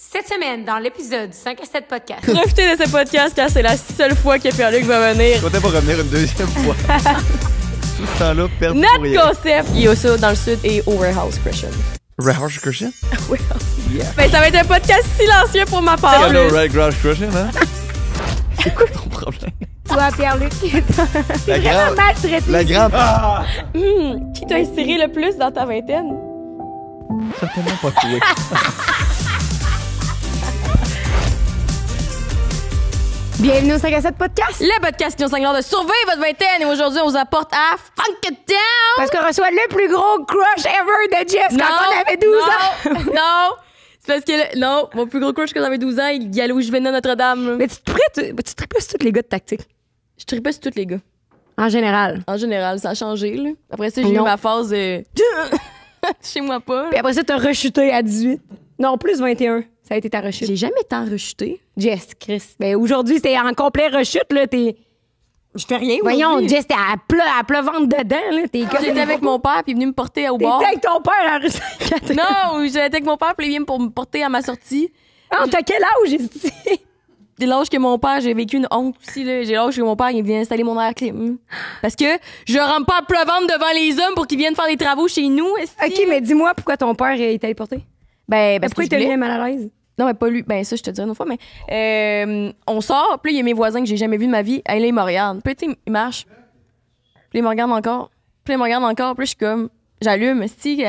Cette semaine, dans l'épisode 5 à 7 podcast. Profitez de ce podcast car c'est la seule fois que Pierre-Luc va venir. Je être pas revenir une deuxième fois. Tout ce temps-là, perdre Notre pour concept, il est aussi dans le sud et au Warehouse Christian. Warehouse Christian? Warehouse. Yeah. ça va être un podcast silencieux pour ma part. Hello, Warehouse Christian, hein? c'est quoi ton problème? Toi, Pierre-Luc, tu es mal traité. La grande. Ah! Hmm, qui t'a inspiré le plus dans ta vingtaine? Certainement pas toi. Bienvenue au 5 à 7 podcast. Le podcast qui nous de sauver votre vingtaine. Et aujourd'hui, on vous apporte à Funk It Down. Parce qu'on reçoit le plus gros crush ever de Jeff quand on avait 12 ans. non. C'est parce que, non, mon plus gros crush quand j'avais 12 ans, il y allait où à Notre-Dame. Mais tu te prêtes, tu, pas sur tous les gars de tactique. Je tripais sur tous les gars. En général. En général, ça a changé, là. Après ça, j'ai eu ma phase de... Euh, chez moi pas. Puis après ça, t'as rechuté à 18. Non, plus 21. Ça a été ta rechute. J'ai jamais tant rechuté. Jess, Chris. Mais ben, aujourd'hui, c'est en complet rechute, là. T'es. Je fais rien. Voyons, Jess, t'es à, ple à pleuvante dedans, là. J'étais avec mon père, puis il est venu me porter au bord. T'étais avec ton père à la Non, j'étais avec mon père, puis il vient pour me porter à ma sortie. Ah, t'as quel âge ici? J'ai l'âge que mon père, j'ai vécu une honte aussi, là. J'ai l'âge que mon père, il vient installer mon air clim. Parce que je rentre pas à pleuvante devant les hommes pour qu'ils viennent faire des travaux chez nous. OK, mais dis-moi pourquoi ton père, est allé porter. Ben, parce pourquoi il t'a mal à l'aise? Non, mais pas lui. Ben, ça, je te dirais une fois, mais euh, on sort, puis il y a mes voisins que j'ai jamais vus de ma vie. Hey, là, ils me regardent. Puis, tu sais, ils marchent. Puis, ils me regardent encore. Puis, ils me regardent encore. Puis, je suis comme, j'allume. Si,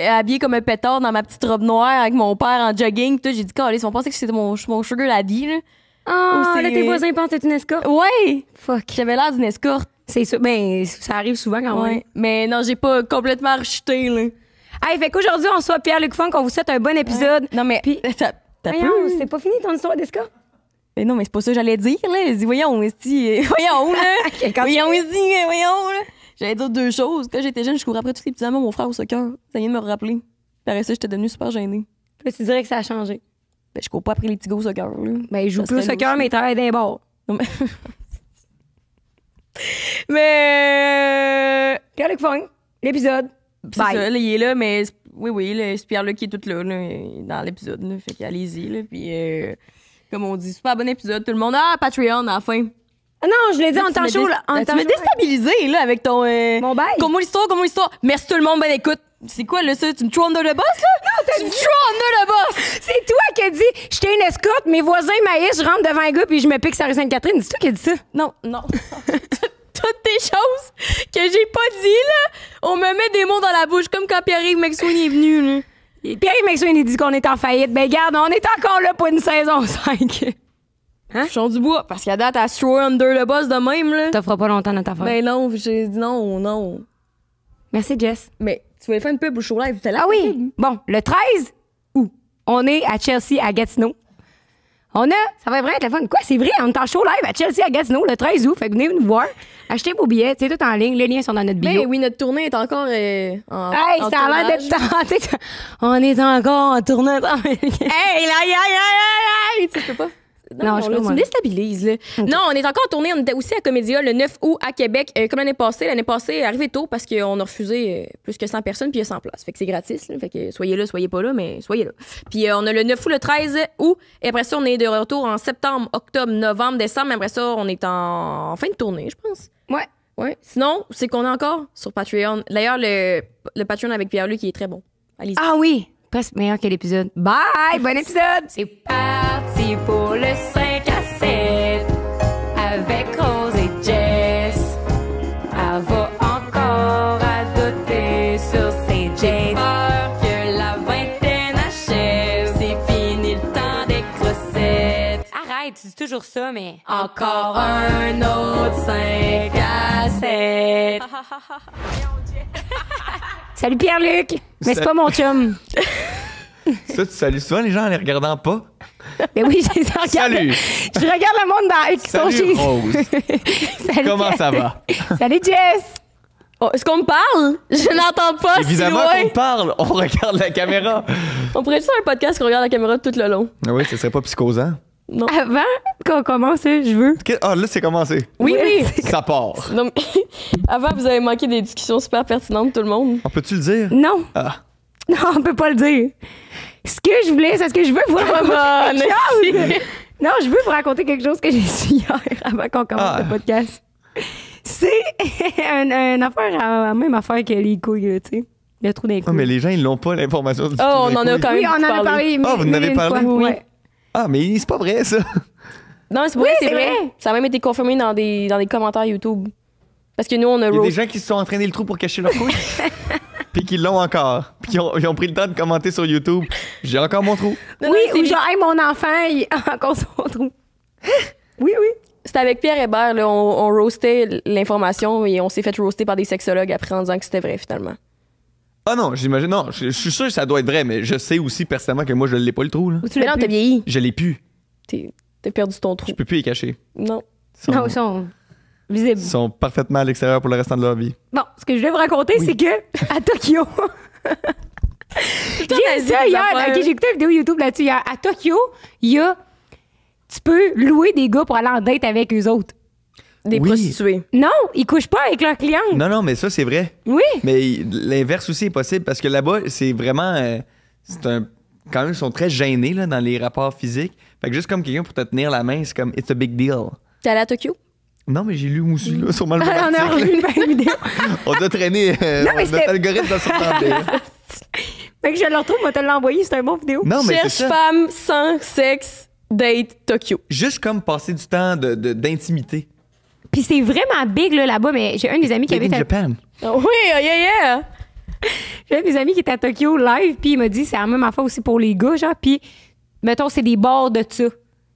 habillée comme un pétard dans ma petite robe noire avec mon père en jogging, tout, j'ai dit, allez, ils vont penser que c'était mon, mon sugar daddy, là. Ah, oh, là, tes voisins pensent que t'es une escorte? Oui. Fuck. J'avais l'air d'une escorte. C'est ça. Ben, ça arrive souvent quand même. Mais non, j'ai pas complètement rejeté, là. Hey, fait qu'aujourd'hui, on soit Pierre-Luc Funk, qu'on vous souhaite un bon épisode. Non, mais. c'est pas fini ton histoire d'Esca? Mais ben non, mais c'est pas ça que j'allais dire, là. Dit, voyons, esti, euh, voyons, là. voyons, esti, euh, voyons, là. J'allais dire deux choses. Quand j'étais jeune, je courais après tous les petits amants, mon frère au soccer. Ça vient de me rappeler. Par ça, j'étais devenue super gênée. tu dirais que ça a changé? Ben, je cours pas après les petits au soccer, là. Ben, ils joue plus au soccer, mais t'as d'un bord. mais. mais. est euh, le l'épisode. C'est Ça, là, il est là, mais oui, oui, c'est Pierre-là qui est tout là, dans l'épisode. Fait qu'allez-y. Puis, euh, comme on dit, super bon épisode, tout le monde. Ah, Patreon, enfin! Ah non, je l'ai dit en temps chaud. En tu m'as déstabilisé là, avec ton. Euh, mon bail. Comment l'histoire, comment l'histoire. Merci tout le monde, ben écoute. C'est quoi, là, ça? Tu me throw under the là? Non, tu me dit... de under C'est toi qui as dit, j'étais une escorte, mes voisins maïs, je rentre devant un gars puis je me pique sur Sainte-Catherine. C'est toi qui as dit ça? Non, non. toutes tes choses que j'ai pas dit, là. On me met des mots dans la bouche, comme quand Pierre-Yves McSweeney est venu, là. Pierre-Yves il dit qu'on est en faillite. Ben, garde, on est encore là pour une saison 5. Hein? Chant du bois, parce qu'à date, à Straw under le boss de même, là. fera pas longtemps notre faillite. Ben non, j'ai dit non, non. Merci, Jess. Mais tu voulais faire une pub au show live, à là. Ah oui! Mm-hmm. Bon, le 13 août, on est à Chelsea, à Gatineau. On a, ça va être la fun. Quoi, c'est vrai, on est en show live à Chelsea, à Gatineau, le 13 août. Fait venez nous voir. Achetez vos billets, c'est tout en ligne. Les liens sont dans notre bio. Mais oui, notre tournée est encore euh, en. en ça On est encore en tournée. hey, Tu pas non, non tu me déstabilises. Non, on est encore en tournée On était aussi à Comédia le 9 août à Québec, euh, comme l'année passée. L'année passée, arrivé tôt parce qu'on a refusé euh, plus que 100 personnes, puis il y a 100 places. Fait que c'est gratis. Fait que soyez là, soyez pas là, mais soyez là. Puis euh, on a le 9 août, le 13 août, et après ça, on est de retour en septembre, octobre, novembre, décembre. après ça, on est en, fin de tournée, je pense. Ouais. Ouais. Sinon, c'est qu'on est encore sur Patreon. D'ailleurs, le, Patreon avec Pierre-Luc, qui est très bon. allez Ah oui! Presque meilleur que l'épisode. Bye! Bon épisode! C'est pour le 5 à 7 avec Rose et Jess. Elle va encore doter sur ses j'ai peur que la vingtaine achève, c'est fini le temps des crossettes. Arrête, tu dis toujours ça, mais... Encore un autre 5 à 7. Salut Pierre-Luc! Mais c'est pas mon chum. Ça, tu salues souvent les gens en les regardant pas. Mais ben oui, je les regarde. Salut! Je regarde le monde dans, qui Salut, sont Rose. Salut, Comment ça va? Salut, Jess! Oh, est-ce qu'on me parle? Je n'entends pas. Évidemment qu'on parle. On regarde la caméra. on pourrait faire un podcast qu'on regarde la caméra tout le long. Ah oui, ce serait pas psychosant. Non. Avant qu'on commence, je veux. Ah, là, c'est commencé. Oui, oui. Ça part. Avant, vous avez manqué des discussions super pertinentes, tout le monde. On peut-tu le dire? Non. Ah. Non, on peut pas le dire. Ce que je voulais, c'est ce que je veux vous ah, raconter Non, je veux vous raconter quelque chose que j'ai su hier avant qu'on commence le ah. podcast. C'est un, affaire, euh, la même affaire que les couilles, tu sais. Le trou d'un ah, mais les gens, ils n'ont pas, l'information du oh, on en a quand même Oui, on en parlé. Ah, oh, vous en avez parlé? Ah, mais c'est pas vrai, ça. Non, c'est oui, vrai, c'est vrai. Ça a même été confirmé dans des, dans des commentaires YouTube. Parce que nous, on a... Il y a des gens qui se sont entraînés le trou pour cacher leur couille puis qu'ils l'ont encore, puis qu'ils ont, ils ont pris le temps de commenter sur YouTube. J'ai encore mon trou. oui, non, ou genre, mon enfant, il a encore son trou. oui, oui. C'était avec Pierre Hébert, là, on, on roastait l'information et on s'est fait roaster par des sexologues après en disant que c'était vrai finalement. Ah non, j'imagine, non, je, suis sûr que ça doit être vrai, mais je sais aussi personnellement que moi, je l'ai pas le trou. Là. mais non, t'as vieilli. Je l'ai pu. T'as perdu ton trou. Je peux plus y cacher. Non. Non, ça... Ils sont parfaitement à l'extérieur pour le restant de leur vie. Bon, ce que je vais vous raconter, c'est que à Tokyo. j'ai écouté une vidéo YouTube là-dessus À Tokyo, il y a. Tu peux louer des gars pour aller en date avec eux autres. Des prostituées. Non, ils couchent pas avec leurs clients. Non, non, mais ça, c'est vrai. Oui. Mais l'inverse aussi est possible parce que là-bas, c'est vraiment. Euh, c'est quand même, ils sont très gênés dans les rapports physiques. Fait que juste comme quelqu'un pour te tenir la main, c'est comme, it's a big deal. T'es allé à Tokyo? Non, mais j'ai lu aussi, là, sûrement le Ah, on a revu une vidéo. On doit traîner euh, notre algorithme dans son temps. que je le retrouve, on va te l'envoyer, c'est un bon vidéo. Cherche femme sans sexe, date Tokyo. Juste comme passer du temps de- d'intimité. Puis c'est vraiment big là, là-bas, mais j'ai un des amis qui avait. Japan. Oh, oui, oh, yeah, yeah. J'ai un des amis qui était à Tokyo live, puis il m'a dit c'est la même affaire aussi pour les gars, genre. Puis, mettons, c'est des bords de ça.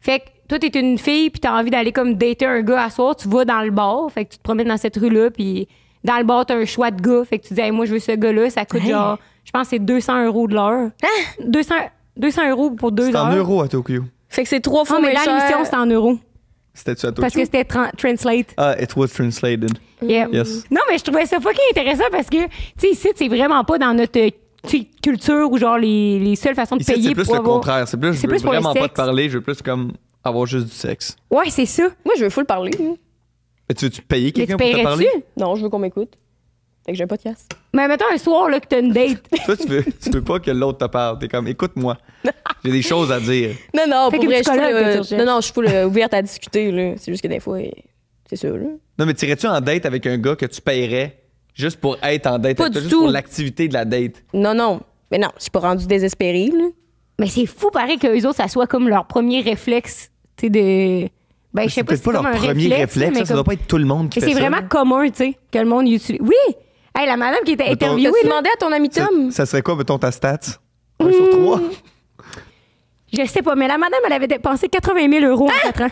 Fait que toi, t'es une fille, puis t'as envie d'aller comme dater un gars à soir, tu vas dans le bar, fait que tu te promènes dans cette rue-là, puis dans le bar, t'as un choix de gars, fait que tu dis, moi, je veux ce gars-là, ça coûte genre, je pense c'est 200 euros de l'heure. Hein? 200, 200 euros pour deux heures. C'est en euros à Tokyo. Fait que c'est trois fois ah, mais là, l'émission, c'est en euros. C'était-tu à Tokyo? Parce que c'était translate. Ah, it was translated. Non, mais je trouvais ça fucking intéressant parce que, tu sais, ici, c'est vraiment pas dans notre euh, culture ou genre les, seules façons de payer c'est plus le contraire. C'est plus, je veux vraiment pas te parler, je veux plus comme avoir juste du sexe. Ouais, c'est ça. Moi, je veux full parler. Mais tu veux-tu payer quelqu'un pour te parler? Non, je veux qu'on m'écoute. Fait que j'ai de podcast. Mais mettons un soir là, que t'as une date. Toi, tu veux, tu veux pas que l'autre te parle. T'es comme, écoute-moi. J'ai des choses à dire. Non, non, pour vrai, je suis euh, Non, non, je suis full euh, ouverte à discuter. Là. C'est juste que des fois, c'est sûr Non, mais tirais tu en date avec un gars que tu paierais juste pour être en date? Pas du juste pour l'activité de la date? Non, non. Mais non, je suis pas rendu désespéré, Mais c'est fou, pareil, que autres, ça soit comme leur premier réflexe de. Ben, je sais pas si c'est pas leur premier réflexe, ça doit pas être tout le monde qui fait fait c'est vraiment commun, tu sais, que le monde utilise. Oui! Hey, la madame qui était interviewée, elle demandait à ton ami Tom? ça serait quoi, mettons, ta stats? 1 hmm. sur trois je sais pas, mais la madame, elle avait dépensé 80 000 euros en hein? quatre ans.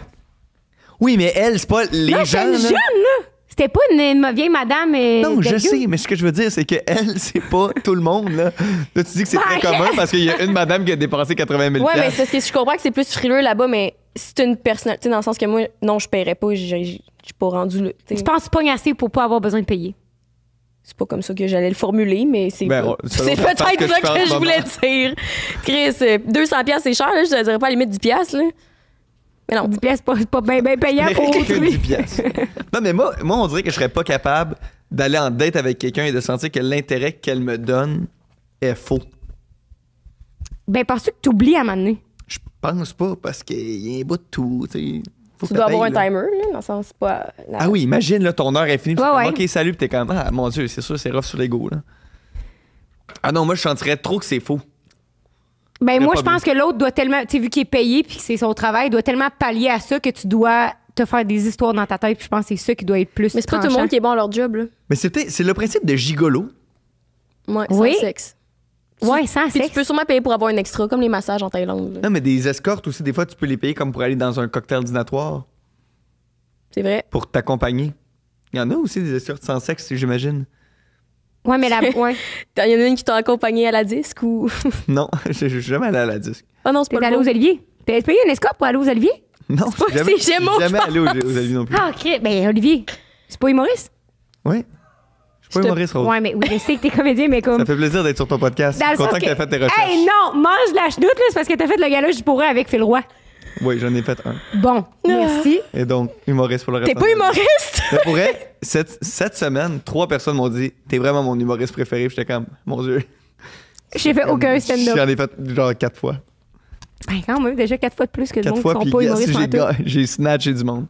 Oui, mais elle, c'est pas les jeunes les c'est là! C'était pas une, une, vieille madame. Euh, non, je sais, mais ce que je veux dire, c'est que elle, c'est pas tout le monde. Là, là tu dis que c'est très commun parce qu'il y a une madame qui a dépensé 80 000 Ouais, mais c'est ce que je comprends que c'est plus frileux là-bas, mais c'est une personnalité dans le sens que moi, non, je paierais pas, je suis pas rendu là. Je Tu penses pas assez pour pas avoir besoin de payer? C'est pas comme ça que j'allais le formuler, mais c'est ben, c'est peut-être ça que, je, voulais dire. Chris, 200 euh, pièces c'est cher, là, je te dirais pas à la limite 10 pièces là. Mais non, 10 pièces, pas, pas bien ben payant pour autrui. 10 pièces. non, mais moi, moi, on dirait que je serais pas capable d'aller en date avec quelqu'un et de sentir que l'intérêt qu'elle me donne est faux. Ben, parce que tu oublies à m'amener? Je pense pas, parce qu'il y a un bout de tout, tu dois avoir un timer, là, dans le sens pas. ah oui, imagine, là, ton heure est finie. Ouais, ouais. Ok, salut, puis t'es comme, ah mon Dieu, c'est sûr, c'est rough sur l'ego, là. Ah non, moi, je sentirais trop que c'est faux. Ben moi, je pense que l'autre doit tellement, tu sais, vu qu'il est payé puis c'est son travail, doit tellement pallier à ça que tu dois te faire des histoires dans ta tête. Puis je pense que c'est ça qui doit être plus. Mais c'est pas tout le monde qui est bon à leur job, là. Mais c'était, c'est le principe de gigolo. Ouais, sans sexe. ouais, sans sexe. tu peux sûrement payer pour avoir un extra, comme les massages en Thaïlande. Non, mais des escortes aussi, des fois, tu peux les payer comme pour aller dans un cocktail dînatoire. C'est vrai. Pour t'accompagner. Il y en a aussi des escortes sans sexe, j'imagine. Ouais, mais la. Ouais. Il y en a une qui t'a accompagné à la disque ou. non, je suis jamais allé à la disque. Ah oh non, c'est pas. T'es allé aux Olivier? T'as payé une escorte pour aller aux Olivier? Non, c'est pas. J'ai jamais allé aux, Olivier non plus. Ah, ok. Ben, Olivier, c'est pas humoriste? Oui. Je suis pas humoriste, Rose. Ouais, mais oui, je sais que t'es comédien, mais comme. Ça fait plaisir d'être sur ton podcast. je suis content que, t'as fait tes recherches. Hey, non, mange la chenoute, c'est parce que t'as fait le galage du pourrais avec Phil Roy. Oui, j'en ai fait un. Bon, ah. merci. Et donc, humoriste pour le reste. T'es pas humoriste? Ça cette, cette semaine, trois personnes m'ont dit T'es vraiment mon humoriste préféré. J'étais comme, mon Dieu. J'ai fait aucun stand-up. J'en ai fait genre quatre fois. Ben, quand même, déjà quatre fois de plus que le monde qui sont pas yes, humoristes. J'ai snatché du monde.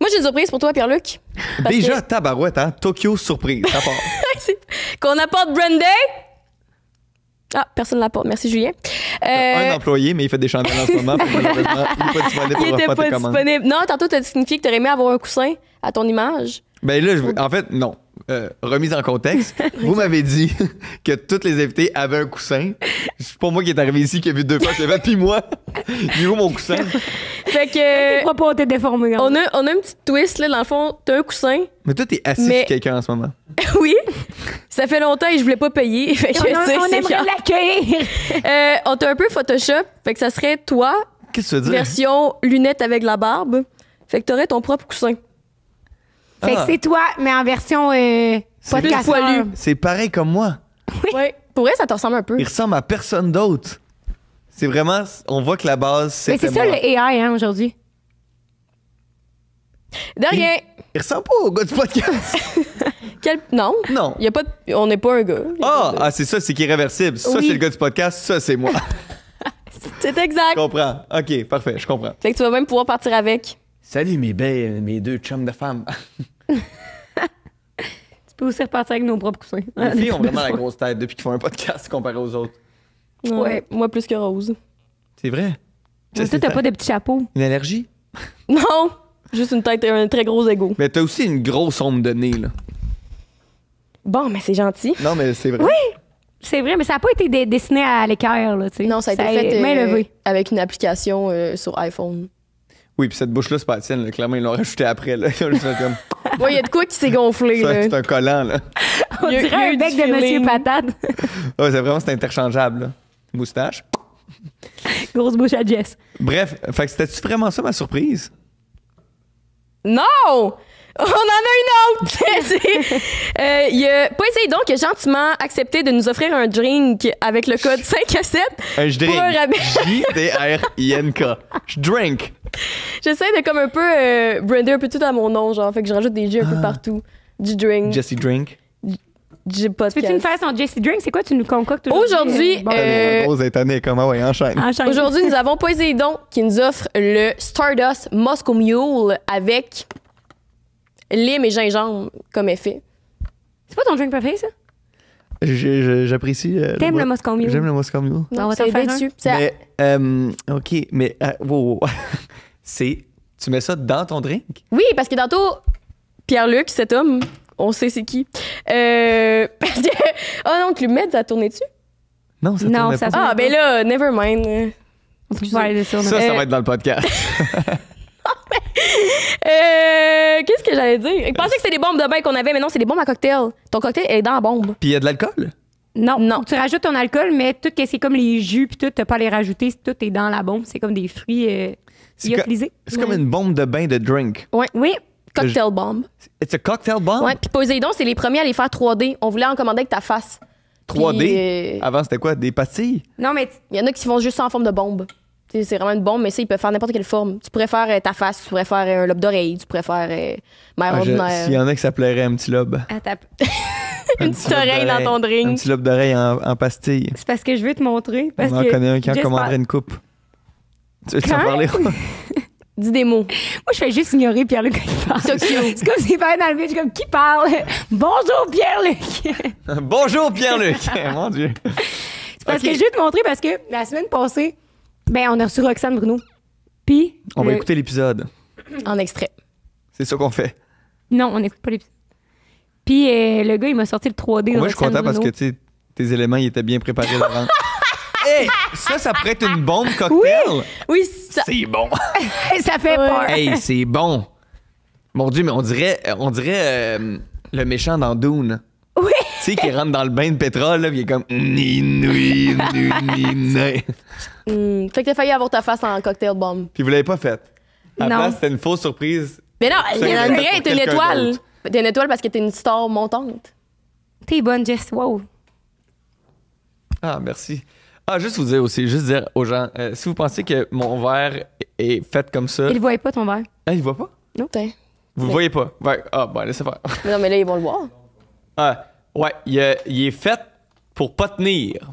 Moi, j'ai une surprise pour toi, Pierre-Luc. Déjà, tabarouette, hein? Tokyo surprise, Qu'on apporte Brandy? Ah, personne ne l'apporte. Merci, Julien. Un euh, employé, mais il fait des chandelles en ce moment. il n'était pas disponible Non, tantôt, tu as signifié que tu aurais aimé avoir un coussin à ton image. Ben là, en fait, non. Euh, remise en contexte, vous m'avez dit que toutes les invités avaient un coussin. C'est pas moi qui est arrivé ici qui a vu deux fois que puis moi, j'ai où mon coussin? Fait que. On a, un petit twist, là. Dans le fond, t'as un coussin. Mais toi, t'es assis sur quelqu'un en ce moment. oui. Ça fait longtemps et je voulais pas payer. Fait que, on, aimerait l'accueillir. Euh, on t'a un peu Photoshop. Fait que ça serait toi. Qu'est-ce que tu veux dire? Version lunettes avec la barbe. Fait que t'aurais ton propre coussin. Fait ah. c'est toi, mais en version euh, C'est C'est pareil comme moi. Oui. Pour vrai, ça te ressemble un peu. Il ressemble à personne d'autre. C'est vraiment. On voit que la base, Mais c'est ça le AI hein, aujourd'hui. De rien. Il ressemble pas au gars du podcast. Non. non. y a pas On n'est pas un gars. Ah, ah, c'est ça, c'est réversible. Ça, c'est le gars du podcast. Ça, c'est moi. C'est exact. Je comprends. OK, parfait, je comprends. Fait que tu vas même pouvoir partir avec. Salut mes, belles, mes deux chums de femmes. tu peux aussi repartir avec nos propres coussins. Les filles ont vraiment la grosse tête depuis qu'ils font un podcast comparé aux autres. Ouais, moi plus que Rose. C'est vrai. Mais toi, t'as pas de petit chapeau. Une allergie? Non! Juste une tête et un très gros ego. Mais t'as aussi une grosse ombre de nez, là. Bon, mais c'est gentil. Non, mais c'est vrai. Oui! C'est vrai, mais ça n'a pas été dessiné à l'équerre, là, tu sais. Non, ça a été fait euh, avec une application euh, sur iPhone. Oui, puis cette bouche-là, c'est pas tienne. Clairement, ils l'ont rajouté après. Là. il y a de quoi qui s'est gonflé. C'est un collant. Là. On dirait un bec de Monsieur Patate. ouais, c'est vraiment c'est interchangeable. Là. Moustache. Grosse bouche à Jess. Bref, fait c'était-tu vraiment ça ma surprise? Non! On en a une autre! euh, il a Poésie donc a gentiment accepté de nous offrir un drink avec le code 5 à 7. Un drink. J-D-R-I-N-K. drink. J'essaie de comme un peu euh, un peu tout à mon nom, genre. Fait que je rajoute des J un peu ah. partout. Du drink. Jesse Drink. J'ai pas de Peux-tu nous faire son Jesse Drink? C'est quoi tu nous concoctes aujourd'hui? Aujourd'hui, Bon, euh, comment? Ah enchaîne. Aujourd'hui, nous avons Poséidon qui nous offre le Stardust Moscow Mule avec lime et gingembre comme effet. C'est pas ton drink préféré, ça? J'apprécie. Euh, T'aimes le Moscow Mule? J'aime le Moscow Mule. On va t'en faire dessus. Hein. Mais, euh, OK, mais... Euh, c'est... Tu mets ça dans ton drink? Oui, parce que tantôt, Pierre-Luc, cet homme, on sait c'est qui. parce que... Oh non, Club Med, ça a tourné dessus? Non, ça non, ça pas. Ah, ben là, never mind. ça. Ça, ça va être dans le podcast. Euh, qu'est-ce que j'allais dire? Je pensais que c'était des bombes de bain qu'on avait, mais non, c'est des bombes à cocktail. Ton cocktail est dans la bombe. Puis il y a de l'alcool? Non. Non. Tu rajoutes ton alcool, mais tout, c'est comme les jus, puis tout, t'as pas à les rajouter, tout est dans la bombe. C'est comme des fruits euh, C'est comme une bombe de bain de drink. Oui. Cocktail bomb. It's a cocktail bomb? Ouais. Puis Poséidon, c'est les premiers à les faire 3D. On voulait en commander avec ta face. 3D? Euh, Avant, c'était quoi? Des pastilles? Non, mais Il y en a qui font juste en forme de bombe. C'est vraiment une bombe, mais ça, il peut faire n'importe quelle forme. Tu pourrais faire euh, ta face, tu pourrais faire euh, un lobe d'oreille, tu pourrais faire euh, ah, S'il y en a qui ça un petit lobe. une, petite oreille dans ton drink. Un petit lobe d'oreille en, pastille. C'est parce que je veux te montrer. Parce On en que connaît un qui en commanderait une coupe. Tu veux t'en hein? parler? Dis des mots. Moi, je fais juste ignorer Pierre-Luc quand il parle. C'est comme s'il parlait dans le vide. Je suis comme, qui parle? Bonjour, Pierre-Luc! Bonjour, Pierre-Luc! Mon Dieu! C'est parce que je veux te montrer, parce que la semaine passée, ben, on a reçu Roxane Bruno. Puis. On va écouter l'épisode. En extrait. C'est ça qu'on fait. Non, on n'écoute pas l'épisode. Puis euh, le gars, il m'a sorti le 3D. Moi, je suis content parce que tu tes éléments, ils étaient bien préparés avant. Hey, ça, ça pourrait être une bombe cocktail. Oui, ça... c'est bon. ça fait peur. Hey, c'est bon. Mon Dieu, mais on dirait, euh, on dirait euh, le méchant dans Dune. Oui. Tu sais, qui rentre dans le bain de pétrole, là, il est comme. Ni, ni, Hmm. Fait que t'as failli avoir ta face en cocktail bomb. Puis vous l'avez pas faite. non. c'était une fausse surprise. Mais non, il y en a une vraie, t'es une étoile. T'es une étoile parce que t'es une star montante. T'es bonne, Jess. Wow. Ah, merci. Ah, juste vous dire aussi, juste dire aux gens, euh, si vous pensez que mon verre est fait comme ça. Ils le pas, ton verre. Ah, il voit pas? Non. Vous le voyez pas? Ah, ben laissez faire. non, mais là, ils vont le voir. Ah, ouais, il est fait pour pas tenir.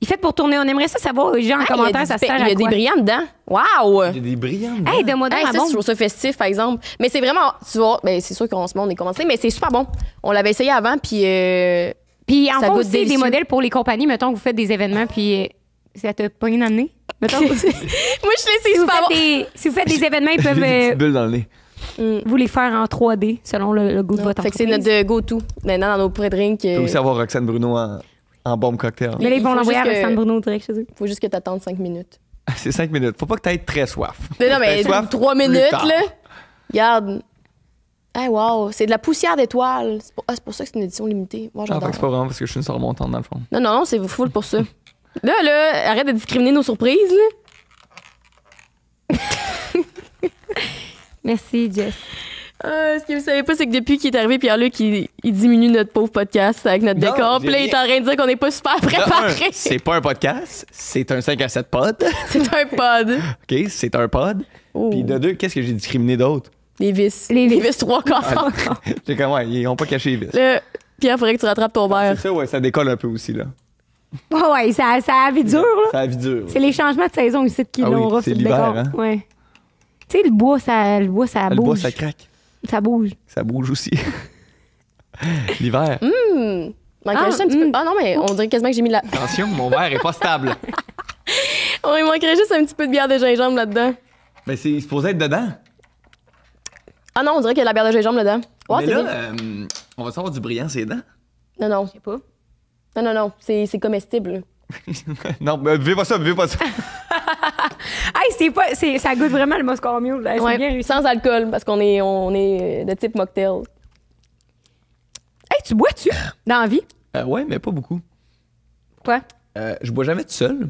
Il fait pour tourner. On aimerait ça savoir aux euh, gens en commentaire, ça sert à Il y a des brillants dedans. Wow! Il y a des brillants. dedans. Hey, de ça, bon. festif, par exemple. Mais c'est vraiment, tu vois, ben, c'est sûr qu'en ce moment, on est commencé, mais c'est super bon. On l'avait essayé avant, puis euh, Puis en fait des modèles pour les compagnies. Mettons que vous faites des événements, puis euh, ça te pogne dans le nez. Mettons moi, je l'ai essayé super bon. si vous faites des événements, ils peuvent des bulles dans le nez. Mm. vous les faire en 3D selon le, goût de votre Fait que c'est notre go-to maintenant dans nos pré-drinks. euh, aussi avoir Roxane Bruno un bombe cocktail. Mais les ils vont l'envoyer à San Bruno direct chez eux. Faut juste que tu attends 5 minutes. C'est 5 minutes. Faut pas que tu aies très soif. Mais non, mais 3 minutes, là. Regarde. Hey, wow, c'est de la poussière d'étoiles. C'est pour... Ah, ça que c'est une édition limitée. Moi, wow, ah, c'est pas vraiment parce que je suis une soeur montante, dans le fond. Non, non, non, c'est full pour ça. là, là, arrête de discriminer nos surprises, là. Merci, Jess. Euh, ce que vous savez pas, c'est que depuis qu'il est arrivé, Pierre-Luc, il, diminue notre pauvre podcast avec notre décor. Puis là, il est en train de dire qu'on n'est pas super préparé. C'est pas un podcast, c'est un 5 à 7 pod. C'est un pod. OK, c'est un pod. Oh. Puis de deux, qu'est-ce que j'ai discriminé d'autre? Les vis. Les, vis trois quarts. Ah, j'ai comment? Ils n'ont pas caché les vis. Le... Pierre, faudrait que tu rattrapes ton verre. C'est ça, ouais, ça décolle un peu aussi, là. Ouais ouais, ça, ça a vie dure, là. Ça a vie dure. C'est les changements de saison ici qui ah l'ont oui, C'est décor. Hein. Ouais. Tu sais, le bois, ça, le bois, ça bouge. Le bois, ça craque. Ça bouge. Ça bouge aussi. L'hiver. Hum! Ah, un petit hum. Ah non, mais on dirait quasiment que j'ai mis la. Attention, mon verre est pas stable. on il manquerait juste un petit peu de bière de gingembre là-dedans. Mais ben, c'est supposé être dedans. Ah non, on dirait qu'il y a de la bière de gingembre dedans. mais là, dedans euh, on va savoir du brillant, c'est dedans. Non, non, je sais pas. Non, non, non, c'est comestible. non, mais buvez pas ça, buvez pas ça hey, c'est pas, ça goûte vraiment le Moscow Mule. bien Sans alcool, parce qu'on est, on est de euh, type mocktail. Hey, tu bois-tu dans la vie? Euh, ouais, mais pas beaucoup. Quoi? Euh, je bois jamais tout seul.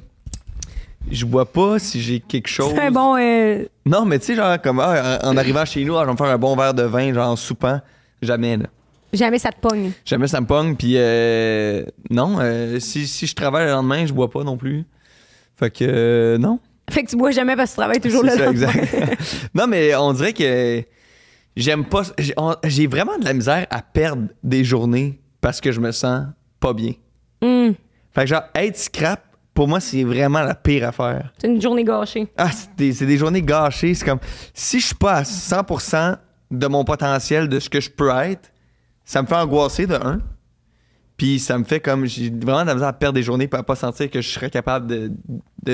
Je bois pas si j'ai quelque chose. C'est bon. Euh, non, mais tu sais, genre, comme ah, en arrivant chez nous, je vais faire un bon verre de vin, genre en soupant. Jamais, Jamais ça te pogne. Jamais ça me pogne. Puis non, si, si, je travaille le lendemain, je bois pas non plus. Fait que non. Fait que tu bois jamais parce que tu travailles toujours le ça, non, mais on dirait que j'aime pas. J'ai vraiment de la misère à perdre des journées parce que je me sens pas bien. Hmm. Fait que genre, être scrap, pour moi, c'est vraiment la pire affaire. C'est une journée gâchée. Ah, c'est des, journées gâchées. C'est comme si je suis pas à 100% de mon potentiel, de ce que je peux être, ça me fait angoisser de un. Puis ça me fait comme. J'ai vraiment de la à perdre des journées pour pas sentir que je serais capable de.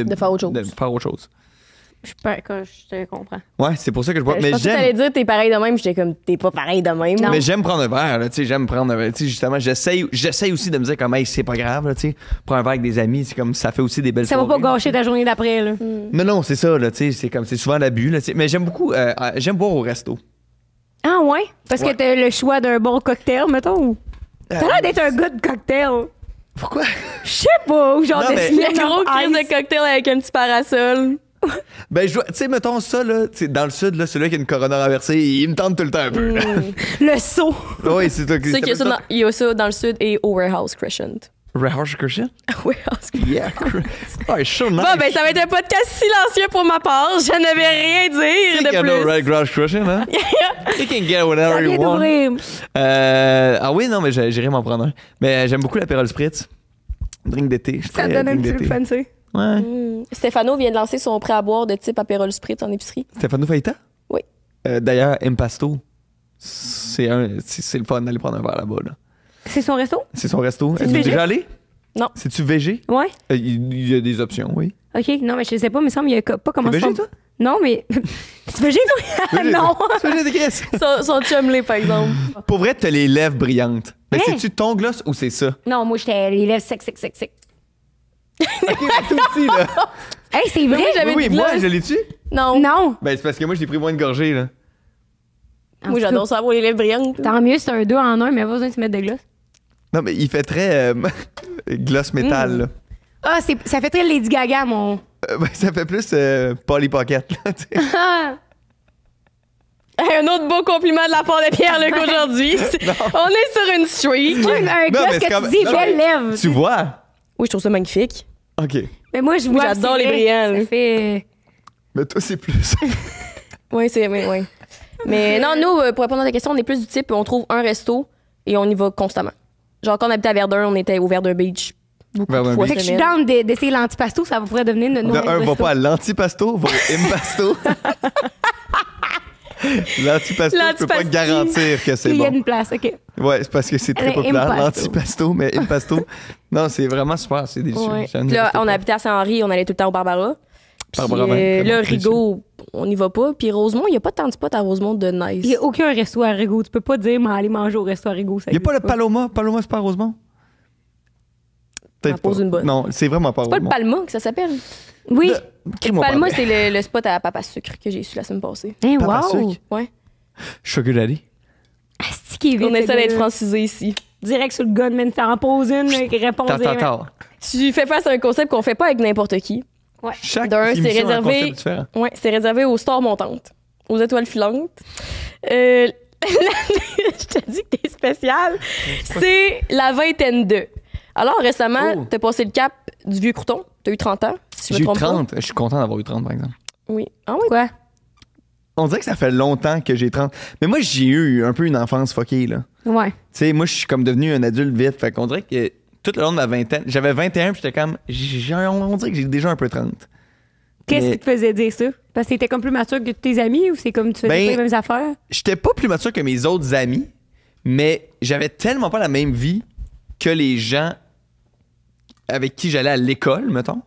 De, faire autre chose. De faire autre chose. Je, peux, je te comprends. Ouais, c'est pour ça que je bois. Euh, mais j'aime. t'allais dire t'es pareil de même, j'étais comme t'es pas pareil de même. Non. Mais j'aime prendre un verre, là, tu sais, j'aime prendre. un verre, Tu sais, justement, j'essaye, aussi de me dire comme, hey, c'est pas grave, là, tu sais, prends un verre avec des amis, c'est comme ça fait aussi des belles choses. Ça va pas gâcher ta journée d'après, là. Mm. Non, non, c'est ça, là, tu sais, c'est comme, c'est souvent l'abus, là, tu sais. Mais j'aime beaucoup, euh, euh, j'aime boire au resto. Ah ouais? Parce que t'as le choix d'un bon cocktail, mettons? Euh, T'as l'air d'être un good cocktail. Pourquoi? Je sais pas, genre des mais- gros crise de cocktail avec un petit parasol. Ben, je tu sais, mettons ça, là, dans le sud, là, celui qui a une corona renversée, il me tente tout le temps un peu. Hmm. Le saut. oui, c'est toi qui. il y a ça dans le sud et au Warehouse Crescent. Ah oui, Christian? Cushion Yeah. Oh, it's so nice. Bon, ben, ça va être un podcast silencieux pour ma part. Je ne vais rien dire de plus. Horse Christian, hein? you can get whatever you Euh, ah oui, non, mais j'irai m'en prendre un. Mais j'aime beaucoup l'apérole Spritz. Drink d'été. Ça te donne un petit fancy. Ouais. Mmh. Stéphano vient de lancer son prêt à boire de type apérole Spritz en épicerie. Stefano Faita? Oui. Euh, D'ailleurs, Impasto, c'est le fun d'aller prendre un verre là-bas. Là. C'est son resto? C'est son resto. Es-tu déjà allé? Non. C'est-tu végé? Ouais. Euh, il y a des options, oui. OK, non, mais je ne sais pas, mais il me semble n'y a pas comment ça végé, toi? Non, mais. tu végé, toi? non! Tu végé de son, son par exemple. Pour vrai, t'as les lèvres brillantes. Mais hein? c'est-tu ton gloss ou c'est ça? Non, moi, j'étais les lèvres sec, sec, sec, sec. Ok, mais petit là. Hey, c'est vrai? oui, j'avais oui, moi, je lai Non. Non! Ben, c'est parce que moi, j'ai pris moins de gorgée, là. Moi, j'adore ça avoir les lèvres brillantes. Tant mieux, c'est un 2 en 1, mais pas besoin de se mettre de gloss. Non, mais il fait très euh, gloss métal. Mm. Ah, c'est ça fait très Lady Gaga, mon. ben, ça fait plus euh, Polly Pocket. Là, un autre beau compliment de la part de Pierre Luc aujourd'hui. On est sur une streak. Un, un non, que tu dis, je lève. Tu vois? Oui, je trouve ça magnifique. OK. Mais moi, je vois. J'adore les brillants. Mais toi, c'est plus. oui, c'est. Mais, oui. mais non, nous, pour répondre à ta question, on est plus du type on trouve un resto et on y va constamment. Genre, quand on habitait à Verdun, on était au Verdun Beach beaucoup que je suis down d'essayer l'antipasto, ça pourrait devenir notre nouveau. un, va pas à l'antipasto, va au impasto. L'antipasto, je peux pas garantir que c'est bon. Il y a une place, OK. Ouais, c'est parce que c'est très populaire, l'antipasto, mais impasto. non, c'est vraiment super, c'est délicieux. Ouais. Là, on habitait à Saint-Henri, on allait tout le temps au Barbara. Puis, Barbara, euh, là, Rigaud, on n'y va pas. Puis Rosemont, il n'y a pas tant de spots à Rosemont de nice. Il n'y a aucun resto à Rigaud. Tu peux pas dire, mais allez manger au resto à Rigaud. Il n'y a pas, le Paloma. Paloma, c'est pas à Rosemont? Peut-être pas. Une bonne. Non, c'est vraiment pas C'est pas le Palma que ça s'appelle? Oui. Le Palma, c'est le, spot à Papa Sucre que j'ai su la semaine passée. Hey, eh, Papa wow. Sucre? Ouais. Sugar on essaie d'être francisé ici. Direct sur le gunman, faire en une, réponds Attends, attends. Tu fais face à un concept qu'on fait pas avec n'importe qui. Ouais. c'est réservé, ouais, c'est réservé aux stars montantes, aux étoiles filantes. Euh, je t'ai dit que t'es spécial. C'est la vingtaine de. Alors, récemment, oh. t'as passé le cap du vieux crouton. T'as eu 30 ans, si je 30. Je suis content d'avoir eu 30, par exemple. Oui. Ah oui? Quoi? On dirait que ça fait longtemps que j'ai 30. Mais moi, j'ai eu un peu une enfance fuckée, là. Ouais. Tu sais, moi, je suis comme devenu un adulte vite. Fait qu'on dirait que tout le long de ma vingtaine, j'avais 21 puis j'étais comme, j'ai, on dirait que j'ai déjà un peu 30. Qu'est-ce qui te faisait dire ça? Parce que t'étais comme plus mature que tes amis ou c'est comme tu faisais ben, les mêmes affaires? J'étais pas plus mature que mes autres amis, mais j'avais tellement pas la même vie que les gens avec qui j'allais à l'école, mettons,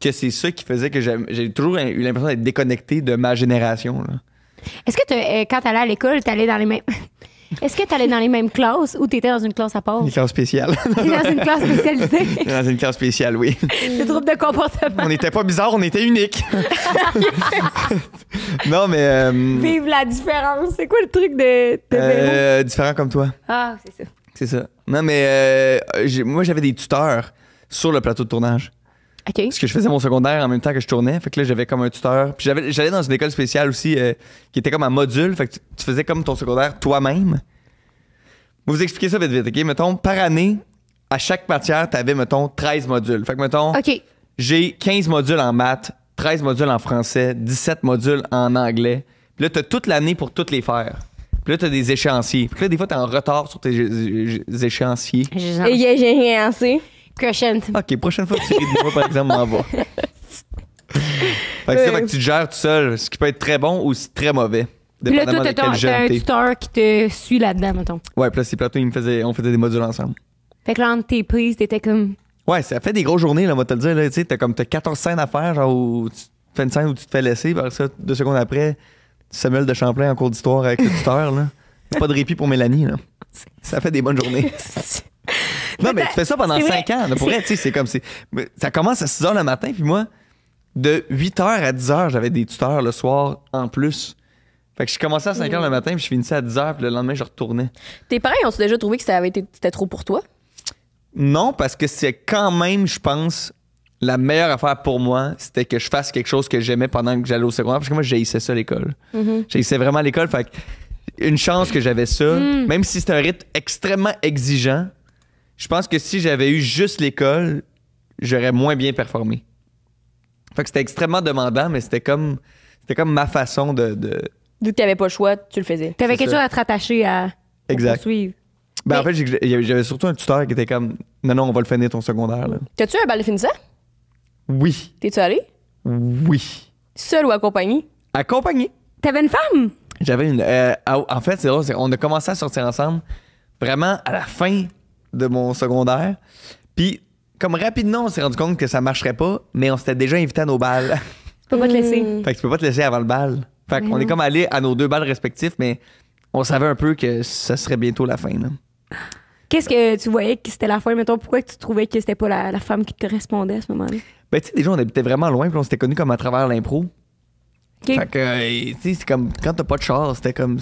que c'est ça qui faisait que j'ai toujours eu l'impression d'être déconnecté de ma génération. Est-ce que euh, quand t'allais à l'école, t'allais dans les mêmes. Est-ce que tu allais dans les mêmes classes ou tu étais dans une classe à part? Une classe spéciale. dans une classe spécialisée? dans une classe spéciale, oui. Le trouble de comportement. On n'était pas bizarre, on était unique. non, mais. Euh, Vive la différence. C'est quoi le truc de, euh, Différent comme toi. Ah, c'est ça. C'est ça. Non, mais euh, moi, j'avais des tuteurs sur le plateau de tournage. Parce que je faisais mon secondaire en même temps que je tournais. Fait que là, j'avais comme un tuteur. Puis j'allais dans une école spéciale aussi euh, qui était comme un module. Fait que tu, faisais comme ton secondaire toi-même. Vous expliquez ça vite, vite, OK? Mettons, par année, à chaque matière, tu avais, mettons, 13 modules. Fait que, mettons, j'ai 15 modules en maths, 13 modules en français, 17 modules en anglais. Puis là, tu as toute l'année pour toutes les faire. Puis là, t'as des échéanciers. Puis là, des fois, t'es en retard sur tes échéanciers. J'ai Échéanciers. Prochaine. OK, prochaine fois que tu fais de moi, par exemple, m'envoie. fait que c'est fait euh. que tu te gères tout seul, ce qui peut être très bon ou très mauvais. Puis là, toi, t'as un tuteur qui te suit là-dedans, mettons. Ouais, puis là, c'est plateau, il me faisait, on faisait des modules ensemble. Fait que là, entre tes prises, t'étais comme. Ouais, ça fait des grosses journées, là, on va te le dire. Tu t'as comme as 14 scènes à faire, genre, où tu fais une scène où tu te fais laisser, par ça, deux secondes après, Samuel de Champlain en cours d'histoire avec le tuteur, là. Pas de répit pour Mélanie, là. Ça fait des bonnes journées. non, mais tu fais ça pendant 5 ans. pour c'est comme si. Ça commence à 6 h le matin, puis moi, de 8 h à 10 h, j'avais des tuteurs le soir en plus. Fait que je commençais à 5 h le hmm. matin, puis je finissais à 10 h, puis le lendemain, je retournais. Tes parents, ont déjà trouvé que ça avait été, trop pour toi? Non, parce que c'est quand même, je pense, la meilleure affaire pour moi, c'était que je fasse quelque chose que j'aimais pendant que j'allais au secondaire, parce que moi, j'haïssais ça l'école. Mmh. vraiment l'école, fait une chance que j'avais ça, mm. même si c'était un rythme extrêmement exigeant, je pense que si j'avais eu juste l'école, j'aurais moins bien performé. Fait que c'était extrêmement demandant, mais c'était comme, c'était comme ma façon de. D'où que t'avais pas le choix, tu le faisais. T'avais quelque chose à te rattacher à. Exact. Suivre. Ben, En fait, j'avais surtout un tuteur qui était comme Non, non, on va le finir ton secondaire. T'as-tu un bal de finissant? Oui. T'es-tu allé? Oui. Seul ou accompagné? Accompagné. T'avais une femme? J'avais une. Euh, en fait, c'est on a commencé à sortir ensemble vraiment à la fin de mon secondaire. Puis, comme rapidement, on s'est rendu compte que ça marcherait pas, mais on s'était déjà invité à nos balles. Tu peux pas te laisser. Fait que tu peux pas te laisser avant le bal. Fait qu'on est comme allé à nos deux balles respectives, mais on savait un peu que ça serait bientôt la fin. Qu'est-ce que tu voyais que c'était la fin, mettons? Pourquoi tu trouvais que c'était pas la, femme qui te correspondait à ce moment-là? Ben, tu sais, déjà, on habitait vraiment loin, puis on s'était connus comme à travers l'impro. Fait que, euh, tu sais, c'est comme, quand t'as pas de chance, c'était comme,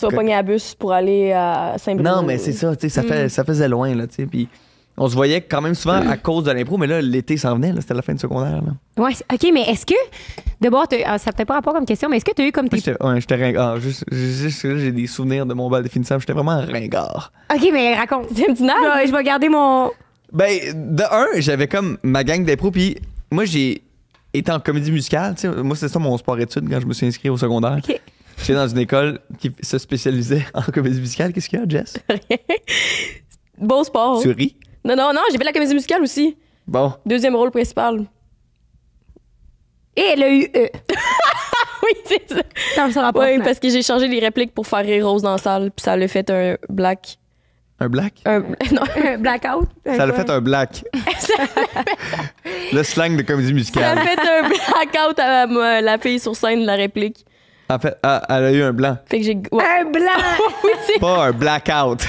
tu vas pogner à bus pour aller à saint bruno Non, mais c'est ça, tu sais, ça, fait, hmm. ça faisait loin, là, tu sais. Puis on se voyait quand même souvent à cause de l'impro, mais là, l'été s'en venait, c'était la fin de secondaire. Là. Ouais, OK, mais est-ce que. D'abord, ah, ça peut-être pas rapport comme question, mais est-ce que tu as eu comme. J'étais ouais, ringard. Ah, juste, là, j'ai des souvenirs de mon bal de j'étais vraiment ringard. OK, mais raconte. Tu me dis non? Je vais garder mon. Ben, de un, j'avais comme ma gang d'impro, puis moi, j'ai été en comédie musicale, tu sais. Moi, c'était ça mon sport étude quand je me suis inscrit au secondaire. OK. J'étais dans une école qui se spécialisait en comédie musicale. Qu'est-ce qu'il y a, Jess? Rien. Beau sport. Tu ris? Non, non, non, j'ai fait la comédie musicale aussi. Bon. Deuxième rôle principal. Et le UE. oui, c'est ça. ça sera pas. Oui, parce que j'ai changé les répliques pour faire rire Rose dans la salle, puis ça l'a fait un black. Un black? Un, euh, non, un blackout. Ça l'a fait un black. le slang de comédie musicale. Ça l'a fait un blackout à la fille sur scène de la réplique. En fait, ah, elle a eu un blanc. Fait que j'ai. Un blanc! Pas un blackout.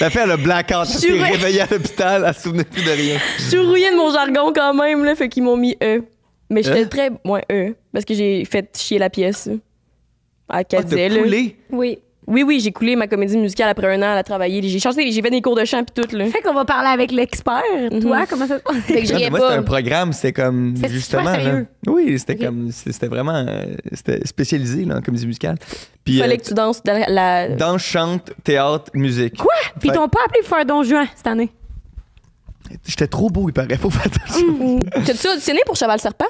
T'as fait, le blackout. Elle s'est réveillée à l'hôpital, elle se souvenait plus de rien. Je suis rouillée de mon jargon quand même, là. Fait qu'ils m'ont mis E. Mais j'étais hein? très. moins E. Parce que j'ai fait chier la pièce. À Ah, tu Oui. Oui, oui, j'ai coulé ma comédie musicale après un an à la travailler. J'ai changé, j'ai fait des cours de chant puis tout. Là. Fait qu'on va parler avec l'expert, mhm. toi, comment ça fait ben, que Moi, c'était un programme, c'était comme justement. oui, c'était comme c'était vraiment euh, c'était spécialisé là, en comédie musicale. Puis fallait euh, que tu danses dans la danse, chante, théâtre, musique. Quoi Puis ils t'ont pas appelé pour faire Don Juan cette année J'étais trop beau, il paraît, faut faire attention. Mm. T'as-tu auditionné pour Cheval Serpent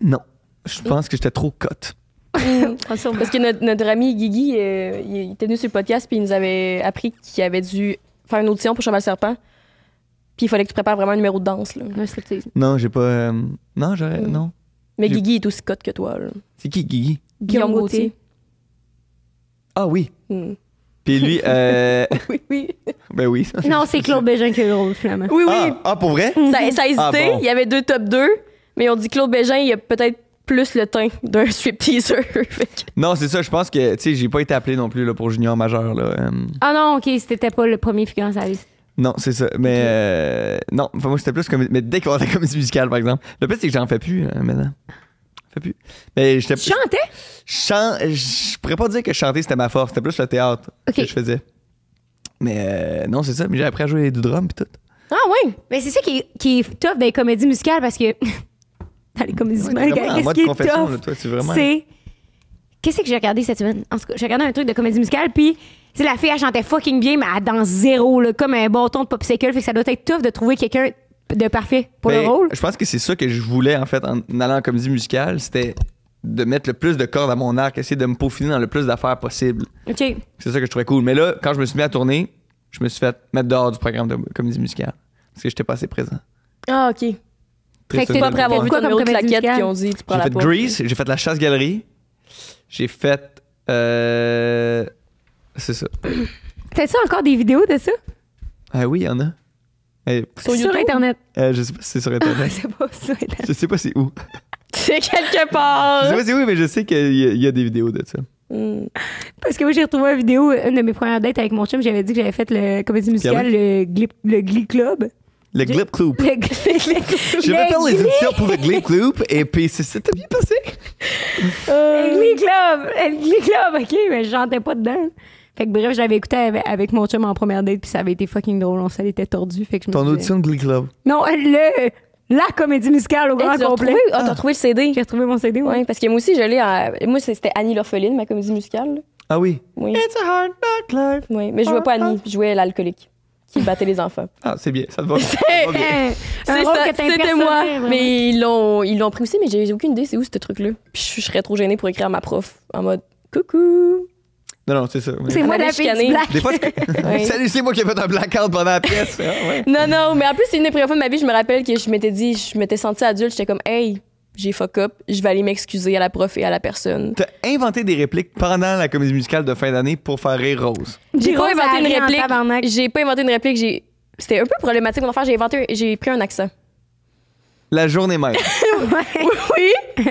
Non. Je pense que j'étais trop cote. Mm. parce que notre, ami Guigui, euh, il était venu sur le podcast, puis il nous avait appris qu'il avait dû faire une audition pour Cheval Serpent. Puis il fallait que tu prépares vraiment un numéro de danse. Là. Non, j'ai pas. Euh, non, j'aurais. Mm. Non. Mais Guigui est aussi cote que toi. C'est qui, Guigui? Guillaume Gauthier. Ah oui. Mm. Puis lui, euh, Oui, oui. ben oui. Non, c'est Claude Bégin qui est rôle finalement. Oui, oui. Ah, ah, pour vrai? Ça, ça a hésité. Ah, il y avait deux top 2, mais on dit Claude Bégin, il y a peut-être plus le teint d'un strip-teaser. non, c'est ça. Je pense que, tu sais, j'ai pas été appelé non plus là, pour junior majeur. Là. Euh. Ah non, ok, c'était pas le premier figurant ça liste. Non, c'est ça. Mais euh, non, moi, c'était plus comme. Mais dès qu'on la comédie musicale, par exemple. Le plus, c'est que j'en fais plus euh, maintenant. Fais plus. Mais j'étais. Tu chantais? Je, je pourrais pas dire que chanter, c'était ma force. C'était plus le théâtre que je faisais. Mais non, c'est ça. Mais j'ai appris à jouer du drum et tout. Ah oui! Mais c'est ça qui est, qui est tough dans les comédies musicales parce que. les comédies musicales. Qu'est-ce qui est C'est. Qu'est-ce que j'ai regardé cette semaine? En tout j'ai regardé un truc de comédie musicale, puis c'est la fille, elle chantait fucking bien, mais elle danse zéro, comme un bâton de popsicle. Fait que ça doit être tough de trouver quelqu'un de parfait pour le ben, rôle. Je pense que c'est ça que je voulais, en fait, en allant en comédie musicale. C'était de mettre le plus de cordes à mon arc, essayer de me peaufiner dans le plus d'affaires possible. OK. C'est ça que je trouvais cool. Mais là, quand je me suis mis à tourner, je me suis fait mettre dehors du programme de comédie musicale parce que j'étais pas assez présent. Ah, OK. Fait que t'es pas prêt à avoir vu ton numéro J'ai fait Grease, j'ai fait la chasse-galerie, j'ai fait... Euh, c'est ça. T'as-tu encore des vidéos de ça? Ah oui, il y en a. Eh, sur, Internet. Euh, je sais pas si c'est sur Internet. Je sais pas c'est où. c'est quelque part. je sais pas c'est où, mais je sais qu'il y, a des vidéos de ça. Hmm. Parce que moi, j'ai retrouvé une vidéo, une de mes premières dates avec mon chum. J'avais dit que j'avais fait le comédie musicale, le Glee Club. Le Glip club Je vais faire les éditions pour le Glip club et puis c'est c'était bien passé. Le Glee Club. Le Glee Club, OK, mais je n'entends pas dedans. Fait que bref, j'avais écouté avec, mon chum en première date puis ça avait été fucking drôle. On s'était tordu. Fait que je Ton me audition de Glee Club? Non, euh, le la comédie musicale au eh, grand complet. Oui, ah, t'as retrouvé le CD? J'ai retrouvé mon CD, oui. parce que moi aussi, je l'ai. Moi, c'était Annie l'orpheline, ma comédie musicale. Ah oui? Oui. It's a hard Oui, mais je jouais pas Annie, je jouais l'alcoolique qui battait les enfants. Ah, c'est bien, ça te va. C'est C'était moi. Mais ils l'ont, l'ont pris aussi, mais j'ai aucune idée c'est où ce truc-là. Puis je serais trop gênée pour écrire à ma prof en mode coucou. Non, non, c'est ça. C'est moi la vie, Des fois, c'est moi qui ai fait un blackout pendant la pièce. Ah, non, non, mais en plus, c'est une des premières fois de ma vie, je me rappelle que je m'étais dit, je m'étais sentie adulte, j'étais comme, hey, j'ai fuck up, je vais aller m'excuser à la prof et à la personne. T'as inventé des répliques pendant la comédie musicale de fin d'année pour faire rire Rose. J'ai pas, inventé une réplique. J'ai pas inventé une réplique. J'ai... C'était un peu problématique mon affaire. J'ai inventé, j'ai pris un accent. La journée même. Oui.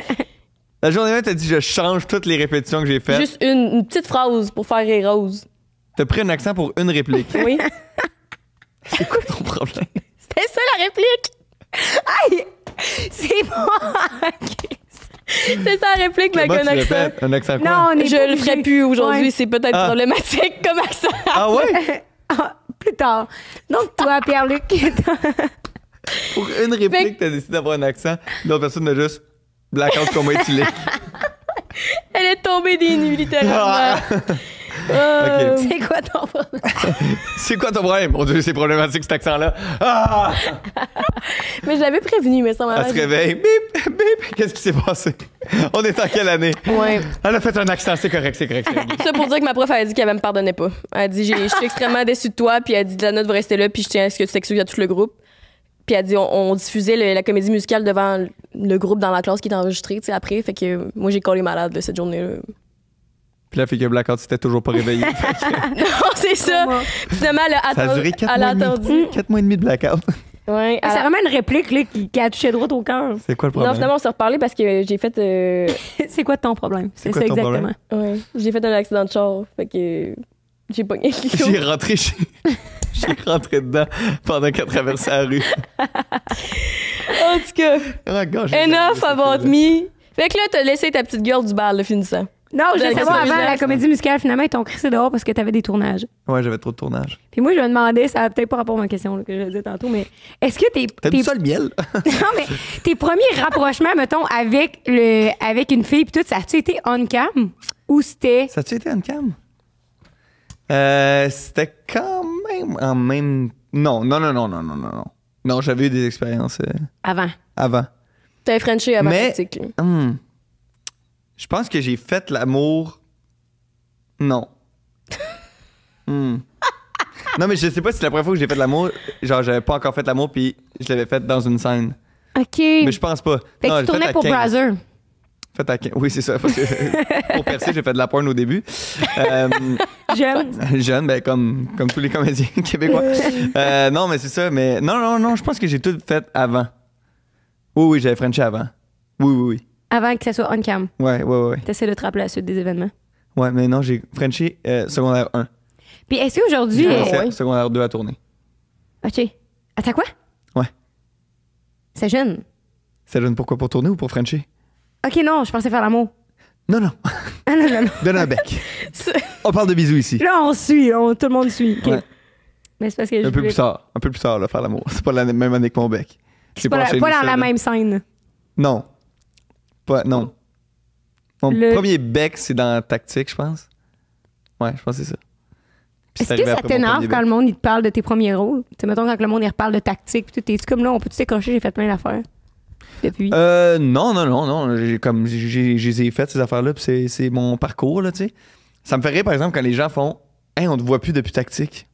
La journée même, t'as dit je change toutes les répétitions que j'ai faites. Juste une, petite phrase pour faire rire Rose. T'as pris un accent pour une réplique. oui. C'est quoi ton problème? C'était ça la réplique. Aïe! C'est moi. C'est ça la réplique, avec un accent. Un accent Non, je le ferai plus aujourd'hui. C'est peut-être ah. problématique comme accent. Ah ouais? Ah, plus tard. Donc, toi, Pierre-Luc. Pour une réplique, t'as décidé d'avoir un accent. L'autre personne a juste blackout comme l'es. Elle est tombée des nuits, littéralement. Euh, c'est quoi ton problème? c'est quoi ton problème? Mon Dieu, c'est problématique cet accent-là. Ah! mais je l'avais prévenu, mais ça m'a. Elle se réveille. Bip, bip. Qu'est-ce qui s'est passé? On est en quelle année? Ouais. Elle a fait un accent, c'est correct, c'est correct. ça pour dire que ma prof, elle a dit qu'elle me pardonnait pas. Elle a dit Je suis extrêmement déçue de toi, puis elle a dit La note va rester là, puis je tiens à ce que tu t'excuses à tout le groupe. Puis elle a dit on, diffusait la comédie musicale devant le groupe dans la classe qui est enregistrée, tu sais, après. Fait que moi, j'ai collé malade de cette journée-là. Puis là, figure Blackout c'était toujours pas réveillé. non, c'est ça. Finalement, elle a Ça a duré 4 mois, mois et demi de Blackout. Ouais, ah, C'est vraiment une réplique qui, a touché droit au cœur. C'est quoi le problème? Non, finalement, on s'est reparlé parce que j'ai fait. Euh, c'est quoi ton problème? C'est ça exactement. ouais, j'ai fait un accident de char. Fait que j'ai pas gagné. J'ai rentré chez. J'ai rentré dedans pendant qu'elle traversait la rue. En tout cas, avant oh, enough about me. Fait que là, t'as laissé ta petite gueule du bal, le finissant. Non, je ben, sais savoir avant la comédie musicale, finalement, ils t'ont crissé dehors parce que t'avais des tournages. Ouais, j'avais trop de tournages. Puis moi, je me demandais, ça a peut-être pas rapport à ma question que je disais tantôt, mais est-ce que t'es. T'as ça le miel? non, mais tes premiers rapprochements, mettons, avec, le, avec une fille, puis tout, ça a-tu été on-cam? Ou c'était. Ça a-tu été on-cam? Euh, c'était quand même en même. Non, non, non, non, non, non, non. Non, Non, j'avais eu des expériences. Euh, avant. Avant. Avant. T'avais frenchie avant mais... Je pense que j'ai fait l'amour. Non. Hmm. Non, mais je sais pas si c'est la première fois que j'ai fait l'amour, genre, j'avais pas encore fait l'amour, puis je l'avais fait dans une scène. OK. Mais je pense pas. Fait que tu tournais pour Browser. Fait à Oui, c'est ça. pour percer, j'ai fait de la porn au début. Euh, jeune. Jeune, ben, comme, comme tous les comédiens québécois. Euh, non, mais c'est ça. Mais non, non, non, je pense que j'ai tout fait avant. Oui, oui, j'avais Frenchy avant. Oui, oui, oui. Avant que ça soit on-cam. Ouais, ouais, ouais. T'essaies de te rappeler la suite des événements. Ouais, mais non, j'ai Frenchy euh, secondaire 1. Puis est-ce qu'aujourd'hui. Euh, secondaire 2 à tourner. OK. Attends quoi? Ouais. C'est jeune. Ça pour pourquoi pour tourner ou pour Frenchy OK, non, je pensais faire l'amour. Non, non. Ah non, non, non. Donne un bec. On parle de bisous ici. Là, on suit, tout le monde suit. Mais c'est parce que Un peu plus tard. Un peu plus tard, là, faire l'amour. C'est pas la même année que mon bec. C'est pas dans la même scène. Non non. Mon premier bec, c'est dans tactique, je pense. Ouais, je pense que c'est ça. Est-ce que ça t'énerve quand le monde te parle de tes premiers rôles? Tu mettons quand le monde il reparle de tactique, puis es comme là, on peut-tu décrocher, j'ai fait plein d'affaires depuis? Euh, non, non, non, non. J'ai comme j'ai fait ces affaires-là, puis c'est mon parcours, là, tu sais. Ça me fait rire, par exemple, quand les gens font Hey, on te voit plus depuis tactique.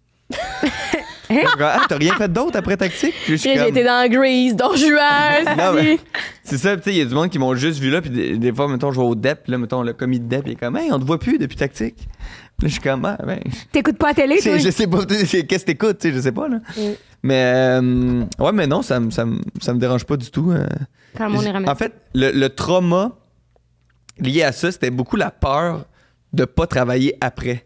ah, t'as rien fait d'autre après tactique? J'ai été dans Grease, dans Juan. c'est ça, tu sais, il y a du monde qui m'ont juste vu là, puis des, fois, mettons, je vois au DEP, là, mettons, le commis de DEP, il est comme, hey, on te voit plus depuis tactique. je suis comme, ah, ben. T'écoutes pas la télé, toi? Je sais pas, qu'est-ce que t'écoutes, tu sais, je sais pas, là. Mm. Mais, euh, ouais, mais non, ça, me ça, ça me dérange pas du tout. Euh. en fait, le, le, trauma lié à ça, c'était beaucoup la peur de pas travailler après.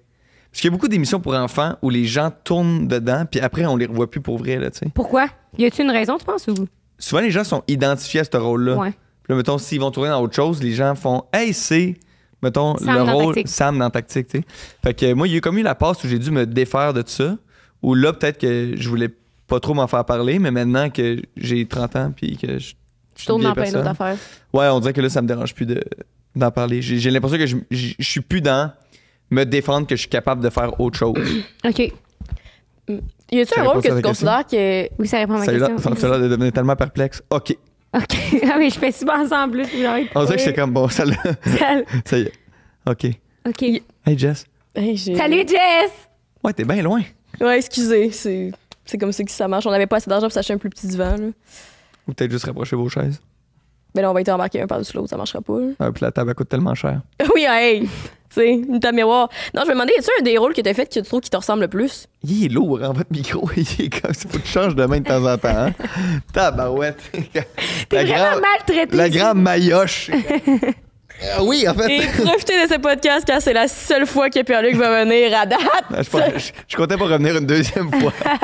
Parce qu'il y a beaucoup d'émissions pour enfants où les gens tournent dedans, puis après, on les revoit plus pour vrai, là, tu sais. Pourquoi? Y a-t-il une raison, tu penses, ou? Souvent, les gens sont identifiés à ce rôle-là. Ouais. Puis là, mettons, s'ils vont tourner dans autre chose, les gens font Hey, c'est, mettons, le rôle Sam dans Tactique, tu sais. Fait que moi, il y a eu comme eu la passe où j'ai dû me défaire de ça, où là, peut-être que je voulais pas trop m'en faire parler, mais maintenant que j'ai 30 ans, puis que je. Tu tournes dans plein d'autres affaires. Ouais, on dirait que là, ça me dérange plus d'en parler. J'ai l'impression que je suis plus dans me défendre que je suis capable de faire autre chose. OK. Mm. Y a-tu un rôle que tu considères que. Oui, ça répond à ma question. Ça a l'air de devenir tellement perplexe. OK. OK. Ah, mais je fais super ensemble. plus. On dirait que c'est comme bon, ça ça y est. OK. OK. Hey, Jess. Hey, Salut, Jess. Ouais, t'es bien loin. Ouais, excusez. C'est comme ça que ça marche. On n'avait pas assez d'argent pour s'acheter un plus petit divan. Là. Ou peut-être juste rapprocher vos chaises. Mais ben là, on va être embarqué un par-dessus l'autre, ça marchera pas. Ah, puis la table coûte tellement cher. oui, hey! Tu sais, une table miroir. Non, je me demandais, est-ce un des rôles que t'as fait que tu trouves qui te ressemble le plus? Il est lourd, en hein, votre micro. Il est comme, faut que tu changes de main de temps en temps. Hein? Tabarouette. T'es vraiment maltraité. La grande maillotche. Euh, oui, en fait. Et profitez de ce podcast car c'est la seule fois que Pierre-Luc va venir à date. Ah, je, comptais pas revenir une deuxième fois. fait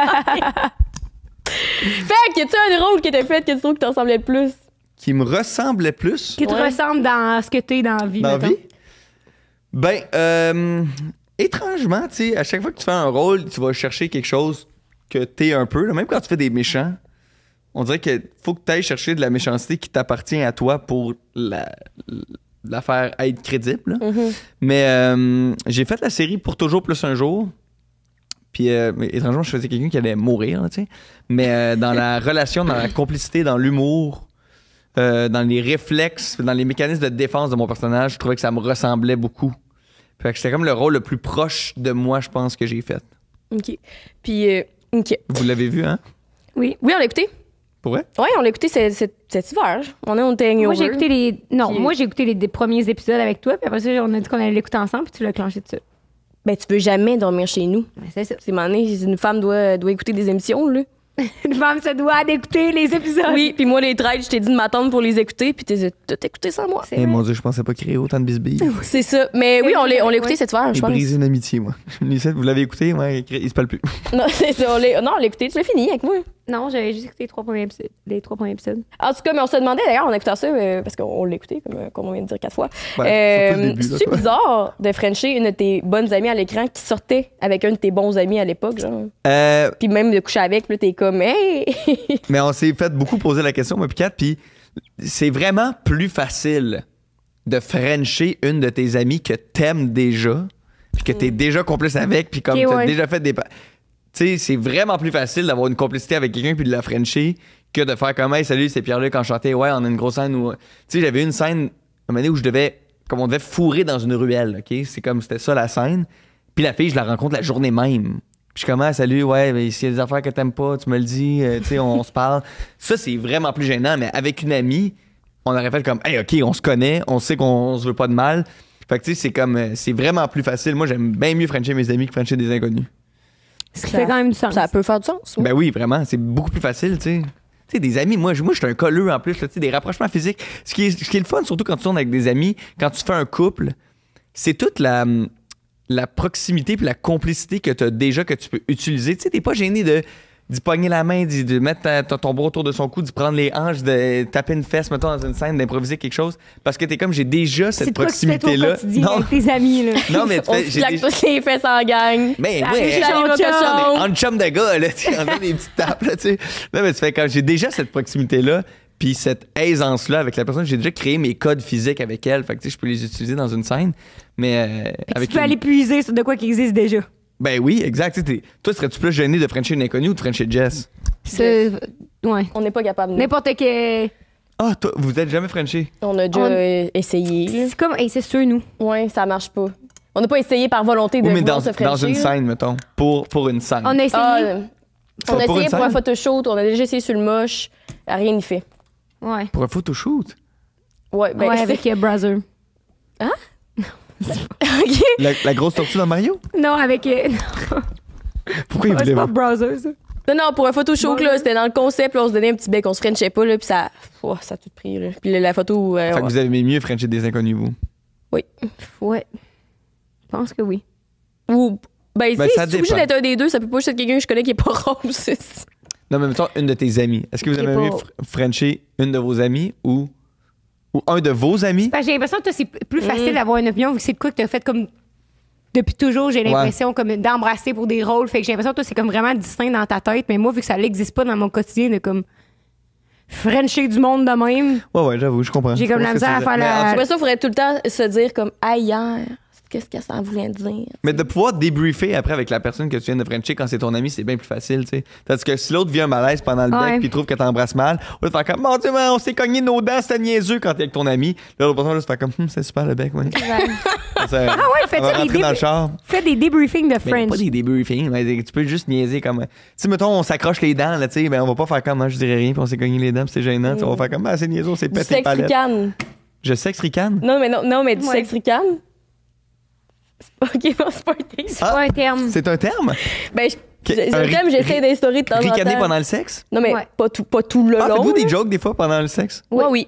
que tu as un rôle que t'as fait que tu trouves qui te ressemblait le plus? qui me ressemblait plus. Qui te ressemble dans ce que t'es dans la vie. Dans vie? Ben, euh, étrangement, tu à chaque fois que tu fais un rôle, tu vas chercher quelque chose que t'es un peu. Même quand tu fais des méchants, on dirait qu'il faut que tu ailles chercher de la méchanceté qui t'appartient à toi pour la, faire être crédible. Mm-hmm. Mais euh, j'ai fait la série Pour toujours plus un jour. Puis euh, étrangement, je faisais quelqu'un qui allait mourir, tu Mais dans la relation, dans la complicité, dans l'humour, euh, dans les réflexes, dans les mécanismes de défense de mon personnage, je trouvais que ça me ressemblait beaucoup. Fait que c'était comme le rôle le plus proche de moi, je pense, que j'ai fait. OK. Puis, euh, OK. Vous l'avez vu, hein? Oui. Oui, on l'a écouté. Pour vrai? Oui, on l'a écouté cet, hiver. On est au Hangover. Moi, euh, j'ai écouté les. Non, moi, j'ai écouté les, premiers épisodes avec toi, puis après ça, on a dit qu'on allait l'écouter ensemble, puis tu l'as clenché dessus. Ben, tu peux jamais dormir chez nous. c'est ça. C'est une femme doit, doit écouter des émissions, là. Une femme se doit d'écouter les épisodes. Oui, puis moi, les trades, je t'ai dit de m'attendre pour les écouter, puis t'es tout écouté sans moi. Et eh, mon Dieu, je pensais pas créer autant de bisbilles. C'est ça. Mais oui, on l'a écouté cette fois, je pense. brisé une amitié, moi. Vous l'avez écouté, moi, il se parle plus. Non, on l'a écouté. Tu l'as fini avec moi. Non, j'avais juste écouté les trois premiers épisodes. En tout cas, mais on se demandait d'ailleurs, on écoutant ça euh, parce qu'on l'a écouté, euh, comme, on vient de dire quatre fois. Euh, c'est euh, c'est bizarre de frencher une de tes bonnes amies à l'écran qui sortait avec un de tes bons amis à l'époque, genre. Puis même de coucher avec, t'es Mais on s'est fait beaucoup poser la question, moi, puis c'est vraiment plus facile de frencher une de tes amies que t'aimes déjà, puis que t'es mm. déjà complice avec, puis comme t'as déjà fait des. Tu sais, c'est vraiment plus facile d'avoir une complicité avec quelqu'un puis de la frencher que de faire comme hey salut c'est Pierre-Luc enchanté ouais on a une grosse scène où tu sais j'avais une scène un où je devais comme on devait fourrer dans une ruelle ok c'est comme c'était ça la scène puis la fille je la rencontre la journée même puis je commence, salut, ouais, mais s'il y a des affaires que t'aimes pas, tu me le dis, euh, tu sais, on, se parle. Ça, c'est vraiment plus gênant, mais avec une amie, on aurait fait comme, hey, OK, on se connaît, on sait qu'on se veut pas de mal. Fait que, tu sais, c'est comme, euh, c'est vraiment plus facile. Moi, j'aime bien mieux franchir mes amis que franchir des inconnus. Ce Ça peut faire du sens. Ben oui, vraiment. C'est beaucoup plus facile, tu sais. Tu sais, des amis, moi, je suis un colleux en plus, tu sais, des rapprochements physiques. Ce qui, ce qui est le fun, surtout quand tu tournes avec des amis, quand tu fais un couple, c'est toute la hum, la proximité puis la complicité que tu as déjà que tu peux utiliser. Tu sais, t'es pas gêné de d'y pogner la main, de, de mettre ton, bras autour de son cou, d'y prendre les hanches, de taper une fesse, mettons, dans une scène, d'improviser quelque chose. Parce que t'es comme, j'ai déjà cette proximité-là. Non. tes amis, là. non, mais tu fais, j'ai déjà... tous les fesses en gang. Mais oui. en chum. de gars, là, tu en des petites tapes, là, tu sais. Non, mais tu fais comme, j'ai déjà cette proximité-là. Puis cette aisance-là avec la personne, j'ai déjà créé mes codes physiques avec elle. Fait que je peux les utiliser dans une scène. Mais. Euh, avec tu peux aller puiser sur de quoi qui existe déjà. Ben oui, exact. toi, serais-tu plus gêné de Frencher une inconnue ou de Frencher Jess? On n'est pas capable. N'importe qui. Ah, toi, vous êtes jamais franchi On a déjà essayé. C'est comme, et c'est sur nous. Ouais, ça marche pas. On n'a pas essayé par volonté de oui, mais dans, dans une scène, mettons. Pour, pour une scène. On a essayé. Ah, euh, on a pour, un photoshop. on a déjà essayé sur le moche, rien n'y fait. Ouais. Pour un photoshoot? Ouais, ben, ouais avec euh, Brother. Hein? Ok. la, grosse tortue dans Mario? Non, avec. Euh, non. Pourquoi il voulait pas? Browser, ça. Non, non, pour un photoshoot, là, c'était dans le concept, on se donnait un petit bec, on se frenchait pas, là, puis ça. Oh, ça a tout pris, là. Puis la photo. Euh, fait que vous aimez mieux frencher des inconnus, vous? Oui. Ouais. Je pense que oui. Ou. Ben, ben si, c'est obligé d'être un des deux, ça peut pas être quelqu'un que je connais qui est pas rose. Non, mais mettons une de tes amies. Est-ce que vous avez pas... Frencher une de vos amies ou, ou un de vos amis? J'ai l'impression que c'est plus facile mm. d'avoir une opinion vu que c'est quoi que tu as fait comme depuis toujours, j'ai l'impression d'embrasser pour des rôles. Fait que j'ai l'impression que toi, c'est comme vraiment distinct dans ta tête. Mais moi, vu que ça n'existe pas dans mon quotidien, de comme Frencher du monde de même. Ouais, ouais, j'avoue, je comprends. J'ai comme la misère à faire la. En tout ça, faudrait tout le temps se dire comme ailleurs qu'est-ce que ça voulait dire. Mais de pouvoir débriefer après avec la personne que tu viens de Frencher quand c'est ton ami, c'est bien plus facile, tu sais. Parce que si l'autre vit un malaise pendant le bec puis trouve que t'embrasses mal, on va faire comme, mon Dieu, on s'est cogné nos dents, c'était niaiseux quand t'es avec ton ami. l'autre personne, va faire comme, hum, c'est super le bec, ouais. ah ouais, fais des, dans le char. Fais des debriefings de ben, French. pas des debriefings, mais tu peux juste niaiser comme, tu mettons, on s'accroche les dents, là, tu sais, ben, on va pas faire comme, hein, je dirais rien, puis on s'est cogné les dents, c'est gênant, on va mm. faire comme, ah, c'est niaiseux, c'est pété. Je ricane. Je sexe ricane? Non, mais non, non mais du ouais. c'est pas un terme. C'est un terme. C'est un terme? Ben, terme, j'essaie d'instaurer de temps en temps. Ricaner pendant le sexe? Non, mais pas, tout, pas tout le Ah, long. faites-vous des jokes des fois pendant le sexe? Oui, oui.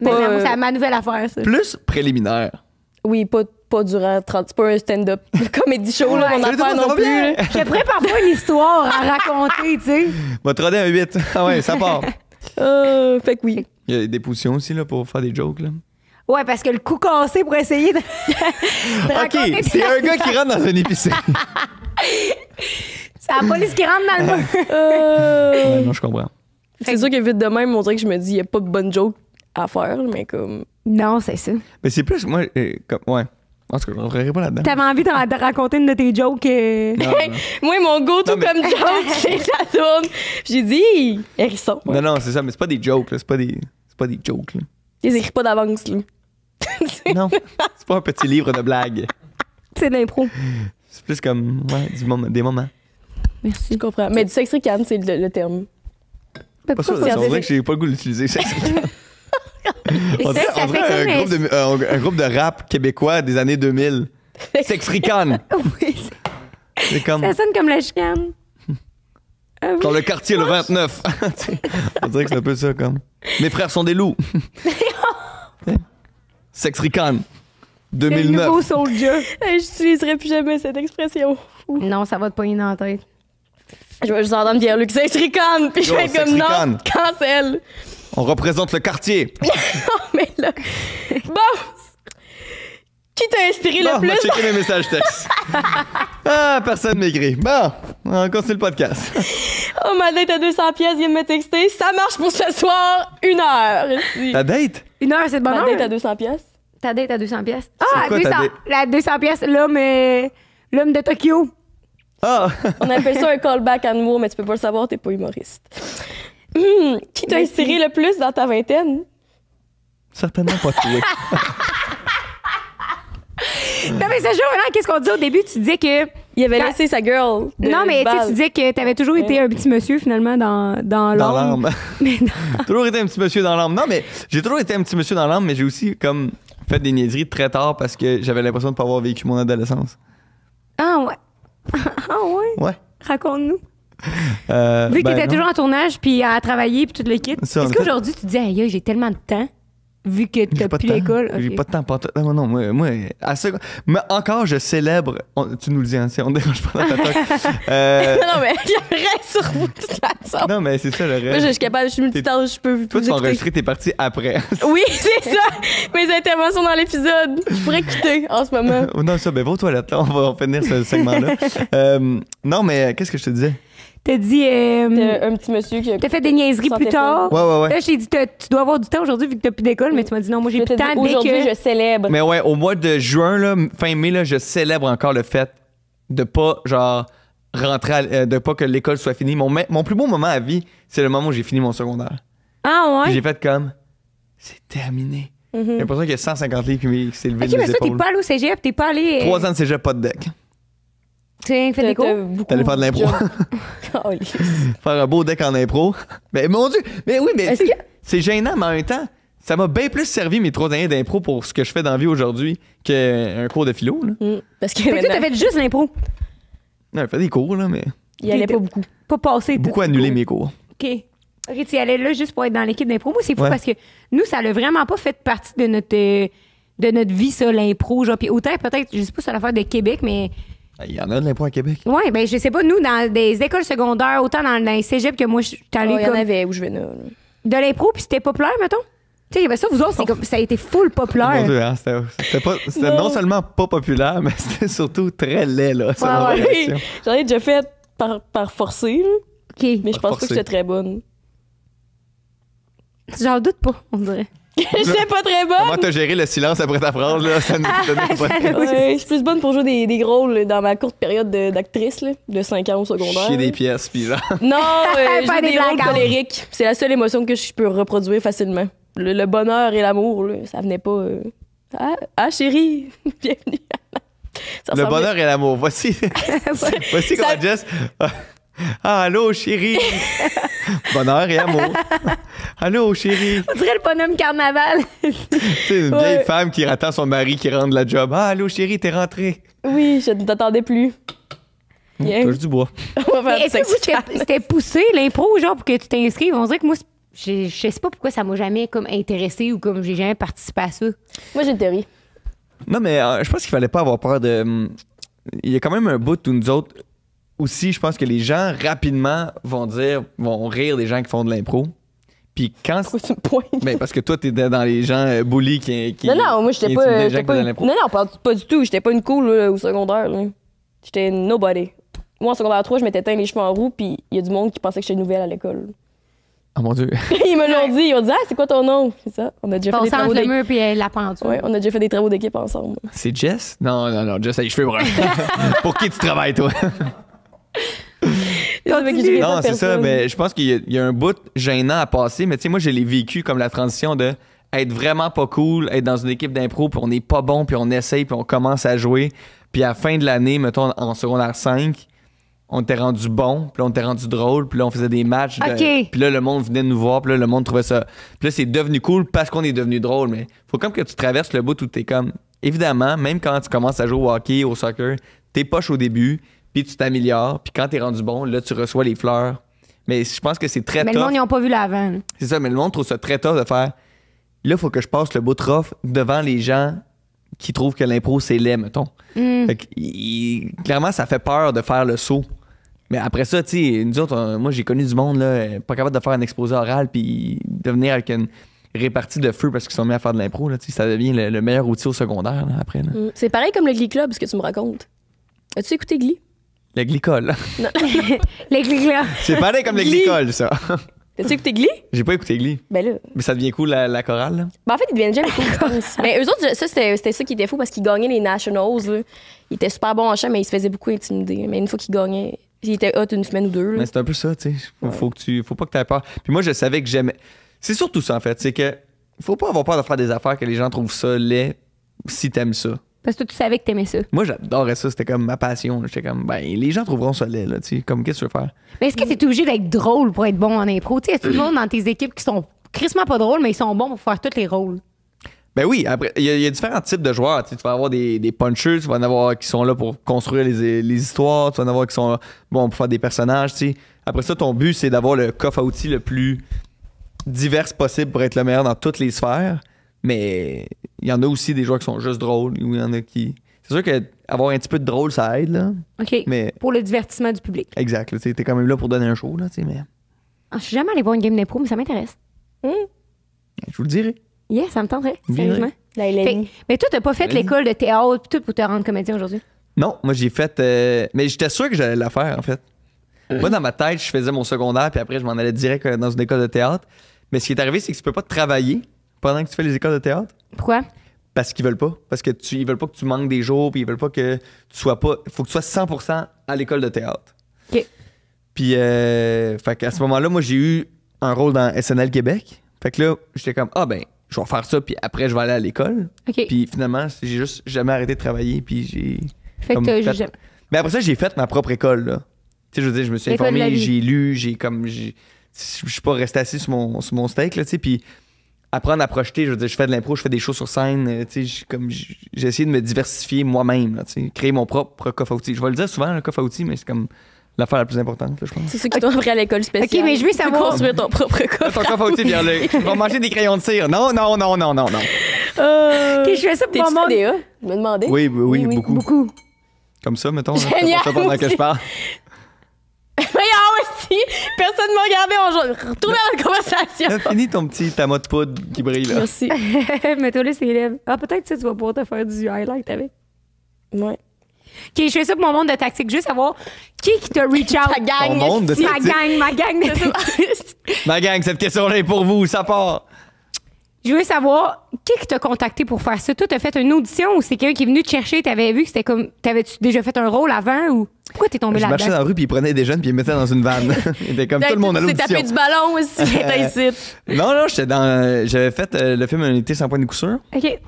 Mais c'est euh, ma nouvelle affaire, ça. Plus préliminaire. Oui, pas, pas durant C'est pas un stand-up comédie show, là, on mon pas affaire non plus. Je prépare pas une histoire à raconter, tu sais. Votre rodé un 8. Ah ouais, ça part. Euh, fait que oui. Il y a des positions aussi là, pour faire des jokes. Là. Ouais, parce que le coup cassé pour essayer de. OK, c'est un gars qui rentre dans une épicerie. c'est la police qui rentre dans le monde. non, je comprends. C'est sûr que vite de même, on dirait que je me dis, il n'y a pas de bonne joke à faire, mais comme. Non, c'est ça. Mais c'est plus, moi, euh, comme, ouais. En tout cas, je rentrerai pas là-dedans. T'avais envie de, raconter une de tes jokes. Euh? moi, mon go tout comme joke, c'est tourne. J'ai dit, hérisson. Non, non, c'est ça, mais c'est pas des jokes, c'est pas des, c'est pas des jokes. Là. Ils écrivent pas d'avance, là. non, c'est pas un petit livre de blagues. C'est de l'impro. C'est plus comme ouais, des moments. Merci. Je comprends. Mais du sex fricane c'est le, terme. Pas c'est vrai que j'ai pas le goût d'utiliser sex on on dirait un, groupe de, un, groupe de, rap québécois des années 2000. sex oui. C'est comme... Ça sonne comme la chicane. Dans ah le quartier, le 29. on dirait que c'est un peu ça, comme. Mes frères sont des loups. Sex Recon. 2009. Le nouveau soldier. n'utiliserai plus jamais cette expression. Non, ça va te poigner dans la tête. Je vais juste entendre Pierre-Luc Sex Recon, puis je vais comme non, cancel. On représente le quartier. non, mais là. Bon, qui t'a inspiré le plus? checké mes messages textes. ah, personne m'écrit. Bon, on continue le podcast. oh, ma date à 200 pièces vient de me texter. Ça marche pour ce soir, une heure. Ta date? Une heure, c'est de bonne ma date à 200 pièces. Ta date à 200 pièces. Ah, 200, la 200 pièces, l'homme, l'homme de Tokyo. Ah! on appelle ça un callback en nouveau, mais tu peux pas le savoir, t'es pas humoriste. Hum, qui t'a inspiré le plus dans ta vingtaine? Certainement pas toi. non, mais ça juste vraiment qu'est-ce qu'on dit au début? Tu disais que. Il avait laissé sa girl. Non, mais tu disais que tu avais toujours été un petit monsieur, finalement, dans, dans l'âme. toujours été un petit monsieur dans l'âme. Non, mais j'ai toujours été un petit monsieur dans l'âme, mais j'ai aussi, comme, fait des niaiseries très tard parce que j'avais l'impression de ne pas avoir vécu mon adolescence. Ah ouais. ah ouais? Ouais. Raconte-nous. Euh, Vu que ben était toujours en tournage, puis à travailler, puis toute l'équipe. Est-ce qu'aujourd'hui, tu te dis, aïe, j'ai tellement de temps? vu que t'as plus l'école. J'ai pas de temps Non, non, moi, à ce... mais encore, je célèbre. tu nous le dis, hein, on dérange pas dans ta euh... non, mais il reste sur vous de la façon. Non, mais c'est ça le reste. Moi, je, suis capable, je suis multitâche, je peux. Toi, tu vas enregistrer tes parties après. oui, c'est ça. Mes interventions dans l'épisode. Je pourrais quitter en ce moment. non, ça, ben, va aux toilettes, là. On va finir ce segment-là. Euh, non, mais euh, qu'est-ce que je te disais? T'as dit. Euh, un petit monsieur qui. T'as fait des niaiseries plus tard. Ouais, ouais, Là, j'ai dit, tu dois avoir du temps aujourd'hui vu que t'as plus d'école, mais tu m'as dit non, moi j'ai plus de temps. Aujourd'hui, que... je célèbre. Mais ouais, au mois de juin, là, fin mai, là, je célèbre encore le fait de pas, genre, rentrer, euh, de pas que l'école soit finie. Mon, mon plus beau moment à vie, c'est le moment où j'ai fini mon secondaire. Ah ouais? J'ai fait comme, c'est terminé. Mm-hmm. J'ai l'impression qu'il y a 150 livres qui c'est levé. Ok, mais ça, t'es pas allé au cégep, t'es pas allé. Euh, Trois ans de cégep, pas de deck. Tu fait des cours? T'allais faire de l'impro. Oh, faire un beau deck en impro. Mais ben, mon Dieu! Mais oui, mais c'est gênant, mais en même temps, ça m'a bien plus servi mes trois années d'impro pour ce que je fais dans la vie aujourd'hui qu'un cours de philo. Là. Mm. parce que. Fait avais fait juste l'impro. Non, fait des cours, là, mais. Il y allait pas beaucoup. Pas passé Beaucoup annulé mes cours. OK. Ok, tu allais là juste pour être dans l'équipe d'impro. Moi, c'est fou parce que nous, ça l'a vraiment pas fait partie de notre, euh, de notre vie, ça, l'impro. Genre, puis autant peut-être, je sais pas sur l'affaire de Québec, mais il y en a de l'impro à Québec. Oui, ben je sais pas, nous, dans des écoles secondaires, autant dans, le Cégep que moi, je suis allée. Oh, il y en avait où je venais De l'impro, puis c'était populaire, mettons? Tu sais, avait ben, ça, vous autres, c'est comme, ça a été full populaire. Dieu, hein, c'était, non. seulement pas populaire, mais c'était surtout très laid, là. Ah, ouais. J'en ai déjà fait par, par forcé, Mais je pense pas que c'était très bonne. J'en doute pas, on dirait. Je suis pas très bonne. Comment t'as géré le silence après ta phrase, là? Ça pas ouais, Je suis plus bonne pour jouer des, des rôles dans ma courte période d'actrice, de, de 5 ans au secondaire. Chier des pièces, puis genre. Non, pas euh, des, des rôles colériques. C'est la seule émotion que je peux reproduire facilement. Le, bonheur et l'amour, ça venait pas. Ah, chérie, bienvenue. le bonheur et l'amour, voici. voici comment ça... Jess. Ah, allô, chérie! Bonheur et amour. Allô, chérie. On dirait le bonhomme carnaval. c'est une vieille femme qui attend son mari qui rentre de la job. Ah, allô, chérie, t'es rentrée. Oui, je ne t'attendais plus. Mmh, du bois. Est-ce que c'était poussé l'impro, genre, pour que tu t'inscrives? On dirait que moi, je, je sais pas pourquoi ça m'a jamais comme intéressé ou comme j'ai jamais participé à ça. Moi, j'ai une théorie. Non, mais euh, je pense qu'il fallait pas avoir peur de. Hum, il y a quand même un bout où nous autres, aussi, je pense que les gens rapidement vont dire, vont rire des gens qui font de l'impro. Puis quand. Pourquoi tu me pointes? Ben parce que toi, t'étais dans les gens euh, qui, qui, Non, non, moi, j'étais pas. Euh, pas Non, non, pas, du tout. J'étais pas une cool euh, au secondaire. J'étais nobody. Moi, en secondaire 3, je m'étais teint les cheveux en roue puis il y a du monde qui pensait que j'étais nouvelle à l'école. Oh mon Dieu. ils me l'ont dit. Ils ont dit, ah, c'est quoi ton nom? C'est ça. On a déjà fait des travaux. d'équipe. Euh, on a déjà fait des travaux d'équipe ensemble. C'est Jess? Non, non, non. Jess a les cheveux bruns. Pour qui tu travailles, toi? non, c'est ça. Mais je pense qu'il y, a un bout gênant à passer. Mais tu sais, moi, je l'ai vécu comme la transition de être vraiment pas cool, être dans une équipe d'impro, puis on n'est pas bon, puis on essaye, puis on commence à jouer. Puis à la fin de l'année, mettons, en secondaire 5, on t'est rendu bon, puis on était rendu drôle, puis là, on faisait des matchs. puis là, le monde venait nous voir, puis là, le monde trouvait ça. Puis là, c'est devenu cool parce qu'on est devenu drôle. Mais faut comme que tu traverses le bout où t'es comme. Évidemment, même quand tu commences à jouer au hockey, au soccer, t'es poche au début, puis tu t'améliores, puis quand t'es rendu bon, là, tu reçois les fleurs. Mais je pense que c'est très Mais le monde, ils n'ont pas vu l'avant. C'est ça, mais le monde trouve ça très tough de faire. Là, il faut que je passe le bout rough devant les gens qui trouvent que l'impro, c'est laid, mettons. Mm. clairement, ça fait peur de faire le saut. Mais après ça, tu sais, nous autres, moi, j'ai connu du monde, là, pas capable de faire un exposé oral, puis de venir avec une répartie de feu parce qu'ils sont mis à faire de l'impro. Ça devient le, meilleur outil au secondaire, après. Mm. C'est pareil comme le Glee Club, ce que tu me racontes. As-tu écouté Glee? Le glycol. Non. les C'est pareil comme la glycol, ça. T'as-tu écouté Glee? J'ai pas écouté Glee. Ben là. Mais ça devient cool, la, chorale, là. Ben en fait, ils deviennent déjà cool, je Mais eux autres, ça, c'était ça qui était fou parce qu'ils gagnaient les Nationals. Là. Ils étaient super bons en chant, mais ils se faisaient beaucoup intimider. Mais une fois qu'ils gagnaient, ils étaient hot une semaine ou deux. Mais c'est un peu ça, tu sais. Faut, faut, que tu, faut pas que t'aies peur. Puis moi, je savais que j'aimais. C'est surtout ça, en fait. C'est que faut pas avoir peur de faire des affaires que les gens trouvent ça laid si t'aimes ça. Parce que tu savais que t'aimais ça. Moi, j'adorais ça. C'était comme ma passion. J'étais comme, ben, les gens trouveront ça laid, là. Tu sais, comme, qu'est-ce que tu veux faire? Mais est-ce que t'es obligé d'être drôle pour être bon en impro? Tu sais, tout le monde dans tes équipes qui sont crissement pas drôles, mais ils sont bons pour faire tous les rôles. Ben oui, après, il y, a différents types de joueurs. Tu, sais, tu vas avoir des, punchers, tu vas en avoir qui sont là pour construire les, histoires, tu vas en avoir qui sont là, bon, pour faire des personnages. Tu sais. Après ça, ton but, c'est d'avoir le coffre à outils le plus divers possible pour être le meilleur dans toutes les sphères. Mais il y en a aussi des joueurs qui sont juste drôles ou il y en a qui. C'est sûr qu'avoir un petit peu de drôle, ça aide, là. OK. Mais... Pour le divertissement du public. Exact. Tu t'es quand même là pour donner un show, là, ah, je suis jamais allé voir une game d'impro, mais ça m'intéresse. Hein? Ben, je vous le dirai. Yeah, ça me tenterait, sérieusement. mais toi, t'as pas fait l'école de théâtre tout pour te rendre comédien aujourd'hui? Non, moi j'ai fait. Euh, mais j'étais sûr que j'allais la faire, en fait. Moi, dans ma tête, je faisais mon secondaire, puis après, je m'en allais direct euh, dans une école de théâtre. Mais ce qui est arrivé, c'est que tu peux pas travailler pendant que tu fais les écoles de théâtre? Pourquoi? Parce qu'ils veulent pas. Parce que tu, veulent pas que tu manques des jours, puis ils veulent pas que tu sois pas. Faut que tu sois 100% à l'école de théâtre. OK. Puis, euh, fait à ce moment-là, moi, j'ai eu un rôle dans SNL Québec. Fait que là, j'étais comme, ah ben, je vais faire ça, puis après, je vais aller à l'école. OK. Puis finalement, j'ai juste jamais arrêté de travailler, puis j'ai. Fait que j'ai. Mais après ça, j'ai fait ma propre école, là. Tu sais, je veux dire, je me suis informé, j'ai lu, j'ai comme. Je suis pas resté assis sur mon, sur mon steak, là, tu sais. Puis apprendre à projeter. Je veux dire, je fais de l'impro, je fais des shows sur scène. Euh, j'ai, comme de me diversifier moi-même, créer mon propre coffre outils. Je vais le dire souvent, le coffre outils, mais c'est comme l'affaire la plus importante, je pense. C'est ce qui t'ont appris à l'école spéciale. OK, mais je veux savoir. construire ton propre coffre. ton coffre à outils, bien là, manger des crayons de cire. Non, non, non, non, non, non. Euh, OK, je fais ça pour mon monde. Je me demandais. Oui, oui, beaucoup. Comme ça, mettons. Génial. Là, pas pendant que je parle. personne ne m'a regardé. On retourne à la conversation. Là, finis ton petit tamas de poudre qui brille, là. Merci. Mets-toi les lèvres. Ah, peut-être que tu vas pouvoir te faire du highlight avec. Ouais. OK, je fais ça pour mon monde de tactique. Juste savoir qui qui te reach out. Ta gang. monde ma gang, ma gang. ma gang, cette question-là est pour vous. Ça part. Je voulais savoir, qui t'a contacté pour faire ça? Toi, t'as fait une audition ou c'est quelqu'un qui est venu te chercher, t'avais vu que c'était comme. T'avais-tu déjà fait un rôle avant ou. Pourquoi t'es tombé là-dedans? Je marchais dans la rue, puis ils prenaient des jeunes, puis ils mettaient dans une vanne. C'était comme tout le monde à l'audition. tapé du ballon aussi, euh, non, non, j'étais dans. J'avais fait euh, le film Un été sans point de coussure. OK. OK.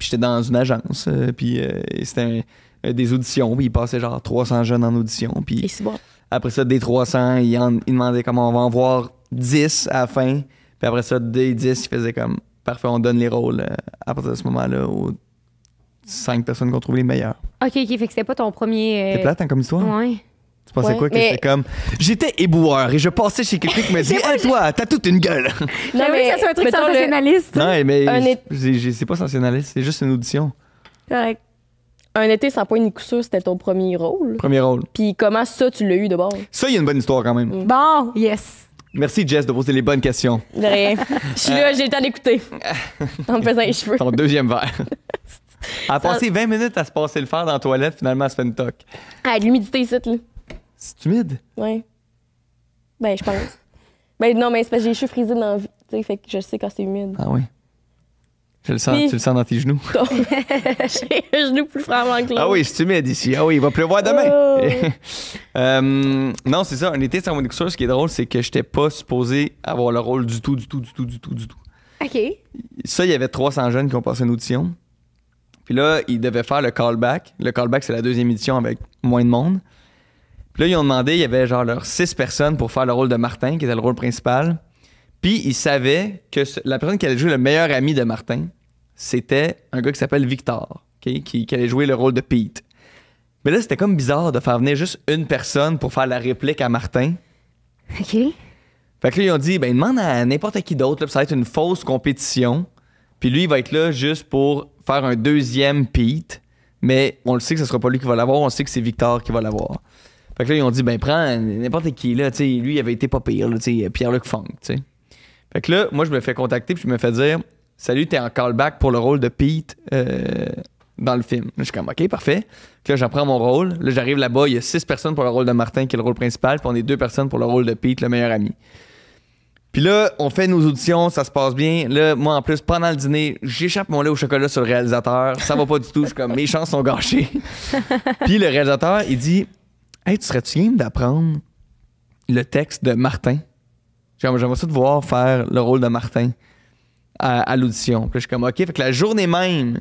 J'étais dans une agence, euh, puis c'était des auditions, puis ils passaient genre 300 jeunes en audition. Puis bon. Après ça, des 300, ils, en, demandaient comment on va en voir 10 à la fin. Puis après ça, des 10, il faisaient comme Parfait, on donne les rôles euh, à partir de ce moment-là aux cinq personnes qu'on trouve les meilleures. OK, OK. Fait que c'était pas ton premier. Euh, T'es plate, hein, comme histoire? Oui. Tu pensais quoi que c'était comme j'étais éboueur et je passais chez quelqu'un qui m'a dit hey, toi, t'as toute une gueule. Non mais ça c'est un truc sensationnaliste. Non mais c'est pas sensationnaliste, c'est juste une audition. Correct. Un été sans point ni coup sûr, c'était ton premier rôle. Premier rôle. Puis comment ça tu l'as eu de base Ça il y a une bonne histoire quand même. Mm. Bon, yes. Merci, Jess, de poser les bonnes questions. De rien. Je suis là, euh, j'ai le temps d'écouter. En me faisant les cheveux. Ton deuxième verre. Elle a passé 20 minutes à se passer le fer dans la toilette, finalement, à se fait une toque. Ah, l'humidité ici, là. C'est humide? Oui. Ben, je pense. ben, non, mais c'est parce que j'ai les cheveux frisés dans la vie, fait que je sais quand c'est humide. Ah oui. Tu le sens dans tes genoux. J'ai un genou plus que l'autre. Ah oui, c'est humide ici. Ah oui, il va pleuvoir demain. Oh. Euh, non, c'est ça. Un été sans mon ce qui est drôle, c'est que je n'étais pas supposé avoir le rôle du tout, du tout, du tout, du tout, du tout. OK. Ça, il y avait 300 jeunes qui ont passé une audition. Puis là, ils devaient faire le callback. Le callback, c'est la deuxième édition avec moins de monde. Puis là, ils ont demandé, il y avait genre leurs six personnes pour faire le rôle de Martin, qui était le rôle principal. Puis ils savaient que la personne qui allait jouer le meilleur ami de Martin, c'était un gars qui s'appelle Victor, qui, allait jouer le rôle de Pete. Mais là, c'était comme bizarre de faire venir juste une personne pour faire la réplique à Martin. OK. Fait que là, ils ont dit, ben, demande à n'importe qui d'autre, ça va être une fausse compétition. Puis lui, il va être là juste pour faire un deuxième Pete. Mais on le sait que ce sera pas lui qui va l'avoir, on sait que c'est Victor qui va l'avoir. Fait que là, ils ont dit, ben, prends n'importe qui, là, lui, il avait été pas pire, Pierre-Luc Funk, Fait que là, moi, je me fais contacter, puis je me fais dire, Salut, t'es en callback pour le rôle de Pete euh, dans le film. Je suis comme, OK, parfait. Puis là, j'apprends mon rôle. Là, j'arrive là-bas, il y a six personnes pour le rôle de Martin, qui est le rôle principal, puis on est deux personnes pour le rôle de Pete, le meilleur ami. Puis là, on fait nos auditions, ça se passe bien. Là, moi, en plus, pendant le dîner, j'échappe mon lait au chocolat sur le réalisateur. Ça va pas du tout. Je suis comme, mes chances sont gâchées. puis le réalisateur, il dit, Hey, tu serais-tu d'apprendre le texte de Martin? J'aimerais ça te voir faire le rôle de Martin à, l'audition. Puis là, je suis comme, OK, fait que la journée même,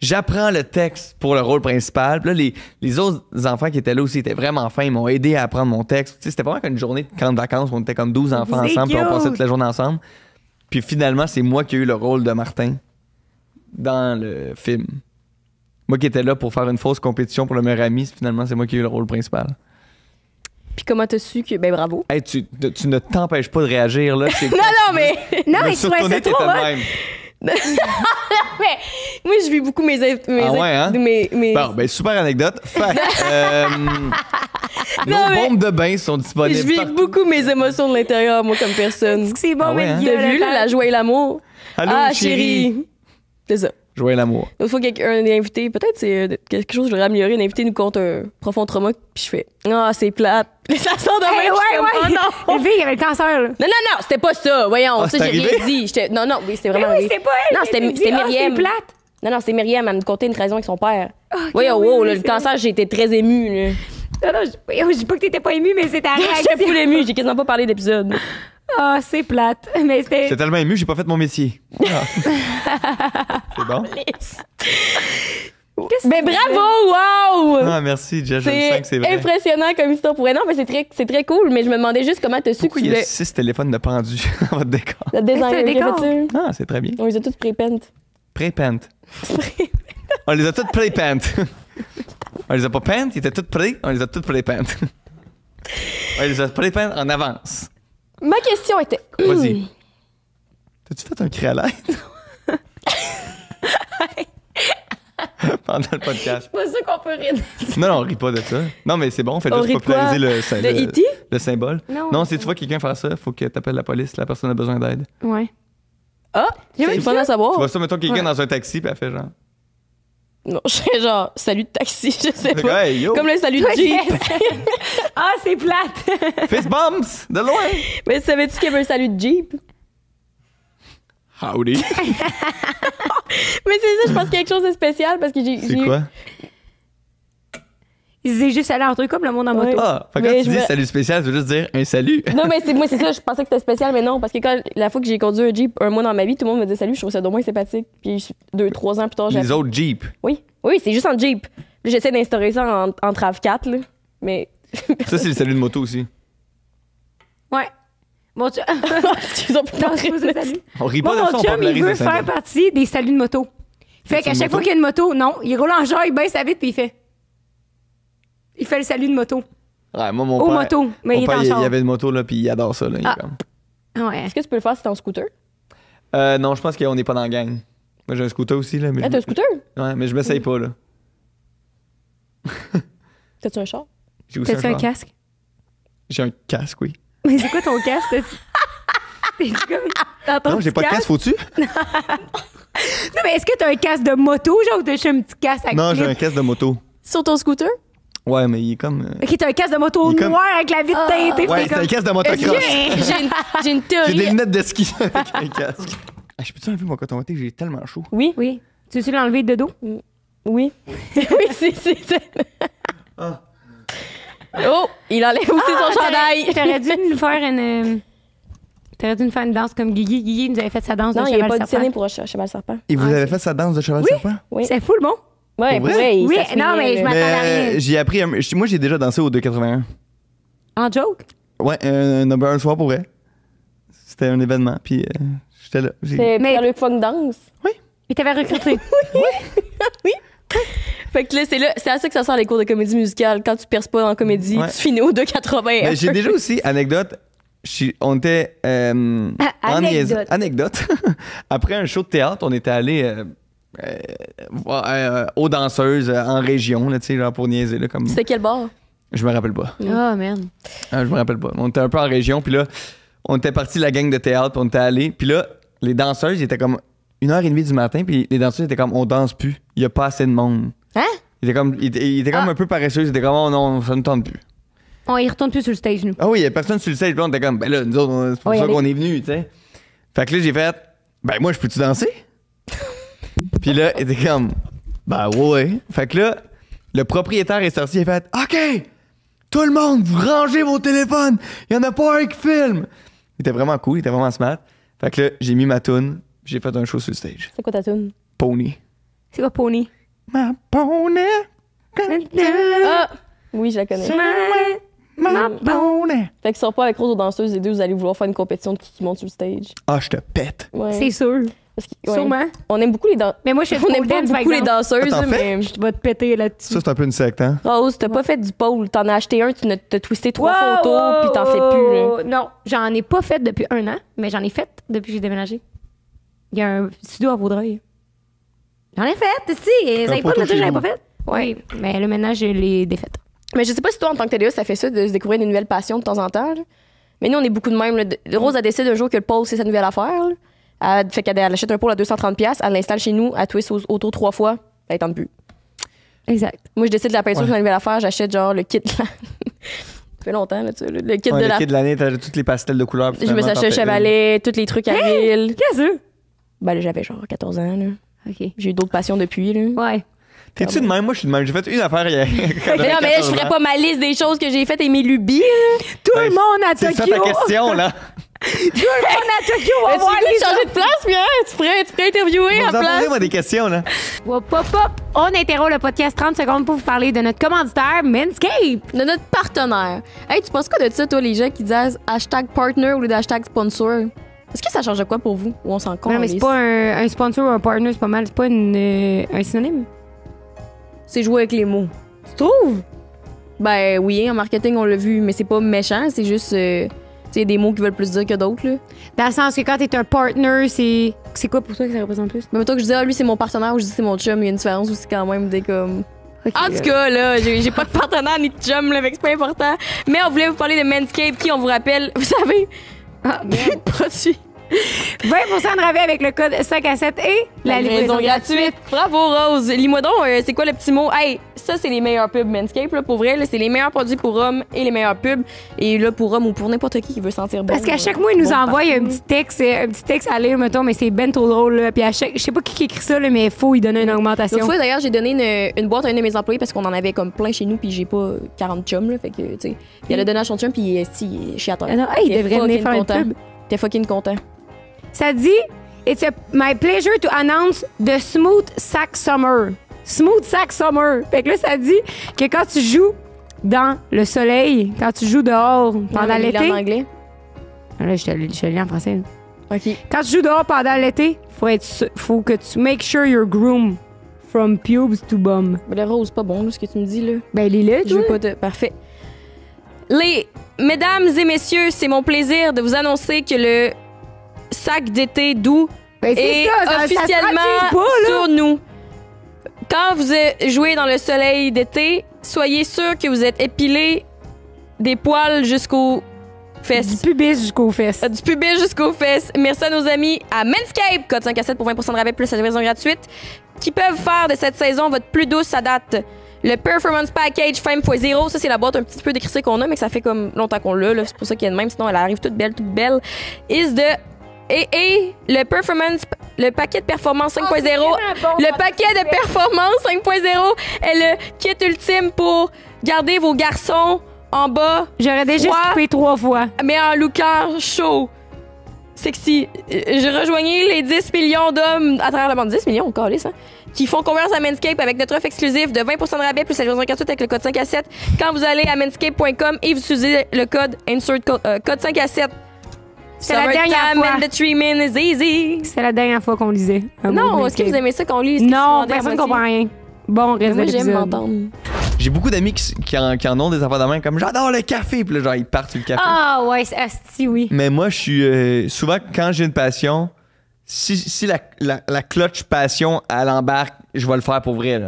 j'apprends le texte pour le rôle principal. Puis là, les, autres enfants qui étaient là aussi étaient vraiment fins. Ils m'ont aidé à apprendre mon texte. c'était pas comme une journée de camp de vacances où on était comme 12 enfants ensemble, puis on passait toute la journée ensemble. Puis finalement, c'est moi qui ai eu le rôle de Martin dans le film. Moi qui étais là pour faire une fausse compétition pour le meilleur ami, finalement, c'est moi qui ai eu le rôle principal. Puis comment t'as su que. Ben bravo. tu, tu ne t'empêches pas de réagir, là. non, non, mais. Non, mais tu c'est trop. moi. mais, moi, je vis beaucoup mes. mes ah ouais, hein? Mes, Bon, ben, super anecdote. euh, nos bombes de bain sont disponibles. Je vis beaucoup mes émotions de l'intérieur, moi, comme personne. C'est bon, ah ouais, mais hein? vu, là, la joie et l'amour. ah, chérie. C'est ça à Lamour. Il faut qu'un des invités, peut-être c'est euh, quelque chose que j'aurais amélioré, un invité nous compte un profond trauma, puis je fais Ah, c'est plate. Les ça de hey, ouais, ouais. Oh, non. Vie, il y avait le cancer. Là. Non, non, non, c'était pas ça. Voyons, ah, ça, j'ai rien dit. Non, non, oui, c'était vraiment. oui, c'est pas elle. Non, c'était ah, Myriam. c'est plate. Non, non, c'est Myriam, elle me contait une trahison avec son père. Okay, voyons, oui, le cancer, j'étais très émue. Non, non, je, dis pas que t'étais pas émue, mais c'était ta je J'étais full émue, j'ai quasiment pas parlé d'épisode. Ah c'est plate. Mais J'étais tellement ému, j'ai pas fait mon métier. Ah. c'est bon? Mais bravo! Wow! Ah, merci, C'est c'est vrai. impressionnant comme histoire pour un Non, mais c'est très, c'est très cool, mais je me demandais juste comment tu as su Pourquoi que il y a téléphones de pendus dans votre décor? Le décor. Ah, c'est très bien. On les a tous pré-pent Pré-pent. On les a tous pré-pent. On les a pas pent, ils étaient tous prêts. On les a toutes pré-pent. On les a pré-pent en avance. Ma question était. Vas-y. Hum. T'as-tu fait un cri à l'aide? pendant le podcast. C'est pas ça qu'on peut rire. non, non, on rit pas de ça. Non, mais c'est bon, on fait on juste populariser le, le, le, le, symbole. Non, si tu vois quelqu'un faire ça, faut que t'appelles la police, la personne a besoin d'aide. Ouais. Ah, j'ai même pas à savoir. Tu vois ça, mettons quelqu'un dans un taxi, puis elle fait genre. Non, je serais genre salut de taxi, je sais pas. Comme le salut de Jeep. ah, c'est plate. Fist bumps de loin. Mais savais-tu qu'il y avait un salut de Jeep? Howdy. mais c'est ça, je pense qu'il y quelque chose de spécial parce que j'ai. C'est quoi? Ils étaient juste allés entre eux comme le monde en moto. Ah, fait quand tu dis salut spécial, tu veux juste dire un salut. Non, mais c'est, moi, c'est ça, je pensais que c'était spécial, mais non, parce que quand, la fois que j'ai conduit un Jeep un mois dans ma vie, tout le monde me disait salut, je trouve ça moins sympathique. Puis deux, trois ans plus tard, j'ai. Les autres Jeep. Oui, oui, c'est juste en Jeep. j'essaie d'instaurer ça en, en Trav 4, là. Mais. ça, c'est le salut de moto aussi. Ouais. Mon tu. en On rit pas de mon il veut faire partie des saluts de moto. Fait qu'à chaque fois qu'il y a une moto, non, il roule en genre, il baisse sa vite, puis il fait il fait le salut de moto. Ouais, moi, mon Au moto. Mais il y avait une moto, là, puis il adore ça. Là, il est ah. comme- ah Ouais. Est-ce que tu peux le faire si t'es en scooter? Euh, non, je pense qu'on n'est pas dans la gang. Moi, j'ai un scooter aussi, là. Mais, Ah, t'as un scooter? Ouais, mais je m'essaye pas, là. T'as-tu un char? J'ai aussi T'as-tu un, un casque? J'ai un casque, oui. Mais c'est quoi ton casque? tes comme non, j'ai pas de casque, faut-tu? Non, mais est-ce que t'as un casque de moto, genre, ou t'as un petit casque Non, j'ai un casque de moto. Sur ton scooter? Ouais, mais il est comme. Euh, ok, t'as un casque de moto noir avec la vitre ah. teintée. Ouais, c'est un casque de motocross. J'ai une, j'ai J'ai des lunettes de ski avec un casque. Ah, je peux-tu enlever mon coton J'ai tellement chaud. Oui, Oui. Tu veux-tu l'enlever de dos? oui. oui, c'est, c'est, ah. Oh, il enlève aussi son ah, chandail. T'aurais- dû nous faire une. Euh, t'aurais dû nous faire une danse comme Guigui. Guigui nous avait fait sa danse Non, il n'est pas serpent. auditionné pour un Cheval Serpent. Et vous avez fait sa danse de cheval serpent? Oui. C'est fou le bon? Ouais, Oui, non, mais je m'attends à rien. j'ai appris. Moi, j'ai déjà dansé au 281. En joke? Ouais, un, euh, un soir pour vrai. C'était un événement, puis euh, j'étais là. J'ai- C'est Mais- le funk dance. Il t'avait recruté. Oui. Fait que là, c'est là, c'est à ça que ça sort les cours de comédie musicale. Quand tu perces pas en comédie, tu finis au 2,81. j'ai déjà aussi, anecdote, on était. Euh, ah, anecdote. anecdote. Après un show de théâtre, on était allé euh, euh, aux danseuses euh, en région, là, genre pour niaiser. Là, comme... C'était quel bar? Je me rappelle pas. Mm. Ah, merde Ah, je me rappelle pas. On était un peu en région, puis là, on était parti la gang de théâtre, puis on était allé. Puis là, les danseuses, étaient comme une heure et demie du matin, puis les danseuses étaient comme on danse plus, il y a pas assez de monde. Hein? Ils étaient comme, ils, étaient comme ah. un peu paresseux, ils étaient comme oh non, ça ne tente plus. On y retourne plus sur le stage, nous. Ah oui, il y a personne sur le stage, puis on était comme ben là, nous c'est pour ça qu'on est venu tu sais. Fait que là, j'ai fait ben moi, je peux-tu danser? Puis là, il était comme, ben ouais. Fait que là, le propriétaire est sorti et fait, OK, tout le monde, vous rangez vos téléphones. Il y en a pas un qui filme. Il était vraiment cool, il était vraiment smart. Fait que là, j'ai mis ma toune, j'ai fait un show sur le stage. C'est quoi ta toune? Pony. C'est quoi Pony? Ma pony. Ah! Oui, je la connais. Ma, ma pony. Fait que sors pas avec Rose aux danseuses, les deux, vous allez vouloir faire une compétition de qui, monte sur le stage. Ah, je te pète. C'est sûr on aime beaucoup les danseuses. Mais moi, je suis On aime beaucoup les danseuses, mais. Je vais te péter là-dessus. Ça, c'est un peu une secte, hein? Rose, t'as pas fait du pole. T'en as acheté un, tu t'as twisté trois photos, puis t'en fais plus. Là. Non, j'en ai pas fait depuis un an, mais j'en ai fait depuis que j'ai déménagé. Il y a un studio à Vaudreuil. J'en ai fait, si. sais. pas pas fait. Oui, mais le ménage, je l'ai défaite. Mais je sais pas si toi, en tant que TDA, ça fait ça de se découvrir une nouvelle passion de temps en temps. Mais nous, on est beaucoup de même. Rose a décidé un jour que le pole, c'est sa nouvelle affaire. Là. Elle, fait achète un pôle à 230$, elle l'installe chez nous, elle twist aux trois fois, elle est en but. Exact. Moi, je décide de la peinture, quand je à l'affaire j'achète genre le kit. Ça fait longtemps, là, tu le, kit de l'année. Le kit de l'année, t'as toutes les pastels de couleur. Je me suis acheté le chevalet, tous les trucs à l'île. Qu'est-ce que Ben j'avais genre 14 ans, là. OK. J'ai eu d'autres passions depuis, là. Ouais. T'es-tu de même? Moi, je suis de même. J'ai fait une affaire hier. non, mais là, je ferais pas ma liste des choses que j'ai faites et mes lubies. Tout le ben, monde a Tokyo. C'est ça ta question, là. Tu le Tokyo changer de place, tu pourrais, tu pourrais interviewer en place. moi des questions, là. On interroge le podcast 30 secondes pour vous parler de notre commanditaire, Manscape. De notre partenaire. Hey, tu penses quoi de ça, toi, les gens qui disent hashtag partner au lieu d'hashtag sponsor? Est-ce que ça change de quoi pour vous? Ou on s'en compte? Non, mais c'est pas un, sponsor ou un partner, c'est pas mal. C'est pas euh, un synonyme. C'est jouer avec les mots. Tu trouves? Ben oui, en marketing, on l'a vu, mais c'est pas méchant, c'est juste. Euh, il y a des mots qui veulent plus dire que d'autres. là. Dans le sens que quand t'es un partner, c'est. C'est quoi pour toi que ça représente plus? Mais toi que je dis, ah, lui, c'est mon partenaire ou je dis, c'est mon chum, il y a une différence aussi quand même des comme. en tout cas, là, j'ai pas de partenaire ni de chum, là, c'est pas important. Mais on voulait vous parler de Manscaped qui, on vous rappelle, vous savez, ah, plus de produits 20 de rabais avec le code 5 à 7 et la, livraison, gratuite. Bravo, Rose. lis euh, c'est quoi le petit mot? Hey, ça, c'est les meilleurs pubs Manscape, pour vrai. c'est les meilleurs produits pour hommes et les meilleurs pubs. Et là, pour hommes ou pour n'importe qui qui veut sentir bon. Parce qu'à euh, chaque mois, il nous envoie un petit texte, euh, un petit texte à lire, mettons, mais c'est ben trop drôle, Puis à chaque, je sais pas qui, qui écrit ça, là, mais il faut y donner une augmentation. L'autre fois, d'ailleurs, j'ai donné une, boîte à un de mes employés parce qu'on en avait comme plein chez nous, puis j'ai pas 40 chums, là. Fait que, tu sais. il a mm. donné à son chum, puis si, je suis ah hey, il devrait venir faire pub. T'es fucking content. Ça dit It's my pleasure to announce the Smooth Sack Summer. Smooth Sack Summer. Fait que là, ça dit que quand tu joues dans le soleil, quand tu joues dehors pendant l'été. en anglais. Ah, là, je te, je te en français. OK. Quand tu joues dehors pendant l'été, faut être faut que tu make sure you're groom from pubes to bum. Le rose pas bon ce que tu me dis là. Ben il est là, Je veux pas de parfait. Les mesdames et messieurs, c'est mon plaisir de vous annoncer que le sac d'été doux ben, et ça, officiellement sur nous. Quand vous jouez dans le soleil d'été, soyez sûr que vous êtes épilé des poils jusqu'aux fesses. Du pubis jusqu'aux fesses. Du pubis jusqu'aux fesses. Merci à nos amis à Manscape, code 5 à pour 20% de rabais plus la livraison gratuite, qui peuvent faire de cette saison votre plus douce à date. Le Performance Package Femme x 0, ça c'est la boîte un petit peu décrissée qu'on a, mais ça fait comme longtemps qu'on l'a. C'est pour ça qu'il y a même, sinon elle arrive toute belle, toute belle. Is de et, le paquet de performance 5.0, le paquet de performance 5.0 est le kit ultime pour garder vos garçons en bas. J'aurais déjà coupé trois fois. Mais en lookant chaud. Sexy. Je rejoignais les 10 millions d'hommes à travers le monde. 10 millions, encore ça. Hein, qui font confiance à Manscaped avec notre offre exclusive de 20 de rabais plus la livraison gratuite avec le code 5 à 7 quand vous allez à manscaped.com et vous utilisez le code insert euh, code 5 à 7. C'est la dernière fois. C'est qu'on lisait. Non, est-ce que vous aimez ça qu'on lise? Non, personne ne comprend rien. Bon, reste j'aime m'entendre. J'ai beaucoup d'amis qui, en, ont des affaires de main comme j'adore le café, puis là, genre ils partent sur le café. Ah ouais, asti oui. Mais moi je suis euh, souvent quand j'ai une passion, si, la, la, clutch passion elle embarque, je vais le faire pour vrai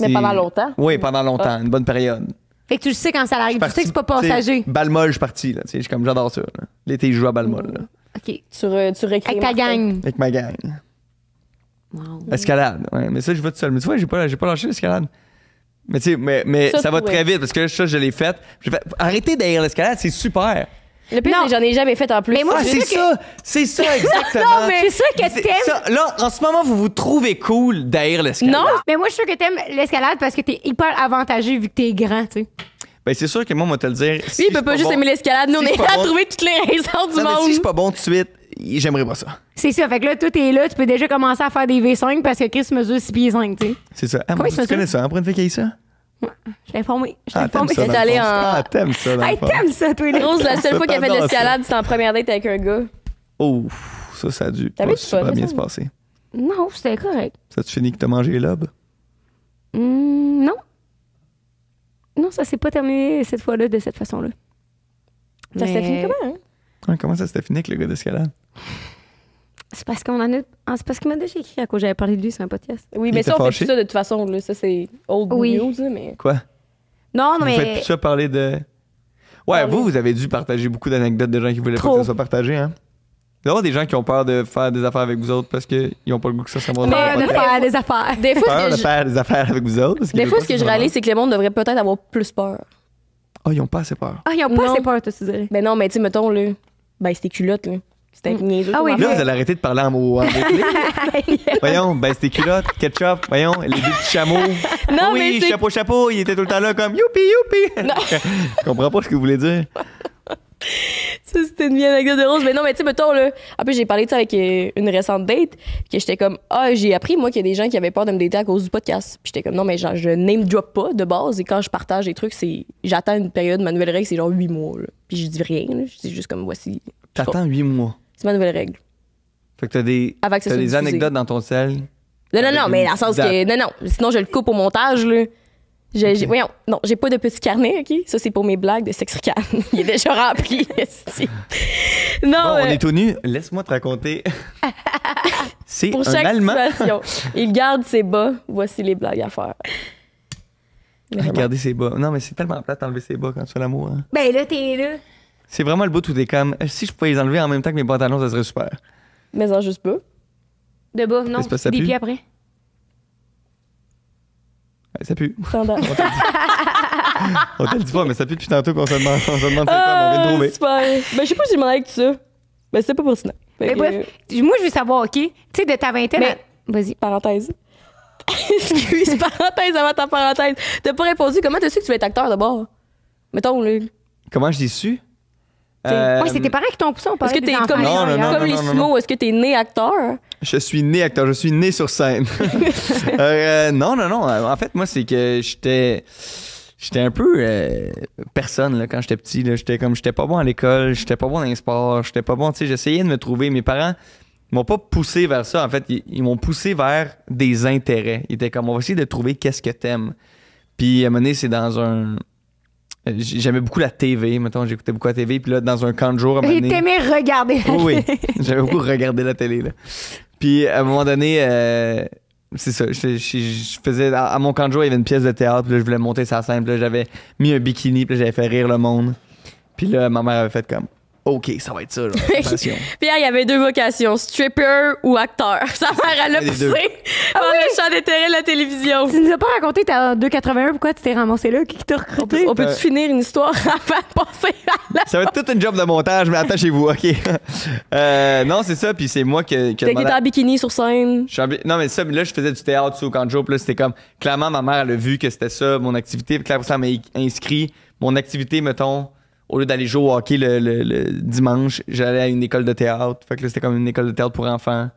Mais pendant longtemps. Oui, pendant longtemps, ah. une bonne période. Fait que tu le sais quand ça arrive. tu sais que c'est pas passager. Balmol, je suis parti. Là, comme, j'adore ça. L'été, je joue à Balmol. OK. Tu, tu Avec ta gang. Avec ma gang. Escalade. Ouais, mais ça, je vais tout seul. Mais tu vois, j'ai pas, j'ai pas lâché l'escalade. Mais tu sais, mais, mais ça, va très vite parce que ça, je l'ai fait. J'ai Arrêtez derrière l'escalade, c'est super. Le pire, c'est j'en ai jamais fait en plus. Mais moi, ah, c'est ça, c'est ça, exactement. non, mais c'est ça que t'aimes. Là, en ce moment, vous vous trouvez cool d'ailleurs l'escalade. Non, mais moi, je suis sûr que t'aimes l'escalade parce que t'es hyper avantagé vu que t'es grand, tu sais. Ben, c'est sûr que moi, on va te le dire. Si Lui, il peut pas, juste aimer l'escalade. Nous, on est là à trouver toutes les raisons du monde. si je suis pas bon tout de suite, j'aimerais pas ça. C'est ça. Fait que là, tout est là. Tu peux déjà commencer à faire des V5 parce que Chris mesure 6 pieds 5, tu sais. C'est ça. Ah, tu connais ça, hein, pour une fille ça? Je t'ai informé. Je t'ai ah, informé. allé en. Ah, t'aimes ça, là. t'aimes ça, toi, les Rose, la seule fois qu'elle fait de l'escalade, c'est en première date avec un gars. Oh, ça, ça a dû pas pas, bien se passer. Non, c'était correct. Ça tu fini que t'as mangé les lobes? Hmm, non. Non, ça s'est pas terminé cette fois-là de cette façon-là. Ça s'est fini comment, hein? comment ça s'était fini avec le gars d'escalade? C'est parce qu'on en a. Ah, c'est parce qu'il m'a déjà écrit à quoi j'avais parlé de lui sur un podcast. Oui, mais ça, on fait ça de toute façon. Ça, c'est old news, mais. Quoi? Non, non, Vous faites tout plus ça parler de. Ouais, vous, vous avez dû partager beaucoup d'anecdotes de gens qui voulaient pas que ça soit partagé, hein? Il y a des gens qui ont peur de faire des affaires avec vous autres parce qu'ils n'ont pas le goût que ça soit dans Peur de faire des affaires. Des fois, Peur de faire des affaires avec vous autres. parce des fois, ce que je réalise, c'est que le monde devrait peut-être avoir plus peur. Oh, ils ont pas assez peur. Ah, ils ont pas assez peur, tu tu dirais. Ben non, mais tu sais, mettons, là, ben, c'était culotte, là. C'était mm. niaiseux. Ah oui, là, vous allez arrêter de parler en mots. voyons, ben c'était culotte, ketchup, voyons, les deux petits chameaux. Non, oui, mais chapeau, chapeau, il était tout le temps là comme youpi, youpi. Non. Je comprends pas ce que vous voulez dire. ça, c'était une vieille anecdote de Rose. Mais non, mais tu sais, mettons, là. En plus, j'ai parlé de ça avec euh, une récente date, que j'étais comme, ah, j'ai appris, moi, qu'il y a des gens qui avaient peur de me dater à cause du podcast. Puis j'étais comme, non, mais genre, je name drop pas de base. Et quand je partage des trucs, c'est. J'attends une période, ma nouvelle règle, c'est genre 8 mois, Puis je dis rien, Je dis juste comme, voici. T'attends 8 mois. C'est ma nouvelle règle. Fait que t'as des, des anecdotes dans ton sel. Non, non, non, mais dans le sens que. Non, non. Sinon, je le coupe au montage, là. voyons, non, j'ai pas de petit carnet, OK? Ça, c'est pour mes blagues de sexe sexricane. Il est déjà rempli, Non, on euh, est tout nu. Laisse-moi te raconter. C'est pour un chaque Allemand. Il garde ses bas. Voici les blagues à faire. Regardez ah, ses bas. Non, mais c'est tellement plate d'enlever ses bas quand tu fais l'amour. Hein. Ben là, t'es là. C'est vraiment le bout où t'es comme, si je pouvais les enlever en même temps que mes pantalons, ça serait super. Mais en juste peu. De bas, non. Pas, ça des pieds après. ça pue. on te le dit pas, mais ça pue depuis tantôt qu'on se demande, on se demande c'est quoi, ah, Super. Ben, je sais pas si j'ai demandé avec ça. mais ben, c'était pas pour ça. mais moi, je veux savoir, OK? Tu sais, de ta vingtaine. Mais... Vas-y. Parenthèse. Excuse, parenthèse avant ta parenthèse. T'as pas répondu. Comment t'as su que tu veux être acteur d'abord? Mettons, le... Comment je l'ai su? Euh, c'était c'est tes parents qui t'ont Est-ce que t'es comme, les est-ce que t'es né acteur? Je suis né acteur, je suis né sur scène. Euh, euh, non, non, non. En fait, moi, c'est que j'étais. J'étais un peu personne quand j'étais petit. J'étais comme j'étais pas bon à l'école, j'étais pas bon dans les sports, j'étais pas bon. J'essayais de me trouver. Mes parents m'ont pas poussé vers ça. En fait, ils, m'ont poussé vers des intérêts. Ils étaient comme on va essayer de trouver qu'est-ce que t'aimes. Puis à un moment c'est dans un euh, j'aimais beaucoup la TV, mettons, j'écoutais beaucoup la TV, puis là, dans un camp de jour, à un moment donné... regarder la Oui, j'aimais beaucoup regarder la télé, Puis, à un moment donné, euh, c'est ça, je, faisais... À mon camp de jour, il y avait une pièce de théâtre, puis je voulais monter ça scène, puis là, j'avais mis un bikini, puis j'avais fait rire le monde. Puis là, ma mère avait fait comme OK, ça va être ça, là. Pierre, il y avait deux vocations, stripper ou acteur. Sa mère, elle l'a poussé par ah le champ d'intérêt de la télévision. Tu nous as pas raconté à 2,81, pourquoi tu t'es ramassé là, qui t'a recruté? On peut-tu euh, finir une histoire avant de passer à la... Ça va être toute une job de montage, mais attachez-vous, OK? Euh, non, c'est ça, puis c'est moi qui... T'as demandé... en bikini sur scène. Non, mais ça, là, je faisais du théâtre sous Kanjo, puis là, c'était comme... Clairement, ma mère, elle a vu que c'était ça, mon activité, clairement, ça m'a inscrit. Mon activité, mettons au lieu d'aller jouer au hockey le, dimanche, j'allais à une école de théâtre. Fait que là, c'était comme une école de théâtre pour enfants.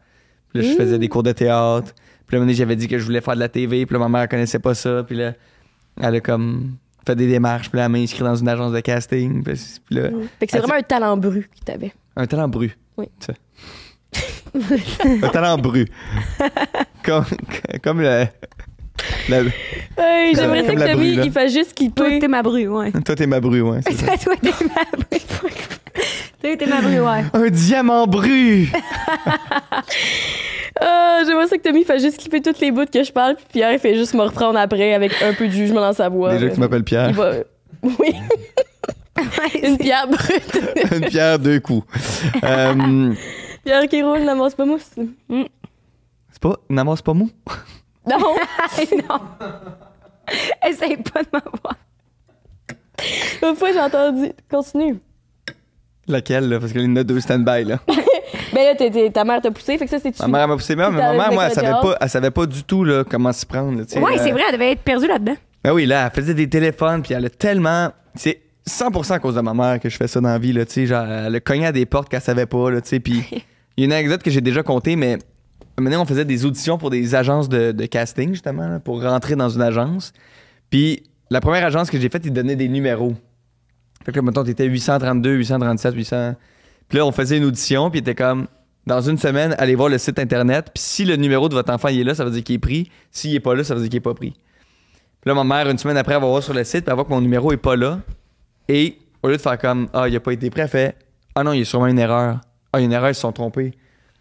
Puis là, je mmh. faisais des cours de théâtre. Puis là, j'avais dit que je voulais faire de la TV. Puis ma mère connaissait pas ça. Puis là, elle a comme fait des démarches. Puis elle m'a inscrit dans une agence de casting. c'est mmh. vraiment un talent brut que t'avais. Un talent brut. Oui. un talent brut. comme, comme le, J'aimerais ça que Tommy, il fasse juste qu'il Toi, t'es ma bru, ouais. Toi, t'es ma bru, ouais. Toi, t'es ma bru. Toi, t'es ma bru, ouais. Un diamant bru! Ah, J'aimerais ça que Tommy fasse juste clipper toutes les bouts que je parle, puis Pierre, il fait juste me reprendre après avec un peu de jugement dans sa voix. Déjà que tu m'appelles Pierre. Oui. Une pierre brute. Une pierre deux coups. Euh, pierre qui roule, n'amasse pas mousse. Mm. C'est pas. N'amasse pas mou? Non! non! Essaye pas de m'avoir. Une fois, j'ai entendu. Continue. Laquelle, là? Parce qu'il y en a deux stand-by, là. ben là, ta mère t'a poussé, fait que ça, c'est... Ma mère m'a poussé, mais ma mère, moi, elle savait, pas, elle savait pas du tout là, comment s'y prendre. Là, ouais, c'est euh. vrai, elle devait être perdue là-dedans. Ben oui, là, elle faisait des téléphones, puis elle a tellement... C'est 100% à cause de ma mère que je fais ça dans la vie, là, tu sais, genre, elle cognait à des portes qu'elle savait pas, là, tu sais, puis... Il y a une anecdote que j'ai déjà contée, mais Maintenant, on faisait des auditions pour des agences de, casting, justement, pour rentrer dans une agence. Puis la première agence que j'ai faite, ils donnaient des numéros. Fait que là, mettons, t'étais 832, 837, 800. Puis là, on faisait une audition, puis était comme, dans une semaine, allez voir le site internet. Puis si le numéro de votre enfant il est là, ça veut dire qu'il est pris. S'il n'est pas là, ça veut dire qu'il n'est pas pris. Puis là, ma mère, une semaine après, elle va voir sur le site, puis elle voit que mon numéro n'est pas là. Et au lieu de faire comme, ah, il a pas été pris, elle ah non, il y a sûrement une erreur. Ah, il y a une erreur, ils se sont trompés.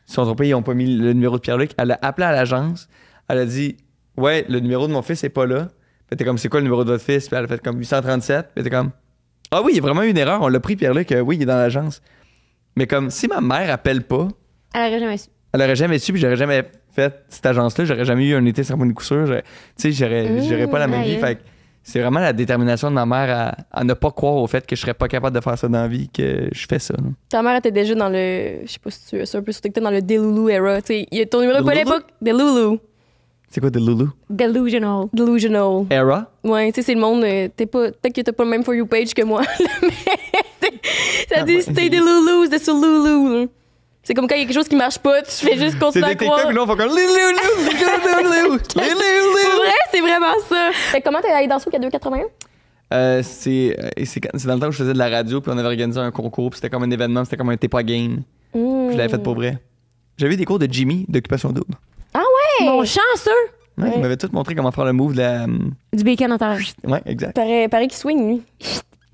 Ils sont trompés, ils n'ont pas mis le numéro de Pierre-Luc. Elle a appelé à l'agence. Elle a dit Ouais, le numéro de mon fils n'est pas là. Puis t'es comme C'est quoi le numéro de votre fils Puis elle a fait comme 837. Puis t'es comme Ah oui, il y a vraiment eu une erreur. On l'a pris, Pierre-Luc. Euh, oui, il est dans l'agence. Mais comme si ma mère appelle pas. Elle aurait jamais su. Elle aurait jamais su, puis j'aurais jamais fait cette agence-là. J'aurais jamais eu un été sans mon de couture. Tu sais, j'aurais, pas la même mmh, vie. Fait c'est vraiment la détermination de ma mère à, ne pas croire au fait que je serais pas capable de faire ça dans la vie, que je fais ça. Ta mère était déjà dans le. Je sais pas si tu es un peu sur TikTok, dans le Delulu era. Tu sais, ton numéro pas l'époque, Delulu. C'est quoi Delulu? Delusional. Delusional. Era? Ouais, tu sais, c'est le monde. Euh, t'es pas, peut-être que t'as pas le même For You page que moi. ça ah, dit ouais. stay c'était sur Delulu ». C'est comme quand il y a quelque chose qui marche pas, tu fais juste continuer à croire. C'est des TikTok, là, on fait comme... Pour vrai, c'est vraiment ça. Fait comment t'es allé dans ce qui a 2,81? Euh, euh c'est dans le temps où je faisais de la radio, puis on avait organisé un concours, puis c'était comme un événement, c'était comme un T'es pas game. Je l'avais fait pour hmm. vrai. J'avais eu des cours de Jimmy, d'occupation double. Ah ouais! Mon chanceux! Ouais, Il m'avait tout montré comment faire le move de la. Hum, du bacon en terre. Ouais, exact. Pareil, qu'il swing, lui.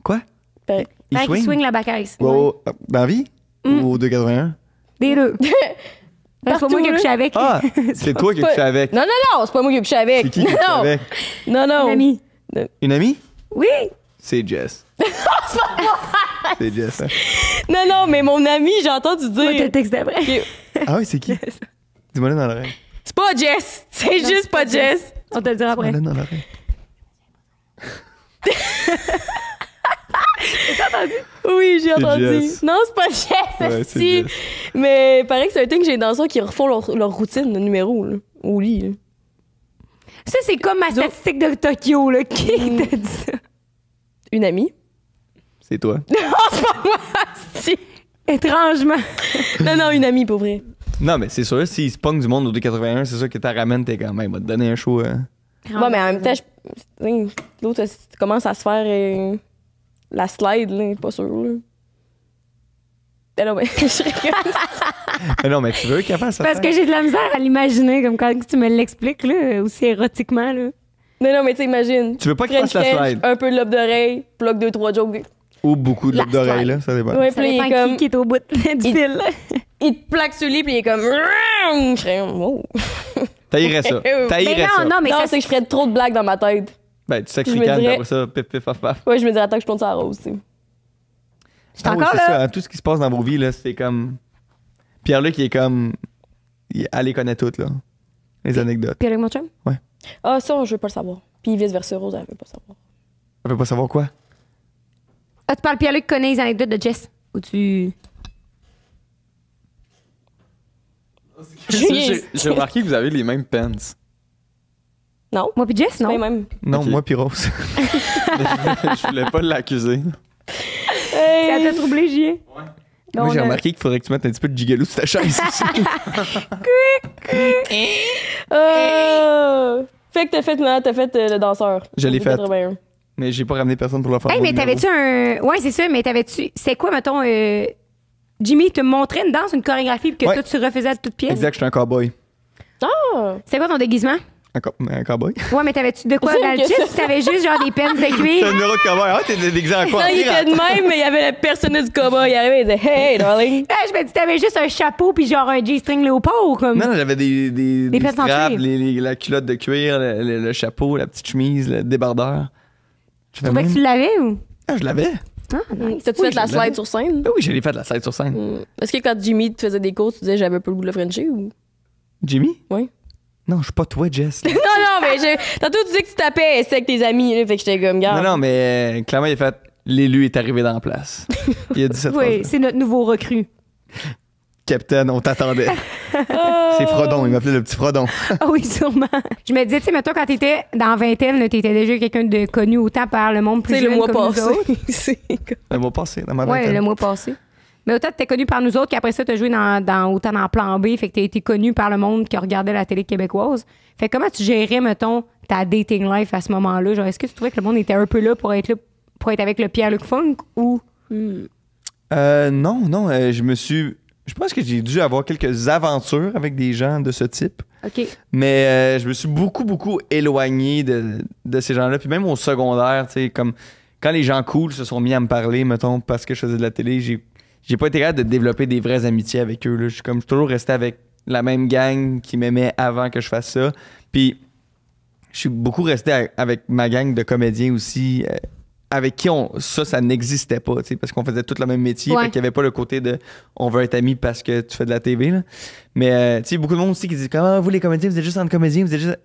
Quoi? Pareil, qu'il swing la bacaise. Oh, Dans la vie? Hmm. Ou 2,81? Des deux. C'est pas moi qui ai couché avec. Ah, c'est toi qui as couché avec. Non, non, non, c'est pas moi qui ai suis avec. C'est qui non, non. avec? Non, non. Une amie. Une amie? Oui. C'est Jess. c'est Jess. Hein. Non, non, mais mon ami, j'ai entendu dire. Moi, le texte d'après. Ah oui, c'est qui? Yes. Dis-moi là dans l'oreille. C'est pas Jess. C'est juste pas, Jess. On te le dira après. Dis-moi dans l'oreille. T'as entendu? Oui, j'ai entendu. Non, c'est pas Jess. Ouais, Jess. Mais pareil que c'est un truc que j'ai dans danseurs qui refont leur, leur routine de numéro au lit. Ça, c'est comme ma statistique de Tokyo, là. Qui hmm. t'a dit ça? Une amie. C'est toi. Non, c'est pas moi! Étrangement. non, non, une amie, pour vrai. Non, mais c'est sûr, s'ils se du monde au 281, c'est sûr que t'as ramène, t'es quand même, va te donner un show. Hein. Bon, mais en même temps, je- l'autre, commence à se faire euh, la slide, là, pas sûr. Là. Ah non, mais je rigole. Ah non, mais tu veux qu'elle fasse ça? Parce que j'ai de la misère à l'imaginer, comme quand tu me l'expliques, là, aussi érotiquement, là. Non, non, mais tu imagines. Tu veux pas qu'il fasse la slide? Un peu de lobe d'oreille, plaque deux, trois jokes. Ou beaucoup de lobe d'oreille, là, ça dépend. Ouais, puis il comme... qui, est au bout du fil. Il te plaque sur le lit, puis il est comme... Je serais... T'haïrais ça. T'haïrais ça. Non, non, mais ça, c'est que je ferais trop de blagues dans ma tête. Ben, tu sais que ça, pif, pif, Ouais, je me dirais, attends que je compte ça à rose, tu c'est ah hein, Tout ce qui se passe dans vos vies, là, c'est comme. Pierre-Luc, il est comme. Elle les connaît toutes, là. Les anecdotes. Pierre-Luc, mon chum? Ouais. Ah, ça, je veux pas le savoir. Puis vice-versa, Rose, elle veut pas savoir. Elle veut pas savoir quoi? Ah, tu parles Pierre-Luc connaît les anecdotes de Jess? Ou tu. J'ai remarqué que vous avez les mêmes pens. Non. Moi puis Jess, non? Non, moi puis Rose. je, voulais, je voulais pas l'accuser. Ça t'a troublé, J.A.? Ouais. Moi, j'ai euh, remarqué qu'il faudrait que tu mettes un petit peu de gigalou sur ta chaise aussi. Euh, fait que t'as fait, non, t'as fait euh, le danseur. Je l'ai fait. Mais j'ai pas ramené personne pour le faire. Hey, mais t'avais-tu un. Ouais, c'est ça, mais t'avais-tu. C'est quoi, mettons. euh, Jimmy te montrait une danse, une chorégraphie, que toi, tu refaisais à toute pièce? Exact, je suis un cowboy. Ah! C'est quoi ton déguisement? un, un cowboy. Ouais, mais t'avais-tu de quoi dans le Tu T'avais juste genre des peines de cuir? C'est un numéro de cowboy. Ah, t'es déguisé en quoi? Non, il était de même, mais il y avait la personne du cowboy. Il arrivait, il disait Hey, darling. Ah, je me dis, t'avais juste un chapeau puis genre un G-string léopard ou comme. Non, j'avais des. Des, des, des les, la culotte de cuir, le, chapeau, la petite chemise, le débardeur. Tu trouvais que tu l'avais ou? Ah, je l'avais. Ah, mm. tu oui, ah fait la slide sur scène? oui, j'ai fait la slide sur scène. Est-ce que quand Jimmy te faisait des cours, tu disais j'avais pas le goût de le Frenchie ou? Jimmy? Oui. Non, je suis pas toi, Jess. non, non, mais je... tantôt tu disais que tu tapais avec tes amis, fait que j'étais comme, garde. Non, non, mais euh, clairement, il a fait l'élu est arrivé dans la place. Il a dit cette Oui, c'est notre nouveau recrue. Captain, on t'attendait. c'est Frodon, il m'appelait le petit Frodon. ah oui, sûrement. Je me disais, tu sais, mais toi, quand t'étais dans vingtaine, t'étais déjà quelqu'un de connu autant par le monde plus jeune le mois passé. le mois passé, dans ma vingtaine. Oui, le mois passé. Mais autant t'es connu par nous autres qu'après ça, t'as joué dans, autant dans Plan B, fait que t'as été connu par le monde qui regardait la télé québécoise. Fait comment tu gérais, mettons, ta dating life à ce moment-là? Genre, est-ce que tu trouvais que le monde était un peu là pour être là, pour être avec le Pierre-Luc Funk ou. Hmm. Euh, non, non, euh, je me suis. Je pense que j'ai dû avoir quelques aventures avec des gens de ce type. OK. Mais euh, je me suis beaucoup, beaucoup éloigné de, de ces gens-là. Puis même au secondaire, tu sais, comme quand les gens cool se sont mis à me parler, mettons, parce que je faisais de la télé, j'ai j'ai pas été capable de développer des vraies amitiés avec eux. Je suis comme, toujours resté avec la même gang qui m'aimait avant que je fasse ça. Puis, je suis beaucoup resté avec ma gang de comédiens aussi, euh, avec qui on, ça, ça n'existait pas, parce qu'on faisait tout le même métier. Ouais. qu'il n'y avait pas le côté de on veut être amis parce que tu fais de la TV. Mais, euh, beaucoup de monde aussi qui dit comment ah, vous les comédiens, vous êtes juste en comédien, vous êtes juste.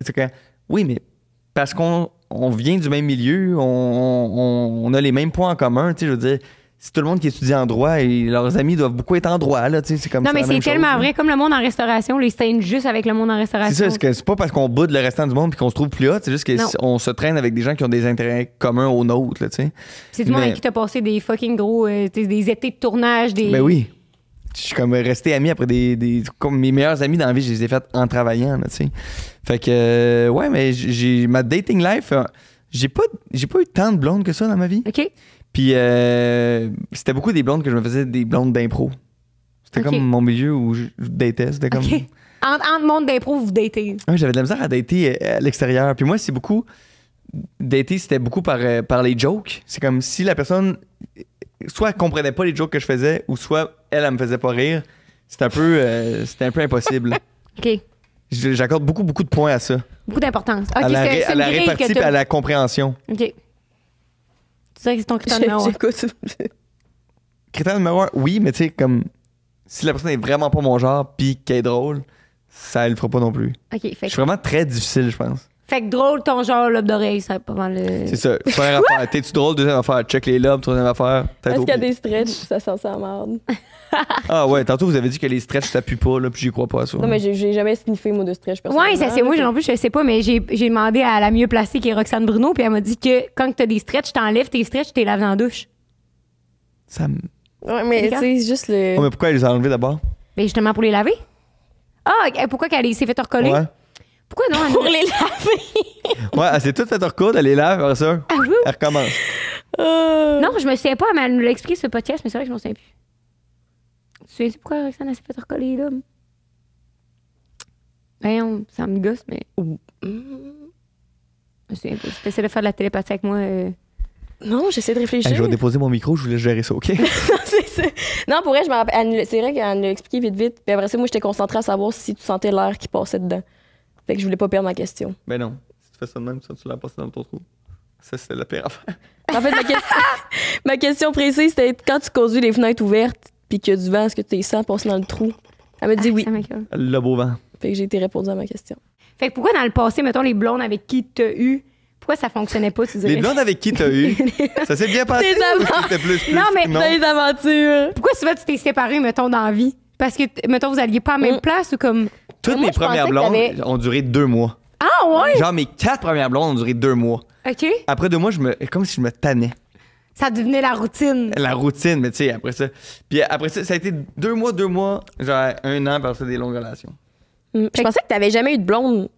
oui, mais parce qu'on vient du même milieu, on, on a les mêmes points en commun, tu je veux dire c'est tout le monde qui étudie en droit et leurs amis doivent beaucoup être en droit. Là, c'est non, mais c'est tellement vrai. Comme le monde en restauration, les ils juste avec le monde en restauration. C'est ça, c'est, pas parce qu'on boude le restant du monde puis qu'on se trouve plus haut. C'est juste qu'on se traîne avec des gens qui ont des intérêts communs aux nôtres. Là, c'est tout le monde avec qui t'as passé des fucking gros, euh, des étés de tournage. Des... Ben oui. Je suis comme resté ami après des, Comme mes meilleurs amis dans la vie, je les ai faits en travaillant. Là, fait que, ouais, mais j'ai ma dating life. Euh, j'ai pas, j'ai pas eu tant de blondes que ça dans ma vie. OK. Puis euh, c'était beaucoup des blondes que je me faisais des blondes d'impro. C'était comme mon milieu où je, datais. C'était comme. En, monde d'impro, vous datez. Oui, j'avais de la misère à dater euh, à l'extérieur. Puis moi, c'est beaucoup. Dater, c'était beaucoup par, euh, par les jokes. C'est comme si la personne. Soit elle comprenait pas les jokes que je faisais, ou soit elle, elle me faisait pas rire. C'était un peu, c'était un peu impossible. OK. J'accorde beaucoup, beaucoup de points à ça. Beaucoup d'importance. OK, à la, à la répartie et à la compréhension. OK. C'est vrai que c'est ton critère de un. J'écoute. critère numéro oui, mais tu sais, comme si la personne est vraiment pas mon genre puis qu'elle est drôle, ça elle le fera pas non plus. Je suis vraiment très difficile, je pense. Fait que drôle, ton genre lobe d'oreille, ça pas mal. Le... Euh. C'est ça. Première affaire, t'es-tu drôle? Deuxième affaire, check les lobes. Troisième affaire, Est-ce qu'il y a des stretches? Ça sent ça merde. ah ouais, tantôt vous avez dit que les stretches ça pue pas, là, puis j'y crois pas à ça. Non, mais j'ai jamais sniffé, moi, de stretch. Ouais, ça c'est moi, non plus, je sais pas, mais j'ai demandé à la mieux placée qui est Roxane Bruno, puis elle m'a dit que quand t'as des stretches, t'enlèves tes stretches, t'es laves dans douche. Ça me. Ouais, mais c'est juste le. Oh, mais pourquoi elle les a d'abord? Mais ben, justement pour les laver. Ah, pourquoi qu'elle s'est fait recoller? Ouais. Pourquoi non? Pour les laver. ouais, elle s'est toute faite recoudre, elle les ça. Ah oui? Elle recommence. Euh. Non, je me souviens pas, mais elle nous l'a expliqué ce podcast, mais c'est vrai que je m'en souviens plus. Tu sais pourquoi Roxane s'est fait recoller là? Ben, ça me gosse, mais. Ouh. Je me souviens de faire de la télépathie avec moi. Euh. Non, j'essaie de réfléchir. je vais déposer mon micro, je voulais gérer ça, OK? non, c'est pour vrai, je me rappelle. C'est vrai qu'elle l'a expliqué vite, vite. Puis après ça, moi, j'étais concentrée à savoir si tu sentais l'air qui passait dedans. Fait que je voulais pas perdre ma question. Ben non. Si tu fais ça de même, ça, tu l'as passé dans ton trou. Ça, c'était la pire En fait, ma question, précise, c'était quand tu conduis les fenêtres ouvertes puis qu'il y a du vent, est-ce que tu es sans passer dans le trou? Elle m'a dit oui. Ah, le beau vent. Fait que j'ai été répondu à ma question. Fait que pourquoi dans le passé, mettons, les blondes avec qui tu as eu, pourquoi ça fonctionnait pas, tu dirais? Les blondes avec qui tu as eu, ça s'est bien passé? C'était plus, plus, non, mais non? des aventures. Pourquoi souvent tu t'es séparé, mettons, dans la vie? Parce que, mettons, vous alliez pas à la même mm. place ou comme... Toutes ben, mes premières blondes ont duré deux mois. Ah ouais? Genre mes quatre premières blondes ont duré deux mois. OK. Après deux mois, je me. comme si je me tannais. Ça devenait la routine. La routine, mais tu sais, après ça. Puis après ça, ça a été deux mois, deux mois, genre un an par ça, des longues relations. Hmm. Je pensais que tu n'avais jamais eu de blonde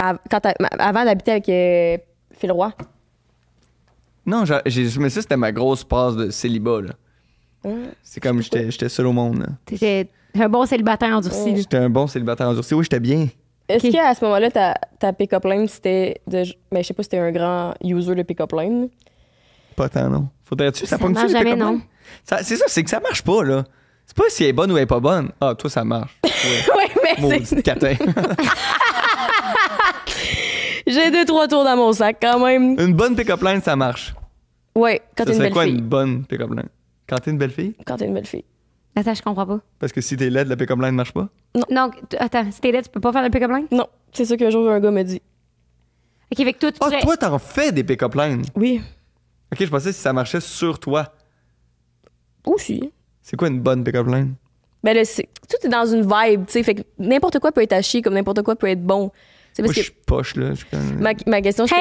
avant d'habiter avec euh, Philroy. Roy. Non, genre, je me suis c'était ma grosse passe de célibat. Là. Ah. C'est comme j'étais seul au monde. Un bon célibataire endurci. Oh, j'étais un bon célibataire endurci. Oui, j'étais bien. Est-ce qu'à ce moment-là, ta, pick-up line, c'était de. Mais ben, je sais pas si t'es un grand user de pick-up line. Pas tant, non. Faudrait-tu. Ça, ça marche jamais, non. c'est ça, c'est que ça marche pas, là. C'est pas si elle est bonne ou elle est pas bonne. Ah, toi, ça marche. Oui, ouais, mais c'est. J'ai deux, trois tours dans mon sac, quand même. Une bonne pick-up line, ça marche. Oui, quand t'es une belle fille. C'est quoi une bonne pick-up line? Quand t'es une belle fille? Quand t'es une belle fille. Attends, je comprends pas. Parce que si t'es laid, la pick-up line marche pas? Non. attends, si t'es laid, tu peux pas faire la pick-up line? Non. C'est ça qu'un jour, un gars me dit. OK, avec toi, Ah, toi, t'en fais des pick-up lines? Oui. OK, je pensais si ça marchait sur toi. si. C'est quoi une bonne pick-up line? Ben là, c'est- tout est dans une vibe, tu sais. Fait que n'importe quoi peut être haché, comme n'importe quoi peut être bon. C'est Moi, parce je suis poche, là. ma, question, c'est...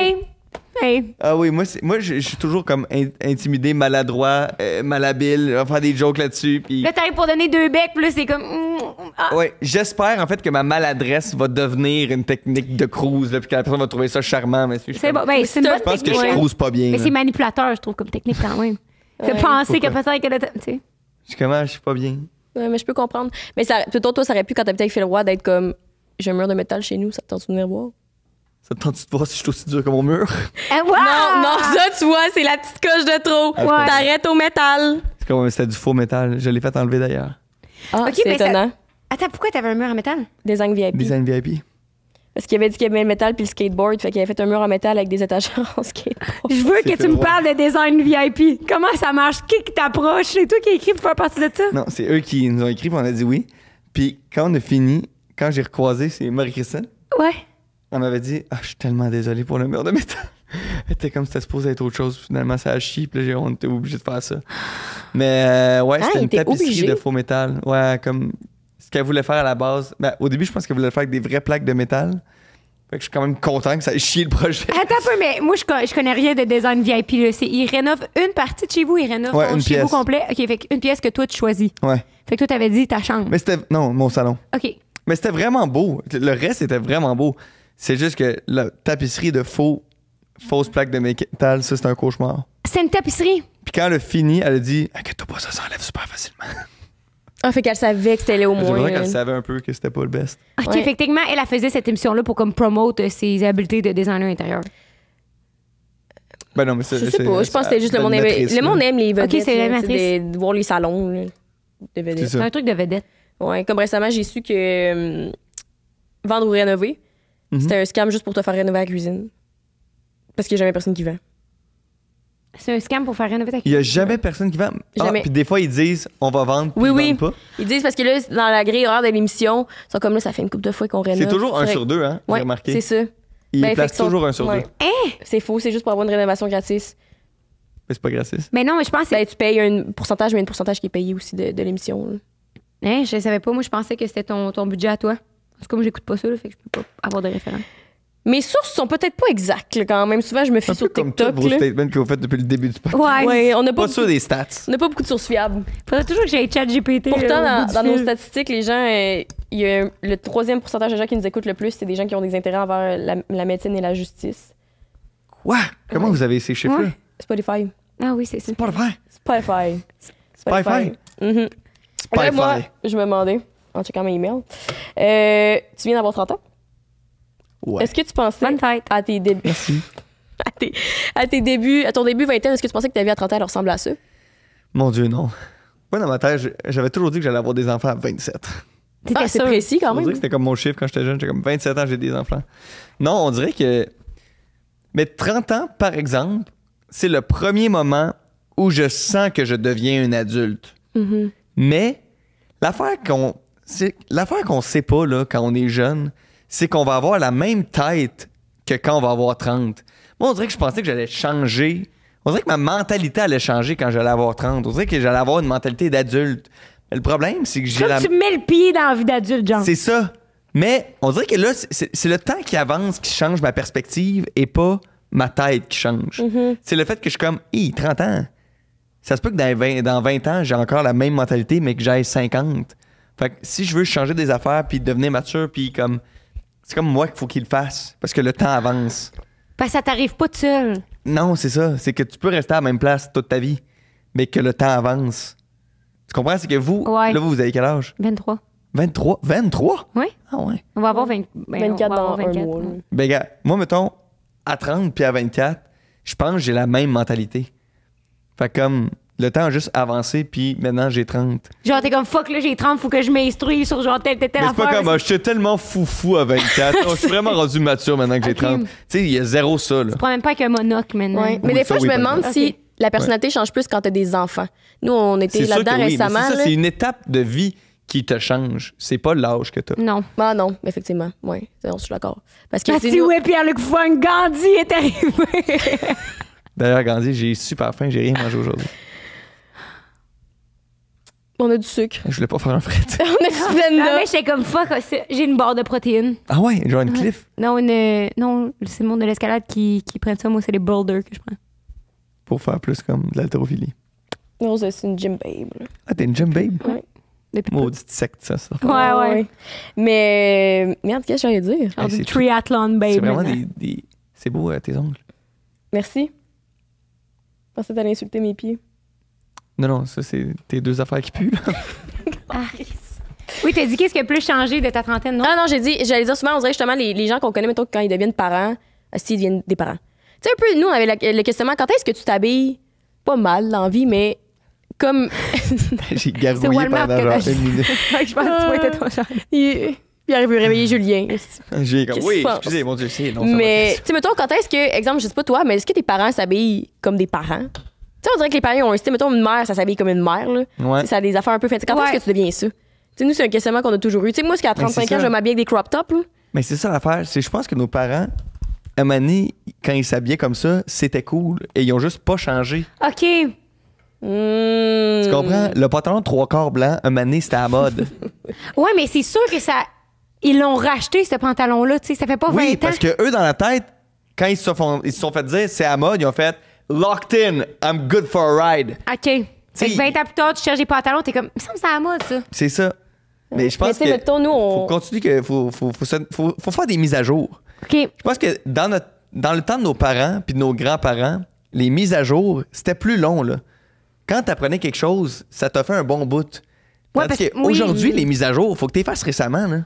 Ah oui, moi, moi je, suis toujours comme intimidé, maladroit, euh, malhabile. On va faire des jokes là-dessus. Puis... Là, t'arrives pour donner deux becs, puis c'est comme. Mm, ah. j'espère en fait que ma maladresse va devenir une technique de cruise, puis que la personne va trouver ça charmant. c'est pas bon, ben, Je pense que je cruise pas bien. Mais c'est manipulateur, je trouve, comme technique quand même. C'est penser penser ça que peut-être que. Tu sais. Comment je suis pas bien? Ouais, mais je peux comprendre. Mais ça, plutôt, toi, ça aurait pu, quand t'habitais fait le Roy, d'être comme j'ai un mur de métal chez nous, ça te tente de venir voir? « Attends, tu te vois, si je suis aussi dur que mon mur? Eh, non, non, ça, tu vois, c'est la petite coche de trop. Ah, T'arrêtes au métal. C'est comme c'était du faux métal. Je l'ai fait enlever d'ailleurs. Ah, c'est étonnant. Ça... Attends, pourquoi t'avais un mur en métal? Design VIP. Design VIP. Parce qu'il avait dit qu'il avait le métal puis le skateboard. Fait qu'il avait fait un mur en métal avec des étagères en skateboard. Je veux que tu me parles de design VIP. Comment ça marche? Qui qui t'approche? C'est toi qui as écrit pour faire partie de ça? Non, c'est eux qui nous ont écrit puis on a dit oui. Puis quand on a fini, quand j'ai recroisé, c'est Marie-Christine. Ouais on m'avait dit ah, je suis tellement désolé pour le mur de métal. C'était comme c'était supposé être autre chose. Finalement, ça a chié, puis on était obligé de faire ça. Mais euh, ouais, c'était ah, une tapisserie de faux métal. Ouais, comme ce qu'elle voulait faire à la base. Ben, au début, je pense qu'elle voulait faire avec des vraies plaques de métal. Fait que je suis quand même content que ça ait chié le projet. Attends un peu, mais moi, je, connais rien de design VIP. Là. Ils rénovent une partie de chez vous, ils rénovent une chez pièce. vous complet. OK, fait une pièce que toi, tu choisis. Ouais. Fait que toi, t'avais dit ta chambre. Mais c'était. Non, mon salon. OK. Mais c'était vraiment beau. Le reste était vraiment beau. C'est juste que la tapisserie de faux, plaques plaque de métal, ça, c'est un cauchemar. C'est une tapisserie. Puis quand elle a fini, elle a dit ah, Inquiète-toi pas, ça s'enlève super facilement. Ah, fait qu'elle savait que c'était au moins. vrai qu'elle savait un peu que c'était pas le best. effectivement, elle a faisait cette émission-là pour comme promote euh, ses habiletés de designer intérieur. Ben non, mais c'est. Je sais pas, je pense que c'était juste le monde, aime, le monde aime les vedettes. c'est de- voir les salons C'est un truc de vedette. Ouais, comme récemment, j'ai su que hum, vendre ou rénover, Mhm. C'était un scam juste pour te faire rénover la cuisine. Parce qu'il n'y a jamais personne qui vend. C'est un scam pour faire rénover ta cuisine. Il n'y a jamais personne qui vend. Ah, puis des fois, ils disent on va vendre, puis Oui, ils oui. vendent pas. Ils disent parce que là, dans la grille horaire de l'émission, ils sont comme là, ça fait une couple de fois qu'on rénove. C'est toujours un sur deux, hein, Ouais, remarqué. c'est ça. Ils ben, placent toujours un sur deux. Hein? C'est faux, c'est juste pour avoir une rénovation gratis. Mais c'est pas gratis. Mais non, mais je pense que Ben, tu payes un pourcentage, mais un pourcentage qui est payé aussi de, l'émission. Hein, je savais pas. Moi, je pensais que c'était ton, ton budget à toi. Parce que cas, j'écoute pas ça, le fait que je peux pas avoir de référent. Mes sources sont peut-être pas exactes quand même. Souvent, je me fie sur peu TikTok. Comme vos statements que vous faites depuis le début du podcast. Ouais. on n'a pas, des stats. On n'a pas beaucoup de sources fiables. Il Faudrait toujours que j'aille chat GPT. Pourtant, dans, nos statistiques, les gens, euh, il y a le troisième pourcentage de gens qui nous écoutent le plus, c'est des gens qui ont des intérêts envers la, la médecine et la justice. Quoi? Comment vous avez ces chiffres-là? Spotify. Ah oui, c'est ça. Spotify. Spotify. Spotify. Mm-hmm. Spotify. Spotify. je me demandais en checkant mes emails. Euh, tu viens d'avoir 30 ans? Ouais. Est-ce que tu pensais à tes débuts? Merci. à, tes, à, tes, débuts, à ton début ans? est-ce que tu pensais que ta vie à 30 ans ressemblait ressemble à ça? Mon Dieu, non. Moi, dans ma tête, j'avais toujours dit que j'allais avoir des enfants à 27. T'étais ah, assez précis quand même. que c'était comme mon chiffre quand j'étais jeune. J'étais comme 27 ans, j'ai des enfants. Non, on dirait que. Mais 30 ans, par exemple, c'est le premier moment où je sens que je deviens un adulte. Mm-hmm. Mais l'affaire qu'on c'est l'affaire qu'on sait pas là, quand on est jeune, c'est qu'on va avoir la même tête que quand on va avoir 30. Moi, on dirait que je pensais que j'allais changer. On dirait que ma mentalité allait changer quand j'allais avoir 30. On dirait que j'allais avoir une mentalité d'adulte. Mais le problème, c'est que j'ai tu mets le pied dans la vie d'adulte, genre. C'est ça. Mais on dirait que là, c'est le temps qui avance qui change ma perspective et pas ma tête qui change. Mm-hmm. C'est le fait que je suis comme, hé, 30 ans. Ça se peut que dans 20, dans 20 ans, j'ai encore la même mentalité, mais que j'aille 50. Fait que si je veux changer des affaires puis devenir mature, puis comme. C'est comme moi qu'il faut qu'il le fasse parce que le temps avance. Parce que ça t'arrive pas tout seul. Non, c'est ça. C'est que tu peux rester à la même place toute ta vie, mais que le temps avance. Tu comprends? C'est que vous, là, vous, avez quel âge? 23. 23? 23? Oui. Ah ouais. On va avoir 24 ben, dans un mois. Ben, gars, moi, mettons, à 30 puis à 24, je pense que j'ai la même mentalité. Fait comme, le temps a juste avancé, puis maintenant j'ai 30. Genre, t'es comme fuck, là, j'ai 30, faut que je m'instruise sur genre telle, telle, telle C'est pas comme, suis ah, tellement foufou à 24. Ah, je suis vraiment rendu mature maintenant que j'ai 30. Ah, tu sais, il y a zéro ça, là. Tu prends même pas avec un maintenant. Ouais. Mais des fois, je me demande si la personnalité change plus quand t'as des enfants. Nous, on était là-dedans oui, récemment. C'est une étape de vie qui te change. C'est pas l'âge que t'as. Non. Ah non, effectivement. Oui, on se d'accord. Parce que. si oui, Pierre-Luc un Gandhi est arrivé. D'ailleurs, Gandhi, j'ai super faim, j'ai rien mangé aujourd'hui. On a du sucre. Je voulais pas faire un fret. on a du Splenda. Ah mais j'étais comme fuck, oh, j'ai une barre de protéines. Ah ouais, genre une cliff. Non, une, euh, non c'est le monde de l'escalade qui, qui prennent ça. Moi, c'est les boulders que je prends. Pour faire plus comme de l'haltérophilie. Non, c'est une gym babe. Ah, t'es une gym babe? Depuis Moi Maudite secte, ça. ça. Ouais, ouais. Mais, merde, qu'est-ce que j'allais dire? Je du triathlon, babe. C'est vraiment des. des- C'est beau, euh, tes ongles. Merci. Je pensais que t'allais insulter mes pieds. Non, non, ça, c'est tes deux affaires qui puent. Oui, t'as dit qu'est-ce qui a plus changé de ta trentaine, non? Ah non, j'ai dit, j'allais dire souvent, on dirait justement les, gens qu'on connaît, mettons, quand ils deviennent parents, euh, s'ils deviennent des parents. Tu sais, un peu, nous, on avait le questionnement, quand est-ce que tu t'habilles pas mal l'envie vie, mais comme. J'ai C'est gargouillé Walmart pendant genre une je pense que tu ton ah. il, arrive à réveiller Julien. J'ai oui, excusez, mon Dieu, c'est non, ça mais, tu sais, mettons, quand est-ce que, exemple, je sais pas toi, mais est-ce que tes parents s'habillent comme des parents? sais, on dirait que les parents ont un Mettons, une mère, ça s'habille comme une mère, là. Ça a des affaires un peu faites. Quand est-ce que tu deviens ça? Tu sais, nous, c'est un questionnement qu'on a toujours eu. Tu sais, moi, qu'à 35 ans, je m'habille avec des crop tops, Mais c'est ça l'affaire. C'est, je pense que nos parents, à un quand ils s'habillaient comme ça, c'était cool. Et ils ont juste pas changé. OK. Tu comprends? Le pantalon trois quarts blanc, un moment c'était à la mode. Ouais, mais c'est sûr que ça. Ils l'ont racheté, ce pantalon-là. Tu sais, ça fait pas 20 oui, parce que eux, dans la tête, quand ils se sont, ils se sont fait dire c'est à mode, ils ont fait locked in, I'm good for a ride. OK. c'est que 20 ans plus tard, tu cherches des pantalons, t'es comme, ça me semble à mode, ça. C'est ça. Mais je pense que. Mettons, nous, on... Faut continuer que. Faut, faut, faut, faut, faire des mises à jour. OK. Je pense que dans, notre, dans le temps de nos parents puis de nos grands-parents, les mises à jour, c'était plus long, là. Quand t'apprenais quelque chose, ça t'a fait un bon bout. Ouais, parce qu'aujourd'hui, les mises à jour, faut que tu les fasses récemment, là.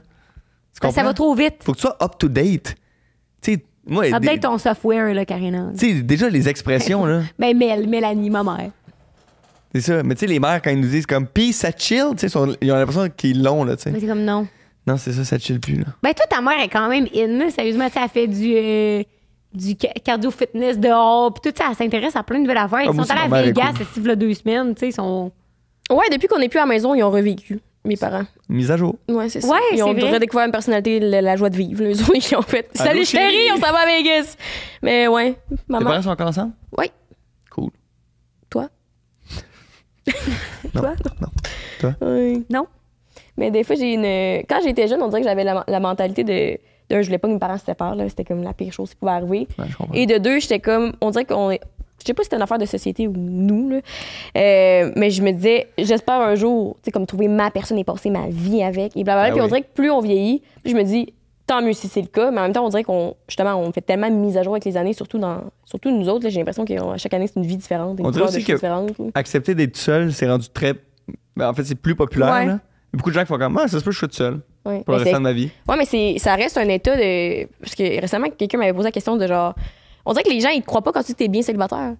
Ben, ça va trop vite. Faut que tu sois up to date. Tu sais, Ouais, ah, peut-être ton software, là, Karina. Tu sais, déjà, les expressions, ben, là. ben, Mel, Mélanie, ma mère. C'est ça. Mais tu sais, les mères, quand ils nous disent comme, Peace, ça chill, tu sais, ils ont l'impression qu'ils l'ont, là, tu sais. Ben, c'est comme non. Non, c'est ça, ça chill plus, là. Ben, toi, ta mère est quand même in, Sérieusement, ça fait du. Euh, du cardio-fitness dehors, puis tout ça, elle s'intéresse à plein de nouvelles affaires. Ah, ils sont allés à Vegas, cool. c'est là deux semaines, tu sais, ils sont... Ouais, depuis qu'on n'est plus à la maison, ils ont revécu mes parents. Mise à jour. Ouais, c'est ça. ils ont redécouvert une personnalité, la, joie de vivre. Les autres, ils ont fait Salut chérie, on s'en va à Vegas. Mais ouais, maman. Tes parents sont encore ensemble? Oui. Cool. Toi? non, Toi? Non. Toi? non. Mais des fois, j'ai une. Quand j'étais jeune, on dirait que j'avais la, mentalité de. D'un, je voulais pas que mes parents se séparent, C'était comme la pire chose qui pouvait arriver. Et de deux, j'étais comme. On dirait qu'on est je sais pas si c'était une affaire de société ou nous, là. Euh, mais je me disais, j'espère un jour, tu sais, comme trouver ma personne et passer ma vie avec. Et blablabla. Ben puis on dirait que plus on vieillit, plus je me dis, tant mieux si c'est le cas. Mais en même temps, on dirait qu'on, justement, on fait tellement de mise à jour avec les années, surtout dans, surtout nous autres. j'ai l'impression qu'à chaque année, c'est une vie différente. on dirait aussi que accepter d'être seul, c'est rendu très. Ben, en fait, c'est plus populaire. Beaucoup de gens qui font comme, ah, ça se peut, je suis seul. Pour le ben, restant de ma vie. Ouais, mais ça reste un état de. Parce que récemment, quelqu'un m'avait posé la question de genre on dirait que les gens, ils te croient pas quand tu dis que t'es bien célibataire.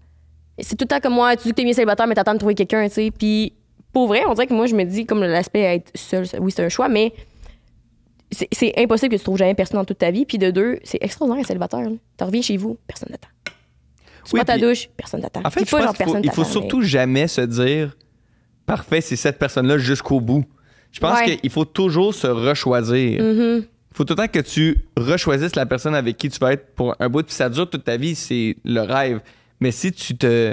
C'est tout le temps comme moi, tu dis que t'es bien célibataire, mais t'attends de trouver quelqu'un, tu sais. Puis, pour vrai, on dirait que moi, je me dis, comme l'aspect être seul, oui, c'est un choix, mais c'est impossible que tu trouves jamais personne dans toute ta vie. Puis de deux, c'est extraordinaire un célibataire. Tu reviens chez vous, personne n'attend. Tu prends ta douche, personne n'attend. En fait, il faut, faut surtout jamais se dire parfait, c'est cette personne-là jusqu'au bout. Je pense qu'il faut toujours se rechoisir. Mm-hmm faut tout le temps que tu rechoisisses la personne avec qui tu vas être pour un bout. Puis ça dure toute ta vie, c'est le rêve. Mais si tu te.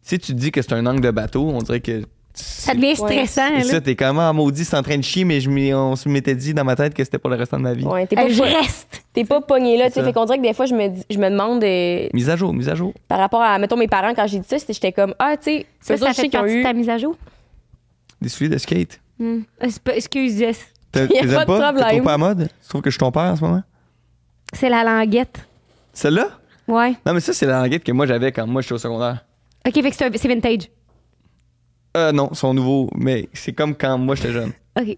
Si tu dis que c'est un angle de bateau, on dirait que. Ça devient stressant. Ouais. Ça, t'es comment ah, maudit, c'est en train de chier, mais je on se m'était dit dans ma tête que c'était pour le restant de ma vie. Ouais, t'es pas, euh, je reste. T'es pas pogné là, tu Fait qu'on dirait que des fois, je me, je me demande. Euh, mise à jour, mise à jour. Par rapport à, mettons, mes parents, quand j'ai dit ça, j'étais comme, ah, tu sais, ça, ça, ça fait partie ta mise à jour? Des souliers de skate. Hmm. Euh, excuse, T'as pas trop pas à mode? Tu trouves que je suis ton père en ce moment? C'est la languette. Celle-là? Ouais. Non, mais ça, c'est la languette que moi j'avais quand moi j'étais au secondaire. Ok, fait que c'est vintage. Euh, non, sont nouveau, mais c'est comme quand moi j'étais jeune. ok.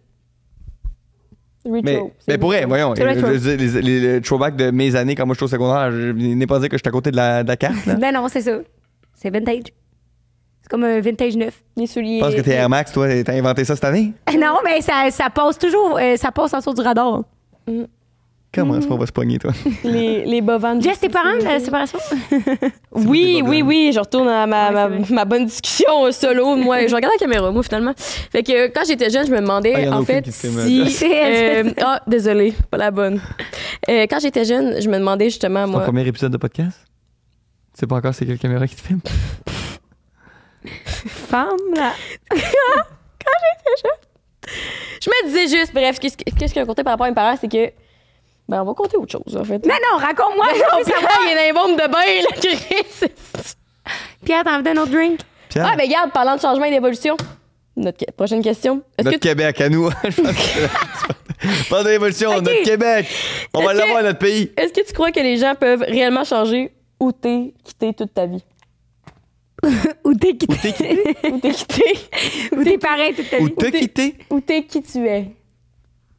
Retro, mais, mais pour vrai, voyons, je, je, les, les, throwbacks de mes années quand moi j'étais au secondaire, je n'ai pas dit que j'étais à côté de la, de la carte. ben non, c'est ça. C'est vintage comme un vintage neuf. Les souliers. Je pense que tes euh, Air Max, toi, t'as inventé ça cette année? Non, mais ça, passe toujours, euh, ça passe en dessous du radar. Mm. Comment est-ce mm. qu'on va se pogner, toi? Les, les bovins. Jess, tes parents la séparation? oui, oui, oui. Je retourne à ma, ma, bonne discussion euh, solo. Moi, je regarde la caméra, moi, finalement. Fait que quand j'étais jeune, je me demandais, ah, en, fait, si. Euh, ah, désolé, pas la bonne. quand j'étais jeune, je me demandais justement, moi. Ton premier épisode de podcast? Tu sais pas encore c'est quelle caméra qui te filme? Femme, là. quand, j'étais jeune. Je me disais juste, bref, qu'est-ce qu'il a raconté par rapport à mes parents, c'est que. Ben, on va compter autre chose, en fait. Non, non, raconte-moi. Pierre, il y a de bain, Pierre, t'en veux d'un autre drink? Pierre. Ah, mais regarde, parlant de changement et d'évolution. Notre prochaine question. Notre Québec à nous. Pas d'évolution, notre Québec. On va l'avoir notre pays. Est-ce que tu crois que les gens peuvent réellement changer ou t'es quitté toute ta vie? Ou t'es quitté. Où t'es quitté. t'es pareil toute ta vie. Où t'es quitté. Où t'es qui tu es.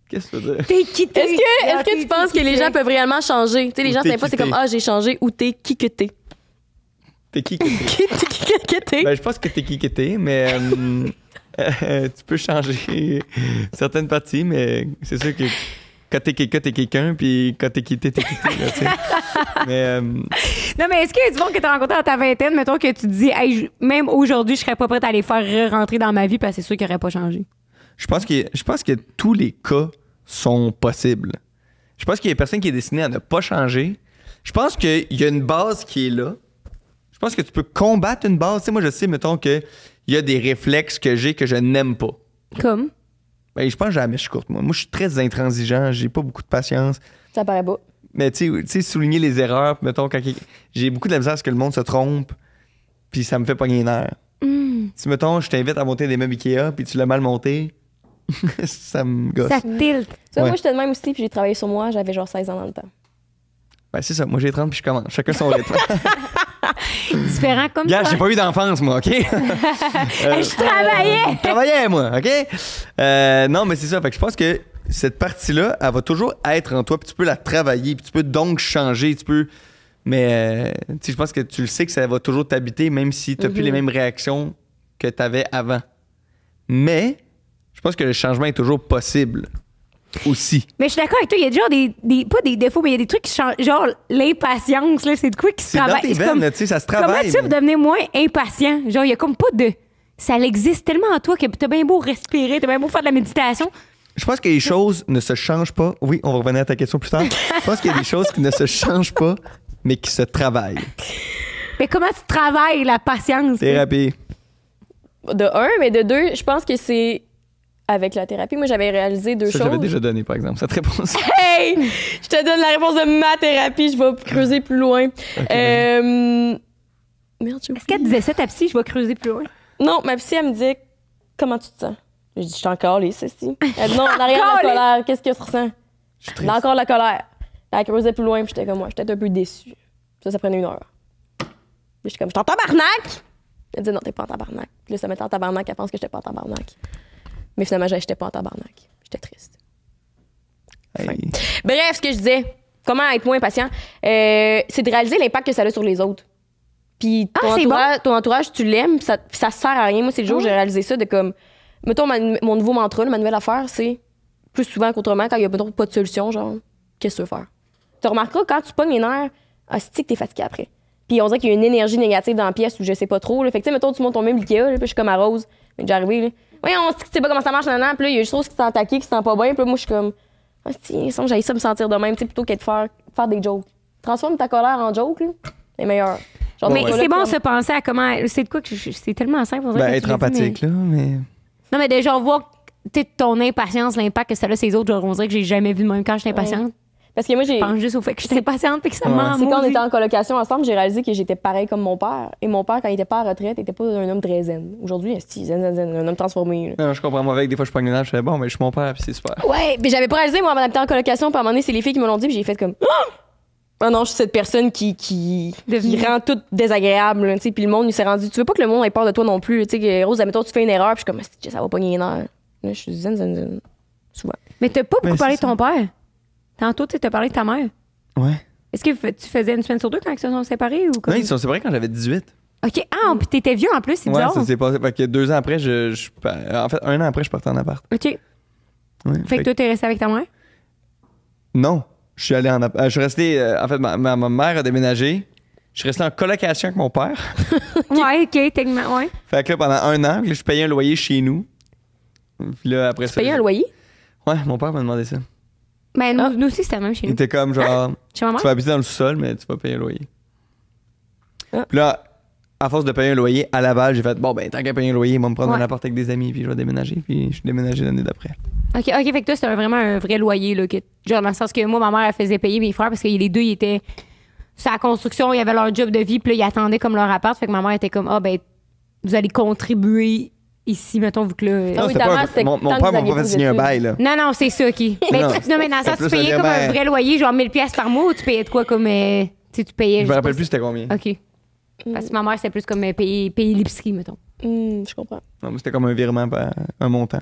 Qu'est-ce que ça veux dire? T'es quitté. Est-ce que, est-ce que tu penses que les gens peuvent réellement changer? Tu sais, les gens, c'est pas, c'est comme, ah, j'ai changé ou t'es qui que t'es. T'es qui que t'es. Ben, je pense que t'es qui que t'es, mais. Euh, euh, tu peux changer certaines parties, mais c'est sûr que quand t'es quelqu'un, t'es quelqu'un, puis quand t'es quitté, t'es quitté. mais, euh, Non, mais est-ce qu'il y a du monde que t'as rencontré dans ta vingtaine, mettons que tu te dis, même aujourd'hui, je serais pas prête à les faire rentrer dans ma vie parce que c'est sûr qu'ils n'auraient pas changé? Je pense, que, je pense que tous les cas sont possibles. Je pense qu'il y a personne qui est destiné à ne pas changer. Je pense qu'il y a une base qui est là. Je pense que tu peux combattre une base. Tu moi, je sais, mettons, qu'il y a des réflexes que j'ai que je n'aime pas. Comme? Ben, je pense que je la courte, moi. Moi, je suis très intransigeant, j'ai pas beaucoup de patience. Ça paraît beau. Mais tu sais, souligner les erreurs, mettons, quand j'ai beaucoup de la misère à ce que le monde se trompe, puis ça me fait pogner les nerfs. Hmm. Si, mettons, je t'invite à monter des meubles Ikea, puis tu l'as mal monté, ça me gosse. Ça tilte. moi, j'étais le même aussi, puis j'ai travaillé sur moi, j'avais genre 16 ans dans le temps. Ben, c'est ça. Moi, j'ai 30, puis je commence. Chacun son rythme. Différent comme Gars, j'ai pas eu d'enfance, moi, OK? Euh, je travaillais! je travaillais, moi, OK? Euh, non, mais c'est ça. Fait que je pense que cette partie-là, elle va toujours être en toi, puis tu peux la travailler, puis tu peux donc changer, tu peux... Mais euh, je pense que tu le sais que ça va toujours t'habiter, même si tu n'as plus les mhm. mêmes réactions que tu avais avant. Mais je pense que le changement est toujours possible aussi. Mais je suis d'accord avec toi, il y a déjà des, des, pas des défauts, mais il y a des trucs qui changent. Genre, l'impatience, là, c'est de quoi qui se travaille. ça se travaille. Comment tu peux devenir moins impatient? Genre, il y a comme pas de... Ça existe tellement en toi que t'as bien beau respirer, t'as bien beau faire de la méditation. Je pense que les choses ne se changent pas. Oui, on va revenir à ta question plus tard. Je pense qu'il y a des choses qui ne se changent pas, mais qui se travaillent. Mais comment tu travailles la patience? Thérapie. De un, mais de deux, je pense que c'est avec la thérapie. Moi, j'avais réalisé deux ça, choses. J'avais déjà donné, par exemple, cette réponse. Hey! je te donne la réponse de ma thérapie. Je vais creuser plus loin. Okay. Euh, Est-ce qu'elle disait ça, ta psy? Je vais creuser plus loin. Non, ma psy, elle me dit Comment tu te sens? Je dis Je suis encore les ceci. Elle dit Non, on la colère. Qu'est-ce que tu ressens? Je suis encore la colère. Elle creusait plus loin, puis j'étais comme moi. J'étais un peu déçue. Ça, ça prenait une heure. Je j'étais comme Je t'entends, barnac! Elle dit Non, t'es pas en tabarnak. Puis là, ça en tabarnak. Elle pense que j'étais pas en tabarnak. Mais finalement, j'achetais pas en tabarnak. J'étais triste. Bref, ce que je disais, comment être moins patient, euh, c'est de réaliser l'impact que ça a sur les autres. Puis ah, ton, entourage, ton entourage, tu l'aimes, ça, ça sert à rien. Moi, c'est le jour où j'ai réalisé ça de comme. Mettons, mon nouveau mantra, ma nouvelle affaire, c'est plus souvent qu'autrement, quand il n'y a pas de solution, genre, qu'est-ce que tu veux faire? Tu remarqueras quand tu pognes les nerfs, ah, que t'es fatigué après. Puis on dirait qu'il y a une énergie négative dans la pièce ou je sais pas trop. Fait que, tu mettons, tu montes ton même Ikea, puis je suis comme à Rose, mais j'arrivais que tu sais pas comment ça marche, nanana. Puis là, il y a juste choses qui s'est attaqué, qui se pas bien. Puis moi, je suis comme, ah, semble ça j'aille ça me sentir de même, tu plutôt que de faire, faire des jokes. Transforme ta colère en joke, là. C'est meilleur. mais c'est bon de se penser à comment. C'est de quoi que c'est tellement simple. Ben, être empathique, mais... là, Non, mais déjà, on voit ton impatience, l'impact que ça a sur les autres. Genre, on dirait que j'ai jamais vu de même quand j'étais impatiente. Parce que moi, j'ai. Je pense juste au fait que j'étais patiente et que ça m'a. C'est quand on était en colocation ensemble, j'ai réalisé que j'étais pareil comme mon père. Et mon père, quand il était pas à retraite, était pas un homme très zen. Aujourd'hui, il est zen, zen, zen, un homme transformé. Non, je comprends. Moi, avec des fois, je suis une âge, je fais bon, mais je suis mon père, puis c'est super. Ouais, mais j'avais pas réalisé, moi, avant d'être en colocation, puis à un moment donné, c'est les filles qui me l'ont dit, puis j'ai fait comme. Ah, ah non, je suis cette personne qui, qui, rend tout désagréable. sais Puis le monde, il s'est rendu. Tu veux pas que le monde ait peur de toi non plus. tu sais Rose, admettons, tu fais une erreur, puis je suis comme, ah, ça va pas gagner une heure. Je suis zen, zen, zen. Souvent. Mais t'as pas beaucoup parlé de ton père? Tantôt, tu as parlé de ta mère. Ouais. Est-ce que tu faisais une semaine sur deux quand ils se sont séparés ou quoi? Non, ils se sont séparés quand j'avais 18. OK. Ah, puis t'étais vieux en plus, c'est bizarre. Ouais, ça s'est passé. Fait que deux ans après, je, En fait, un an après, je partais en appart. OK. fait, que toi, t'es resté avec ta mère? Non. Je suis allé en appart. Euh, je suis resté. Euh, en fait, ma, mère a déménagé. Je suis resté en colocation avec mon père. Ouais, OK, techniquement, Fait que là, pendant un an, je payais un loyer chez nous. Puis là, après ça. Tu payais un loyer? Ouais, mon père m'a demandé ça. Ben, nous, aussi, c'était la même chez nous. Il comme genre. Tu vas habiter dans le sous-sol, mais tu vas payer un loyer. Ah. Puis là, à force de payer un loyer à Laval, j'ai fait bon, ben, tant qu'à payer un loyer, moi me prendre un appart avec des amis, puis je vais déménager, puis je suis déménagé l'année d'après. OK, OK, fait que toi, c'était vraiment un vrai loyer, là. Que, genre, dans le sens que moi, ma mère, elle faisait payer mes frères parce que les deux, ils étaient. la construction, ils avaient leur job de vie, puis là, ils attendaient comme leur appart. Fait que ma mère était comme, ah, ben, vous allez contribuer ici, mettons, vous que là. Non, c'était pas mon, mon père m'a pas fait signer un bail, là. Non, non, c'est ça, OK. Mais tu- non, dans tu payais comme un vrai loyer, genre 1000$ piastres par mois, ou tu payais de quoi comme. Euh, tu sais, tu payais. Je me rappelle plus c'était combien. OK. Parce que ma mère, c'était plus comme euh, payer, payer l'épicerie, mettons. Hmm, je comprends. Non, mais c'était comme un virement, un montant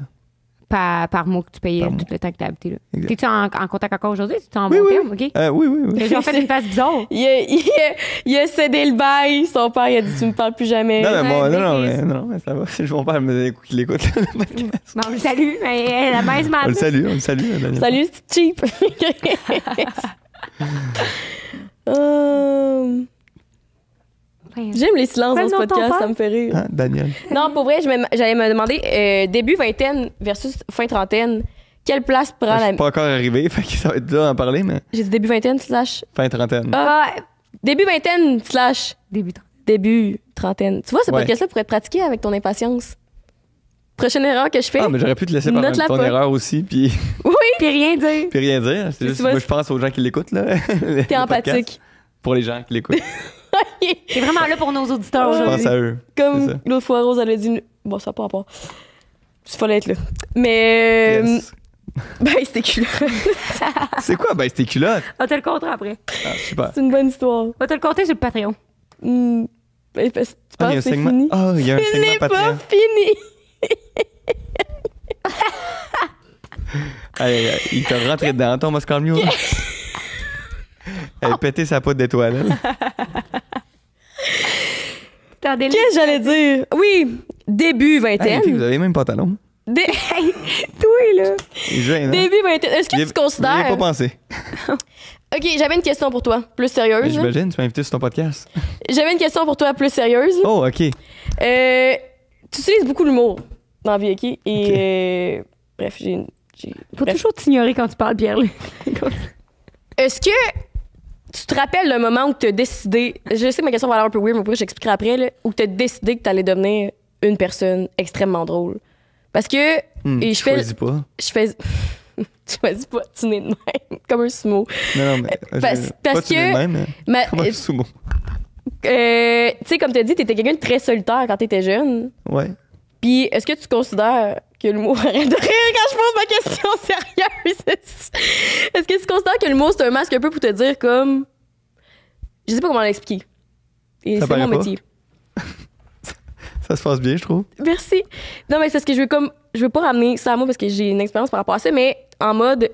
par, par mois que tu payais tout le temps que tu habité. Là. T'es-tu en, en, contact encore aujourd'hui? T'es-tu en oui, bon oui. terme? oui, euh, oui, oui. Ils ont fait une face bizarre. il, a, il, a, il, a, cédé le bail. Son père, il a dit Tu me parles plus jamais. Non, mais moi, non, non, mais, non, mais ça va. C'est mon père me l'écoute. bon, euh, on le salue. Mais la baisse m'a On le salue, on le salue. Salut, c'est cheap. Euh, J'aime les silences dans ce podcast, ça me fait rire. Ah, Daniel? Non, pour vrai, j'allais me demander, euh, début vingtaine versus fin trentaine, quelle place prend la... Je suis pas encore arrivé, fait que ça va être dur d'en parler, mais... J'ai dit début vingtaine slash... Fin trentaine. Ah, début vingtaine slash... Début trentaine. Début trentaine. Tu vois, ce podcast-là pourrait être pratiqué avec ton impatience prochaine erreur que je fais. Ah, mais j'aurais pu te laisser parler de ton erreur aussi, puis. Oui! puis rien dire. Puis rien dire. C'est juste, moi, je pense aux gens qui l'écoutent, là. T'es empathique. Pour les gens qui l'écoutent. T'es vraiment là pour nos auditeurs. Je pense à eux. Comme l'autre fois, Rose, elle a dit, bon, ça n'a pas rapport. Il fallait être là. Mais. Euh, yes. Ben, c'était culotte. c'est quoi, ben, c'était culotte? On te le contre après. Ah, super. C'est une bonne histoire. On te le compter sur le Patreon. Hmm. Ben, tu ah, penses que c'est segment... fini? Oh, il y a un Ce n'est pas fini! allez, il t'a rentré dedans, ton mascarmio. Elle a sa pote d'étoile. Hein. Qu'est-ce que j'allais dire? Oui, début vingtaine. vous avez même pantalon. Dé... Hey, toi, là. début vingtaine. Est-ce que tu te considères. J'ai pas pensé. OK, j'avais une question pour toi, plus sérieuse. J'imagine, tu m'as invité sur ton podcast. j'avais une question pour toi, plus sérieuse. Oh, OK. Euh, tu utilises beaucoup l'humour dans la vie, Et euh, bref, j'ai une. Faut toujours t'ignorer quand tu parles, Pierre. Est-ce que tu te rappelles le moment où tu as décidé, je sais que ma question va l'air un peu weird, mais j'expliquerai après, où tu as décidé que tu allais devenir une personne extrêmement drôle. Parce que. Hmm, tu je fais. Choisis pas. Je fais. tu choisis pas, tu n'es de même, comme un sumo. Non, non, mais. Euh, parce, que. Tu de même, hein. mais comme un euh, sumo. Euh, tu sais, comme tu as dit, tu étais quelqu'un de très solitaire quand tu étais jeune. Ouais. Puis, est-ce que tu considères que l'humour arrête de rire quand ma question sérieuse. Est-ce que tu considères que le c'est un masque un peu pour te dire comme. Je sais pas comment l'expliquer. Et c'est mon métier. ça se passe bien, je trouve. Merci. Non, mais c'est ce que je veux comme. Je veux pas ramener ça à moi parce que j'ai une expérience par rapport à ça, mais en mode.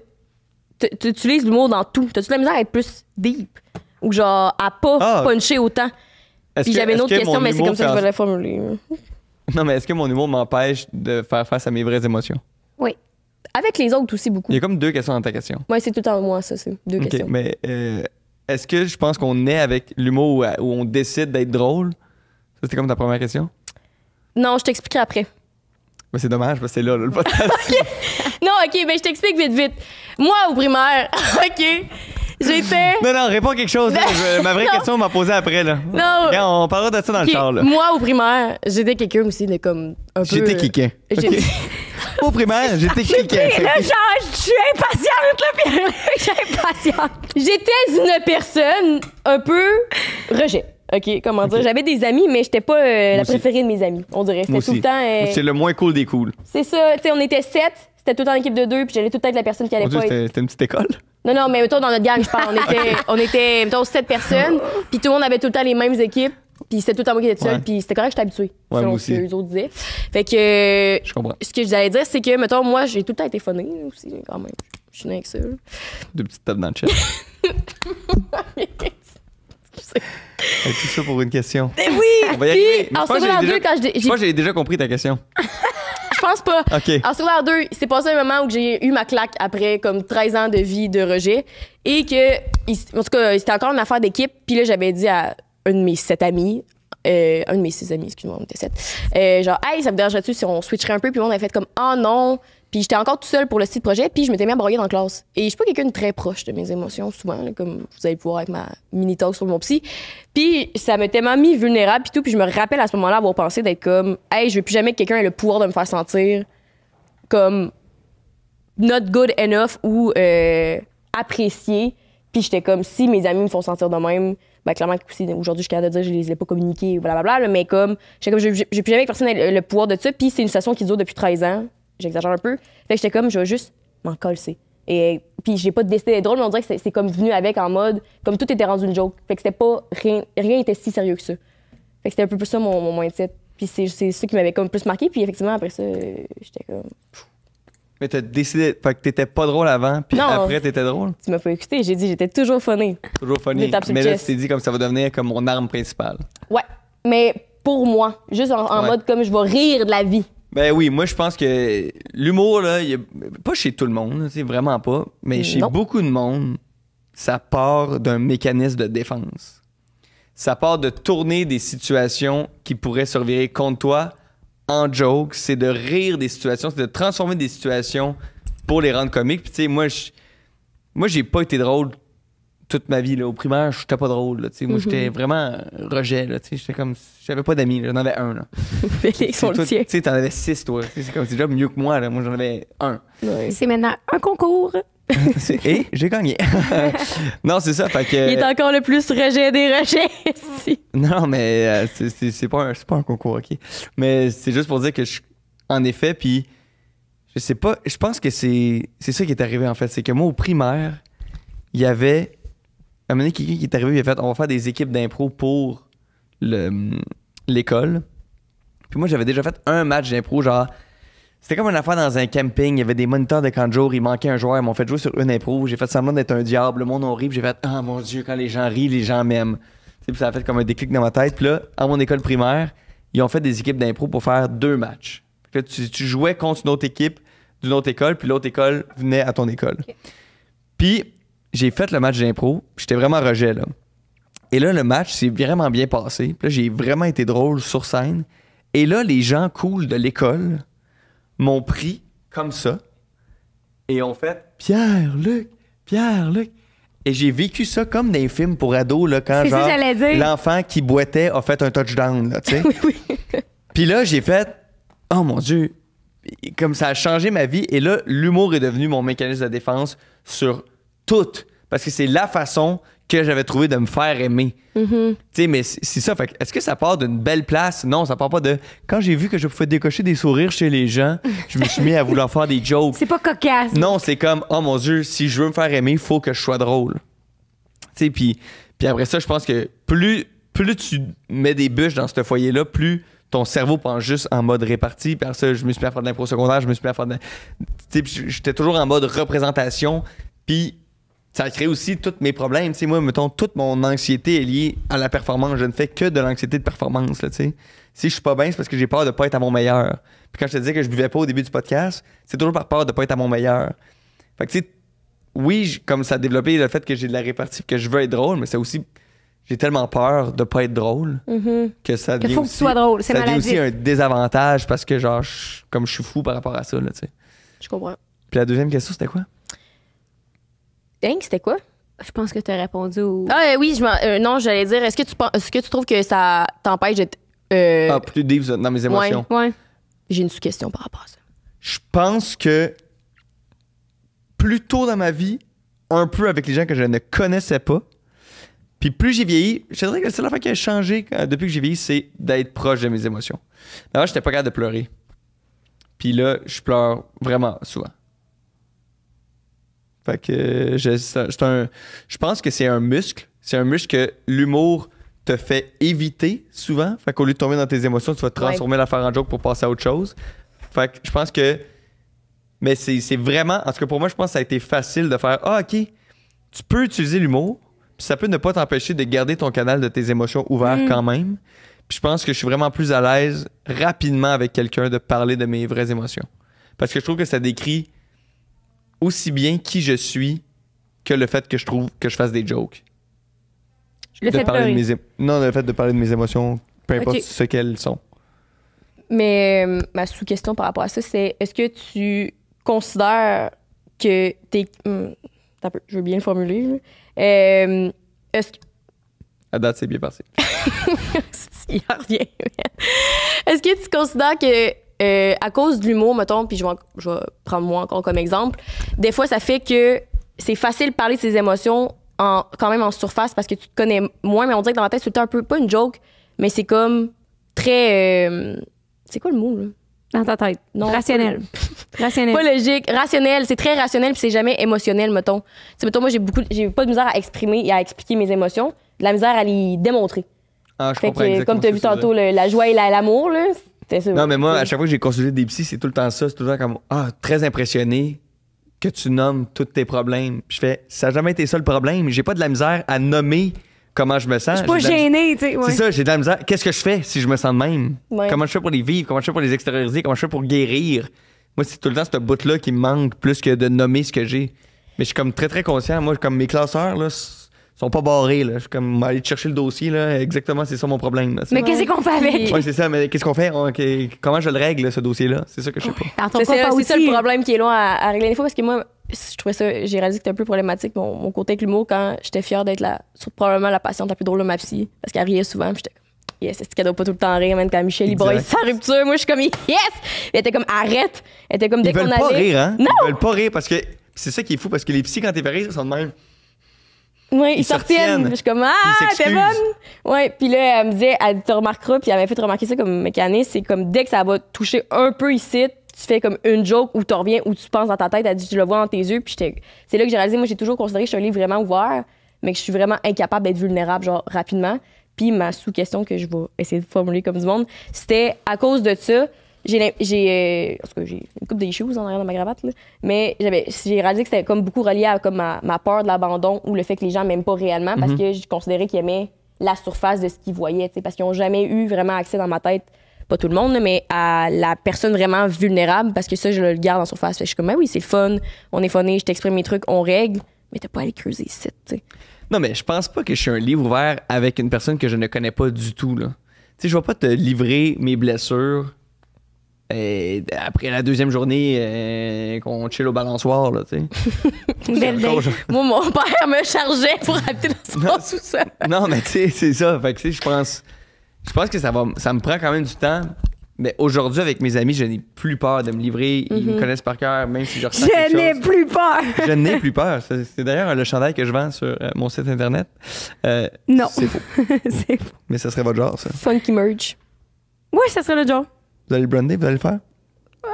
Tu utilises l'humour dans tout. T'as-tu la misère à être plus deep? Ou genre à pas ah. puncher autant? Puis j'avais une autre question, mais c'est comme ça que je voulais la formuler. Non, mais est-ce que mon humour m'empêche de faire face à mes vraies émotions? Oui. Avec les autres aussi, beaucoup. Il y a comme deux questions dans ta question. Oui, c'est tout en moi, ça, c'est deux questions. Mais euh, est-ce que je pense qu'on est avec l'humour où, on décide d'être drôle? Ça, c'était comme ta première question? Non, je t'expliquerai après. Mais c'est dommage parce que c'est là, le podcast. Non, OK, mais ben, je t'explique vite, vite. Moi, au primaire, OK, J'étais. Non, non, réponds quelque chose. ma vraie question, on m'a posé après. Là. Non. on parlera de ça dans le char. Là. Moi, au primaire, j'étais quelqu'un aussi de comme un peu. J'étais quelqu'un. Au primaire, j'étais quelqu'un. J'étais, genre, je suis impatiente, là, J'étais une personne un peu rejet. OK, comment dire? J'avais des amis, mais j'étais pas euh, la préférée de mes amis, on dirait. C'était tout le temps. C'est euh, le moins cool des cools. c'est ça, tu sais, on était sept, c'était tout le temps en équipe de deux, puis j'allais tout le temps être la personne qui allait pas c'était une petite école. Non, non, mais mettons, dans notre gang, je parle, on était, on était mettons, sept personnes, puis tout le monde avait tout le temps les mêmes équipes. Puis c'était tout le temps moi qui étais seule, puis c'était correct, j'étais habituée. Ouais, selon ce que les autres disaient. Fait que. Je comprends. Ce que voulais dire, c'est que, mettons, moi, j'ai tout le temps été phonée aussi, quand même. Je suis née avec ça. Deux petites tapes dans le chat. tout ça pour une question. Mais ben oui! On va y arriver. en secondaire 2, quand j'ai. Moi, j'ai déjà compris ta question. je pense pas. En secondaire 2, c'est passé un moment où j'ai eu ma claque après comme 13 ans de vie de rejet et que, en tout cas, c'était encore une affaire d'équipe. Puis là, j'avais dit à un de mes sept amis, euh, un de mes six amis, excuse-moi, on était sept, euh, genre, hey, ça me dérangerait-tu si on switcherait un peu? Puis on avait fait comme, oh non, puis j'étais encore tout seul pour le site projet, puis je m'étais mis à broyer dans la classe. Et je suis pas quelqu'un de très proche de mes émotions, souvent, comme vous allez pouvoir avec ma mini talk sur mon psy. Puis ça m'a tellement mis vulnérable, puis tout. Puis je me rappelle à ce moment-là avoir pensé d'être comme, hey, je veux plus jamais que quelqu'un ait le pouvoir de me faire sentir comme not good enough ou euh, apprécié. Puis j'étais comme, si mes amis me font sentir de même, ben clairement aujourd'hui je suis capable de dire je les ai pas communiqués blablabla mais comme je comme j'ai plus jamais personne le pouvoir de ça puis c'est une situation qui dure depuis 13 ans j'exagère un peu. Fait que j'étais comme, je vais juste m'en coller. Et puis j'ai pas décidé d'être drôle, mais on dirait que c'est comme venu avec en mode, comme tout était rendu une joke. Fait que c'était pas, rien, rien était si sérieux que ça. Fait que c'était un peu plus ça mon, mon mindset. Puis c'est, c'est ça qui m'avait comme plus marqué. Puis effectivement, après ça, j'étais comme. Mais t'as décidé. Fait que t'étais pas drôle avant, puis non, après t'étais drôle. Tu m'as pas écouté, j'ai dit j'étais toujours funny. Toujours funny. Mais là, tu t'es dit comme ça va devenir comme mon arme principale. Ouais. Mais pour moi, juste en, mode comme je vais rire de la vie. Ben oui, moi je pense que l'humour, là, pas chez tout le monde, c'est vraiment pas, mais chez beaucoup de monde, ça part d'un mécanisme de défense. Ça part de tourner des situations qui pourraient survivre contre toi en joke, c'est de rire des situations, c'est de transformer des situations pour les rendre comiques. Puis tu sais, moi, je, moi j'ai pas été drôle toute ma vie, là, au primaire, j'étais pas drôle. Là, moi, j'étais mhm. vraiment euh, rejet. J'étais comme. J'avais pas d'amis. J'en avais un. Là. Félix, on le Tu sais, t'en avais six, toi. C'est comme déjà mieux que moi. Là. Moi, j'en avais un. C'est maintenant un concours. Et j'ai gagné. non, c'est ça. Fait que... Il est encore le plus rejet des rejets. Non, mais euh, c'est pas, un, pas concours, OK? Mais c'est juste pour dire que, je, en effet, puis je sais pas, je pense que c'est c'est ça qui est arrivé, en fait. C'est que moi, au primaire, il y avait à un qui est arrivé, il a fait on va faire des équipes d'impro pour l'école. Puis moi, j'avais déjà fait un match d'impro, genre. C'était comme une affaire dans un camping. Il y avait des moniteurs de camp de jour. Il manquait un joueur. Ils m'ont fait jouer sur une impro. J'ai fait semblant d'être un diable. Le monde, en rit. j'ai fait Ah oh, mon Dieu, quand les gens rient, les gens m'aiment. Puis ça a fait comme un déclic dans ma tête. Puis là, à mon école primaire, ils ont fait des équipes d'impro pour faire deux matchs. tu, jouais contre une autre équipe d'une autre école. Puis l'autre école venait à ton école. Puis j'ai fait le match d'impro. J'étais vraiment rejet, là. Et là, le match s'est vraiment bien passé. là, j'ai vraiment été drôle sur scène. Et là, les gens cool de l'école m'ont pris comme ça et ont fait Pierre, Luc, Pierre, Luc. Et j'ai vécu ça comme dans les films pour ados, là, quand genre l'enfant qui boitait a fait un touchdown, là, tu sais. Puis là, j'ai fait Oh mon Dieu, comme ça a changé ma vie. Et là, l'humour est devenu mon mécanisme de défense sur toutes parce que c'est la façon que j'avais trouvé de me faire aimer. Mm-hmm. Tu sais, mais c'est ça. Fait est-ce que ça part d'une belle place? Non, ça part pas de. Quand j'ai vu que je pouvais décocher des sourires chez les gens, je me suis mis à vouloir faire des jokes. C'est pas cocasse. Non, c'est comme, oh mon Dieu, si je veux me faire aimer, il faut que je sois drôle. Tu sais, puis, puis après ça, je pense que plus, plus tu mets des bûches dans ce foyer-là, plus ton cerveau pense juste en mode réparti. Parce que je me suis mis à faire de l'impro secondaire, je me suis mis à faire de. Tu sais, j'étais toujours en mode représentation. Puis ça crée aussi tous mes problèmes. Tu moi, mettons, toute mon anxiété est liée à la performance. Je ne fais que de l'anxiété de performance, là, Si je suis pas bien, c'est parce que j'ai peur de pas être à mon meilleur. Puis quand je te disais que je buvais pas au début du podcast, c'est toujours par peur de pas être à mon meilleur. Fait que, tu oui, comme ça a développé le fait que j'ai de la répartie que je veux être drôle, mais c'est aussi j'ai tellement peur de pas être drôle mm-hmm. que ça devient, aussi, un désavantage parce que genre comme je suis fou par rapport à ça Je comprends. Puis la deuxième question c'était quoi c'était quoi? Je pense que tu as répondu au. Ah euh, oui, je euh, non, j'allais dire, est-ce que, tu que tu trouves que ça t'empêche d'être. Euh, ah, plus deep dans mes émotions. Ouais, J'ai une sous-question par rapport à ça. Je pense que plus tôt dans ma vie, un peu avec les gens que je ne connaissais pas, puis plus j'ai vieilli, je dirais que la seule qui a changé depuis que j'ai vieilli, c'est d'être proche de mes émotions. D'abord, j'étais pas capable de pleurer. Puis là, je pleure vraiment souvent. Fait que je, je pense que c'est un muscle. C'est un muscle que l'humour te fait éviter souvent. Fait qu'au lieu de tomber dans tes émotions, tu vas transformer l'affaire en joke pour passer à autre chose. Fait que je pense que. Mais c'est, vraiment. En tout cas, pour moi, je pense que ça a été facile de faire Ah, OK, tu peux utiliser l'humour, puis ça peut ne pas t'empêcher de garder ton canal de tes émotions ouvert mm. quand même. Puis je pense que je suis vraiment plus à l'aise rapidement avec quelqu'un de parler de mes vraies émotions. Parce que je trouve que ça décrit aussi bien qui je suis que le fait que je trouve que je fasse des jokes. Le de parler de, mes Non, le fait de parler de mes émotions, peu importe ce qu'elles sont. Mais euh, ma sous-question par rapport à ça, c'est est-ce que tu considères que t'es. Hmm, je veux bien le formuler. Euh, est-ce À date, c'est bien passé. Il revient. est-ce que tu considères que euh, à cause de l'humour, mettons, puis je vais, je prendre moi encore comme exemple, des fois, ça fait que c'est facile de parler de ses émotions en, quand même en surface parce que tu te connais moins, mais on dirait que dans la tête, c'est un peu, pas une joke, mais c'est comme très. Euh, c'est quoi le mot, là? Dans ta tête. Non, rationnel. rationnel. Pas logique. Rationnel. C'est très rationnel, puis c'est jamais émotionnel, mettons. C'est mettons, moi, j'ai beaucoup, j'ai pas de misère à exprimer et à expliquer mes émotions, de la misère à les démontrer. Ah, je comprends que, comme tu as vu tantôt, la joie et l'amour, là, non, mais moi, à chaque fois que j'ai consulté des psy, c'est tout le temps ça. C'est tout le temps comme Ah, très impressionné que tu nommes tous tes problèmes. je fais Ça n'a jamais été ça le problème. J'ai pas de la misère à nommer comment je me sens. Je suis pas gêné, tu sais. C'est ça, j'ai de la misère. Qu'est-ce que je fais si je me sens de même Comment je fais pour les vivre Comment je fais pour les extérioriser Comment je fais pour guérir Moi, c'est tout le temps ce bout-là qui me manque plus que de nommer ce que j'ai. Mais je suis comme très, très conscient. Moi, comme mes classeurs, là, sont pas barrés. Là. Je suis comme, aller chercher le dossier. Là. Exactement, c'est ça mon problème. mais qu'est-ce qu'on fait avec? Oui, c'est ça, mais qu'est-ce qu'on fait? comment je le règle, ce dossier-là? C'est ça que je sais pas. C'est ça le problème qui est loin à, régler des fois, parce que moi, je trouvais ça, j'ai réalisé que c'était un peu problématique, mon, côté avec l'humour, quand j'étais fière d'être la, probablement la patiente la plus drôle de ma psy, parce qu'elle riait souvent, j'étais yes, c'est ce qu'elle doit pas tout le temps rire, même quand Michel il broye sa rupture. Moi, je suis comme, yes! Elle était comme, arrête! Elle était comme, dès qu'on allait. Ils veulent pas rire, hein? Non! veulent pas rire parce que c'est ça qui est fou, parce que les quand t'es pareil, ils sont même. Oui, ils, sortiennent. je suis comme Ah, t'es bonne! Ouais, puis là, elle me disait, elle te remarquera, puis elle m'a fait remarquer ça comme mécanisme. c'est comme dès que ça va toucher un peu ici, tu fais comme une joke ou tu reviens ou tu penses dans ta tête, elle dit, tu le vois dans tes yeux, puis c'est là que j'ai réalisé, moi, j'ai toujours considéré que je suis un livre vraiment ouvert, mais que je suis vraiment incapable d'être vulnérable, genre, rapidement. Puis ma sous-question que je vais essayer de formuler comme du monde, c'était à cause de ça, j'ai j'ai euh, j'ai une coupe des choses en arrière de ma gravate. mais j'ai réalisé que c'était comme beaucoup relié à comme ma, peur de l'abandon ou le fait que les gens m'aiment pas réellement parce mhm. que je considérais qu'ils aimaient la surface de ce qu'ils voyaient, parce qu'ils ont jamais eu vraiment accès dans ma tête pas tout le monde, mais à la personne vraiment vulnérable, parce que ça, je le garde en surface. je suis comme, ben oui, c'est fun, on est funné, je t'exprime mes trucs, on règle, mais t'as pas à aller creuser ici, Non, mais je pense pas que je suis un livre ouvert avec une personne que je ne connais pas du tout, là. Tu je vais pas te livrer mes blessures et euh, après la deuxième journée, euh, qu'on chill au balançoire là, tu sais. Moi, mon père me chargeait pour habiter dans son tout sol non, mais tu sais, c'est ça. Fait que, tu sais, je pense, je pense que ça, va, ça me prend quand même du temps. Mais aujourd'hui, avec mes amis, je n'ai plus peur de me livrer. Ils me mhm. connaissent par cœur, même si je ressens Je n'ai plus peur! je n'ai plus peur. C'est d'ailleurs le chandail que je vends sur euh, mon site Internet. non. C'est faux. c'est faux. Mais ça serait votre genre, ça. Funky merch Oui, ça serait le genre. Vous allez le brander, vous allez le faire?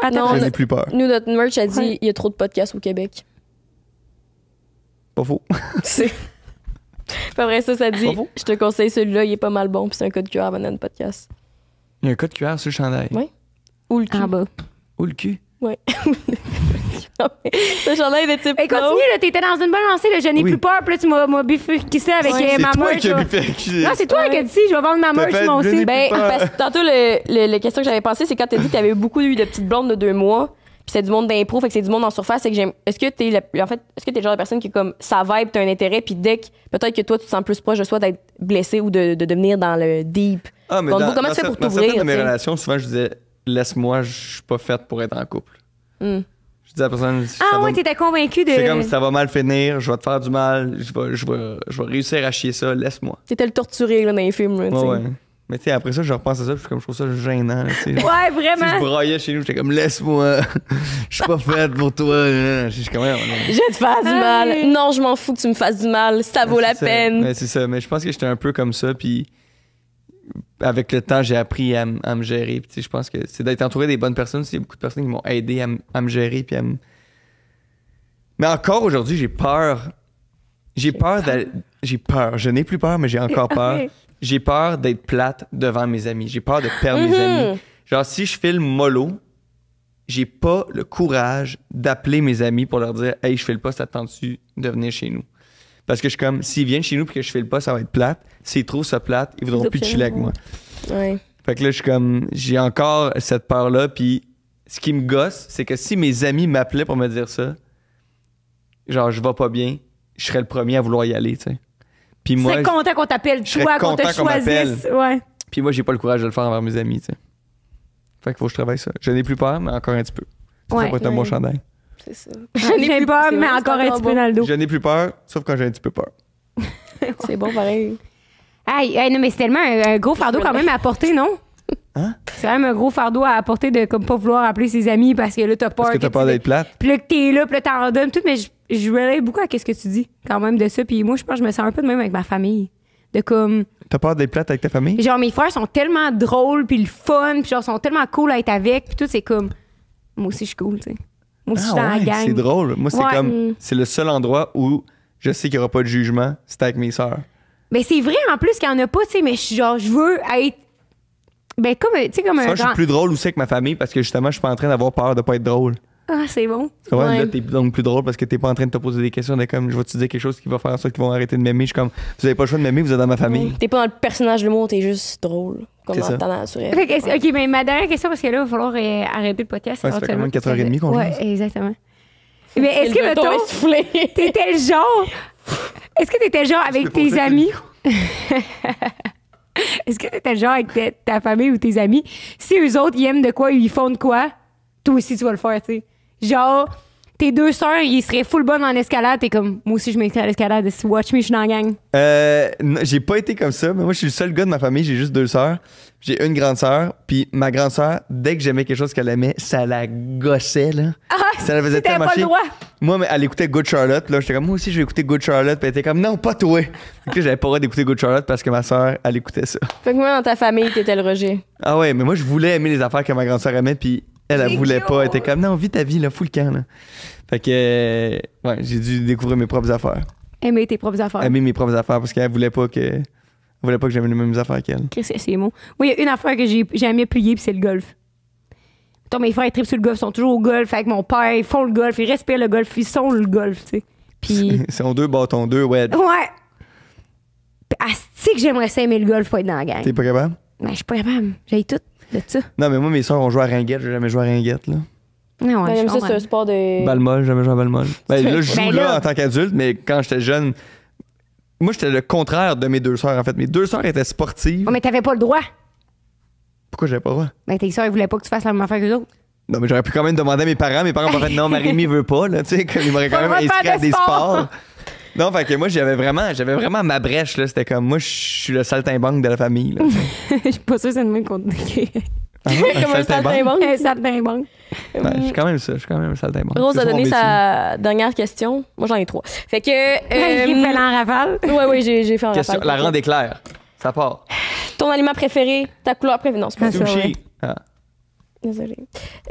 Attends, non, plus peur. Nous, notre merch a dit il y a trop de podcasts au Québec. Pas faux. c'est. Pas vrai, ça, ça dit je te conseille celui-là, il est pas mal bon, puis c'est un code QR avant un podcast. Il y a un code QR sur le chandail. Oui. Ou le cul. En bas. Ou le cul. Ouais. ce chandail de type. Et continue, là, t'étais dans une bonne lancée, je n'ai plus peur, puis là, tu m'as sait avec ouais. Euh, ma merch. C'est toi qui Non, c'est toi qui as dit, je vais vendre ma merch, moi aussi. Ben, parce que tantôt, le, le, la question que j'avais pensée, c'est quand t'as dit que t'avais beaucoup eu de petites blondes de deux mois, puis c'est du monde d'impro, fait que c'est du monde en surface, c'est que j'aime. Est-ce que t'es, la... en fait, est-ce que t'es le genre de personne qui, est comme, ça vibe, t'as un intérêt, puis dès que, peut-être que toi, tu te sens plus proche de soi d'être blessé ou de, de, devenir dans le deep. Ah, mais comment tu fais pour t'ouvrir? Dans mes relations, souvent, je disais, laisse-moi, je suis pas faite pour être en couple. Hmm. Je dis à la personne. Ah ouais, t'étais convaincu de. C'est comme ça va mal finir, je vais te faire du mal, je vais, je je vais réussir à chier ça, laisse-moi. T'étais le torturé là, dans les films. tu ouais, ouais. Mais tu sais, après ça, je repense à ça, puis comme je trouve ça gênant. ouais, vraiment. je broyais chez nous, j'étais comme laisse-moi, je suis pas faite pour toi. Je suis Je vais te faire du mal. Non, je m'en fous que tu me fasses du mal, ça vaut la peine. peine. c'est ça, mais je pense que j'étais un peu comme ça, puis avec le temps, j'ai appris à, me gérer. je pense que c'est d'être entouré des bonnes personnes. Il y a beaucoup de personnes qui m'ont aidé à, me gérer. Puis Mais encore aujourd'hui, j'ai peur. J'ai peur d'aller. J'ai peur. Je n'ai plus peur, mais j'ai encore peur. J'ai peur d'être plate devant mes amis. J'ai peur de perdre mes mhm. amis. Genre, si je le mollo, j'ai pas le courage d'appeler mes amis pour leur dire Hey, je fais le poste, attendu tu de venir chez nous? Parce que je suis comme, s'ils viennent chez nous et que je fais le pas, ça va être plate. S'ils trop ça plate, ils voudront plus de chiller avec moi. Ouais. Fait que là, je suis comme, j'ai encore cette peur-là. Puis ce qui me gosse, c'est que si mes amis m'appelaient pour me dire ça, genre, je vais pas bien, je serais le premier à vouloir y aller, tu sais. Puis moi. C'est content qu'on t'appelle, toi, qu'on te choisisse. Puis moi, j'ai pas le courage de le faire envers mes amis, tu sais. Fait qu'il faut que je travaille ça. Je n'ai plus peur, mais encore un petit peu. Ça ouais, être un bon chandail. C'est ça. J'en plus peur, mais encore un petit peu dans le dos. Je n'ai plus peur, sauf quand j'ai un petit peu peur. c'est bon, pareil. Hey, non, mais c'est tellement un, gros fardeau quand même à porter, non? Hein? C'est quand même un gros fardeau à apporter de comme pas vouloir appeler ses amis parce que là, t'as peur. Parce que t'as peur d'être plate. Puis là, que t'es là, puis là, t'en redonnes tout. Mais je, relève beaucoup à ce que tu dis quand même de ça. Puis moi, je pense que je me sens un peu de même avec ma famille. De comme. T'as peur d'être plate avec ta famille? Genre, mes frères sont tellement drôles, puis le fun, puis genre, sont tellement cool à être avec, puis tout, c'est comme. Moi aussi, je suis cool, tu sais. Ah c'est drôle. Moi, c'est comme. C'est le seul endroit où je sais qu'il n'y aura pas de jugement. C'est avec mes sœurs. Mais c'est vrai en plus qu'il n'y en a pas, tu sais, mais je genre, je veux être. Ben, comme, tu sais, comme un. je suis plus drôle aussi avec ma famille parce que justement, je suis pas en train d'avoir peur de pas être drôle. Ah, c'est bon. Ouais, ouais. là, t'es donc plus drôle parce que t'es pas en train de te poser des questions. On comme, je vais te dire quelque chose qui va faire en sorte qu'ils vont arrêter de m'aimer. Je suis comme, vous avez pas le choix de m'aimer, vous êtes dans ma famille. T'es pas dans le personnage de l'humour, t'es juste drôle. Comme dans la nature. Ok, mais ma dernière question, parce que là, il va falloir euh, arrêter le podcast. Ouais, ça fait 4h30 qu'on Ouais, exactement. Mais est-ce que, mettons, t'étais genre. Est-ce que t'étais genre avec tes amis? Est-ce que t'étais genre avec ta, famille ou tes amis? Si eux autres, ils aiment de quoi, ils font de quoi, toi aussi, tu vas le faire, tu sais. Genre, tes deux sœurs, ils seraient full bonnes en escalade. T'es comme, moi aussi, je m'inscris à l'escalade. Watch me, je suis dans la gang. Euh, j'ai pas été comme ça, mais moi, je suis le seul gars de ma famille. J'ai juste deux sœurs. J'ai une grande sœur, puis ma grande sœur, dès que j'aimais quelque chose qu'elle aimait, ça la gossait, là. Ah, ça la faisait tellement pas Le droit. Moi, mais elle écoutait Good Charlotte, là. J'étais comme, moi aussi, je vais écouter Good Charlotte. Puis elle était comme, non, pas toi. Donc j'avais pas le droit d'écouter Good Charlotte parce que ma sœur, elle écoutait ça. Fait que moi, dans ta famille, t'étais le rejet. Ah ouais, mais moi, je voulais aimer les affaires que ma grande sœur aimait, puis elle, voulait pas. Elle était comme, non, vite ta vie, là, fous le camp, là. Fait que, euh, ouais, j'ai dû découvrir mes propres affaires. Aimer tes propres affaires. Aimer mes propres affaires parce qu'elle voulait pas que. voulait pas que j'aime les mêmes affaires qu'elle. Chris, ce que c'est, mots? Moi, il y a une affaire que j'ai aimé plier puis c'est le golf. Attends, mes frères, ils tripent sur le golf, ils sont toujours au golf avec mon père, ils font le golf, ils respirent le golf, ils sont le golf, tu sais. Puis. ils sont deux bâtons, deux, ouais. Ouais! sais que j'aimerais ça aimer le golf pas être dans la gang. T'es pas capable? Ben, je suis pas capable. J'ai tout. Non, mais moi, mes soeurs ont joué à ringuette. J'ai jamais joué à ringuette, là. Non, ouais, ben, c'est un sport de. Balmol, jamais joué à balmol. Ben, là, je joue ben, là, en tant qu'adulte, mais quand j'étais jeune, moi, j'étais le contraire de mes deux soeurs, en fait. Mes deux soeurs étaient sportives. Oh, mais t'avais pas le droit. Pourquoi j'avais pas le droit? Ben, tes soeurs, ils voulaient pas que tu fasses la même affaire que les autres. Non, mais j'aurais pu quand même demander à mes parents. Mes parents m'ont fait non, Marie-Mi veut pas, là, tu sais, qu'il ils m'auraient quand même inscrit à des sports. Non, fait que moi, j'avais vraiment, j'avais vraiment ma brèche, là. C'était comme, moi, je suis le saltimbanque de la famille, Je suis pas sûr que c'est le même qu'on comme un saltimbanque. Un saltimbanque. je suis quand même ça, je suis quand même un saltimbanque. Rose a donné sa dernière question. Moi, j'en ai trois. Fait que. Euh, Il fait en Oui, oui, j'ai fait en question, rafale. La rende éclair. Ça part. Ton aliment préféré, ta couleur préférée. Non, c'est pas ah, ça. Sushi. Ah. Désolée.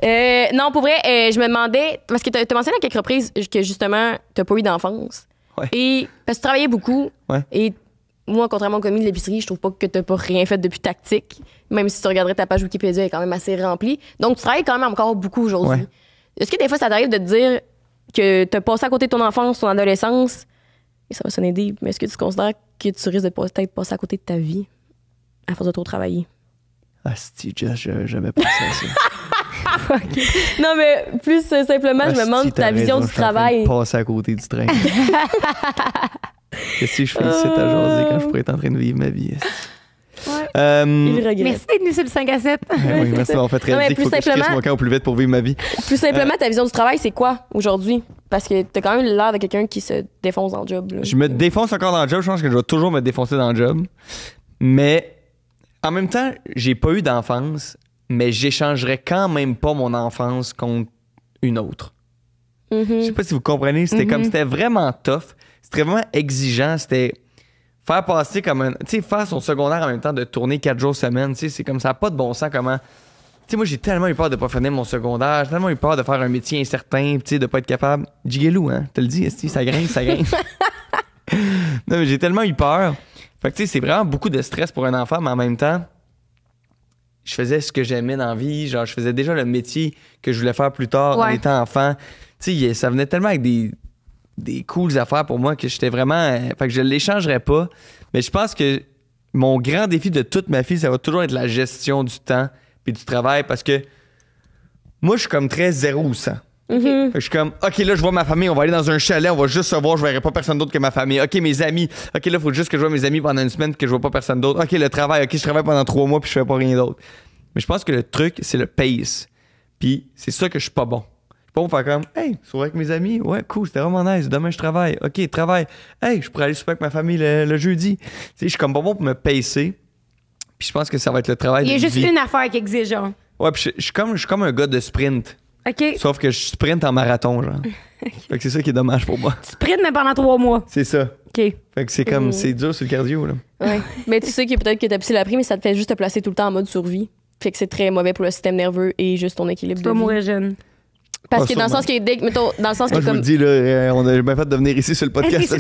Euh, non, pour vrai, euh, je me demandais, parce que tu as mentionné à quelques reprises que justement, tu n'as pas eu d'enfance. Et parce que tu travaillais beaucoup. Et moi, contrairement au commis de l'épicerie, je trouve pas que t'as pas rien fait depuis tactique. Même si tu regarderais ta page Wikipédia, elle est quand même assez remplie. Donc, tu travailles quand même encore beaucoup aujourd'hui. Est-ce que des fois, ça t'arrive de te dire que t'as passé à côté de ton enfance, ton adolescence, et ça va sonner deep, mais est-ce que tu considères que tu risques de peut-être passer à côté de ta vie à force de trop travailler? Ah, si, j'avais pensé ça. Non, mais plus euh, simplement, je ah, me demande ta vision du du je travail. Passer à côté du train. Qu'est-ce que je fais ici à José, quand je pourrais être en train de vivre ma vie? Euh, merci de nous sur le 5 à 7. Ben oui, merci d'avoir fait réaliser qu'il faut que je mon camp au plus vite pour vivre ma vie. Plus simplement, euh, ta vision du travail, c'est quoi aujourd'hui? Parce que t'as quand même l'air de quelqu'un qui se défonce dans le job. Je me défonce encore dans le job. Je pense que je vais toujours me défoncer dans le job. Mais en même temps, j'ai pas eu d'enfance mais j'échangerais quand même pas mon enfance contre une autre. Mm-hmm. Je sais pas si vous comprenez, c'était comme mm-hmm. c'était vraiment tough, c'était vraiment exigeant, c'était faire passer comme un. Tu sais, faire son secondaire en même temps de tourner quatre jours semaine, tu sais, c'est comme ça, pas de bon sens comment. Tu sais, moi, j'ai tellement eu peur de pas finir mon secondaire, j'ai tellement eu peur de faire un métier incertain, tu sais, de pas être capable. Jigelou, hein, te le dis, ça grince, ça grince. non, mais j'ai tellement eu peur. Fait que, tu sais, c'est vraiment beaucoup de stress pour un enfant, mais en même temps, je faisais ce que j'aimais dans la vie. Genre, je faisais déjà le métier que je voulais faire plus tard en étant enfant. Tu sais, ça venait tellement avec des, des cools affaires pour moi que j'étais vraiment. Euh, que je ne l'échangerais pas. Mais je pense que mon grand défi de toute ma vie, ça va toujours être la gestion du temps et du travail parce que moi, je suis comme très zéro ou 100. Mhm. Je suis comme, OK, là, je vois ma famille, on va aller dans un chalet, on va juste se voir, je verrai pas personne d'autre que ma famille. OK, mes amis. OK, là, il faut juste que je vois mes amis pendant une semaine, que je vois pas personne d'autre. OK, le travail. OK, je travaille pendant trois mois, puis je fais pas rien d'autre. Mais je pense que le truc, c'est le pace. Puis c'est ça que je suis pas bon. Je suis pas faire comme, hey, je avec mes amis. Ouais, cool, c'était vraiment nice. Demain, je travaille. OK, travail. Hey, je pourrais aller super avec ma famille le, jeudi. Tu sais, je suis comme pas bon pour me pacer. Puis je pense que ça va être le travail. Il y a juste une affaire qui exige, hein. Ouais, puis je suis comme un gars de sprint. Sauf que je sprint en marathon, genre. Fait que c'est ça qui est dommage pour moi. Tu sprintes, mais pendant trois mois. C'est ça. Fait que c'est comme, mm. c'est dur sur le cardio, là. Ouais. mais tu sais que peut-être que t'as pissé la prime, mais ça te fait juste te placer tout le temps en mode survie. Fait que c'est très mauvais pour le système nerveux et juste ton équilibre tu de mourir jeune. Parce ah, que dans le sens que, dès, mettons, dans le sens que comme je vous dis, là, euh, on a bien fait de venir ici sur le podcast.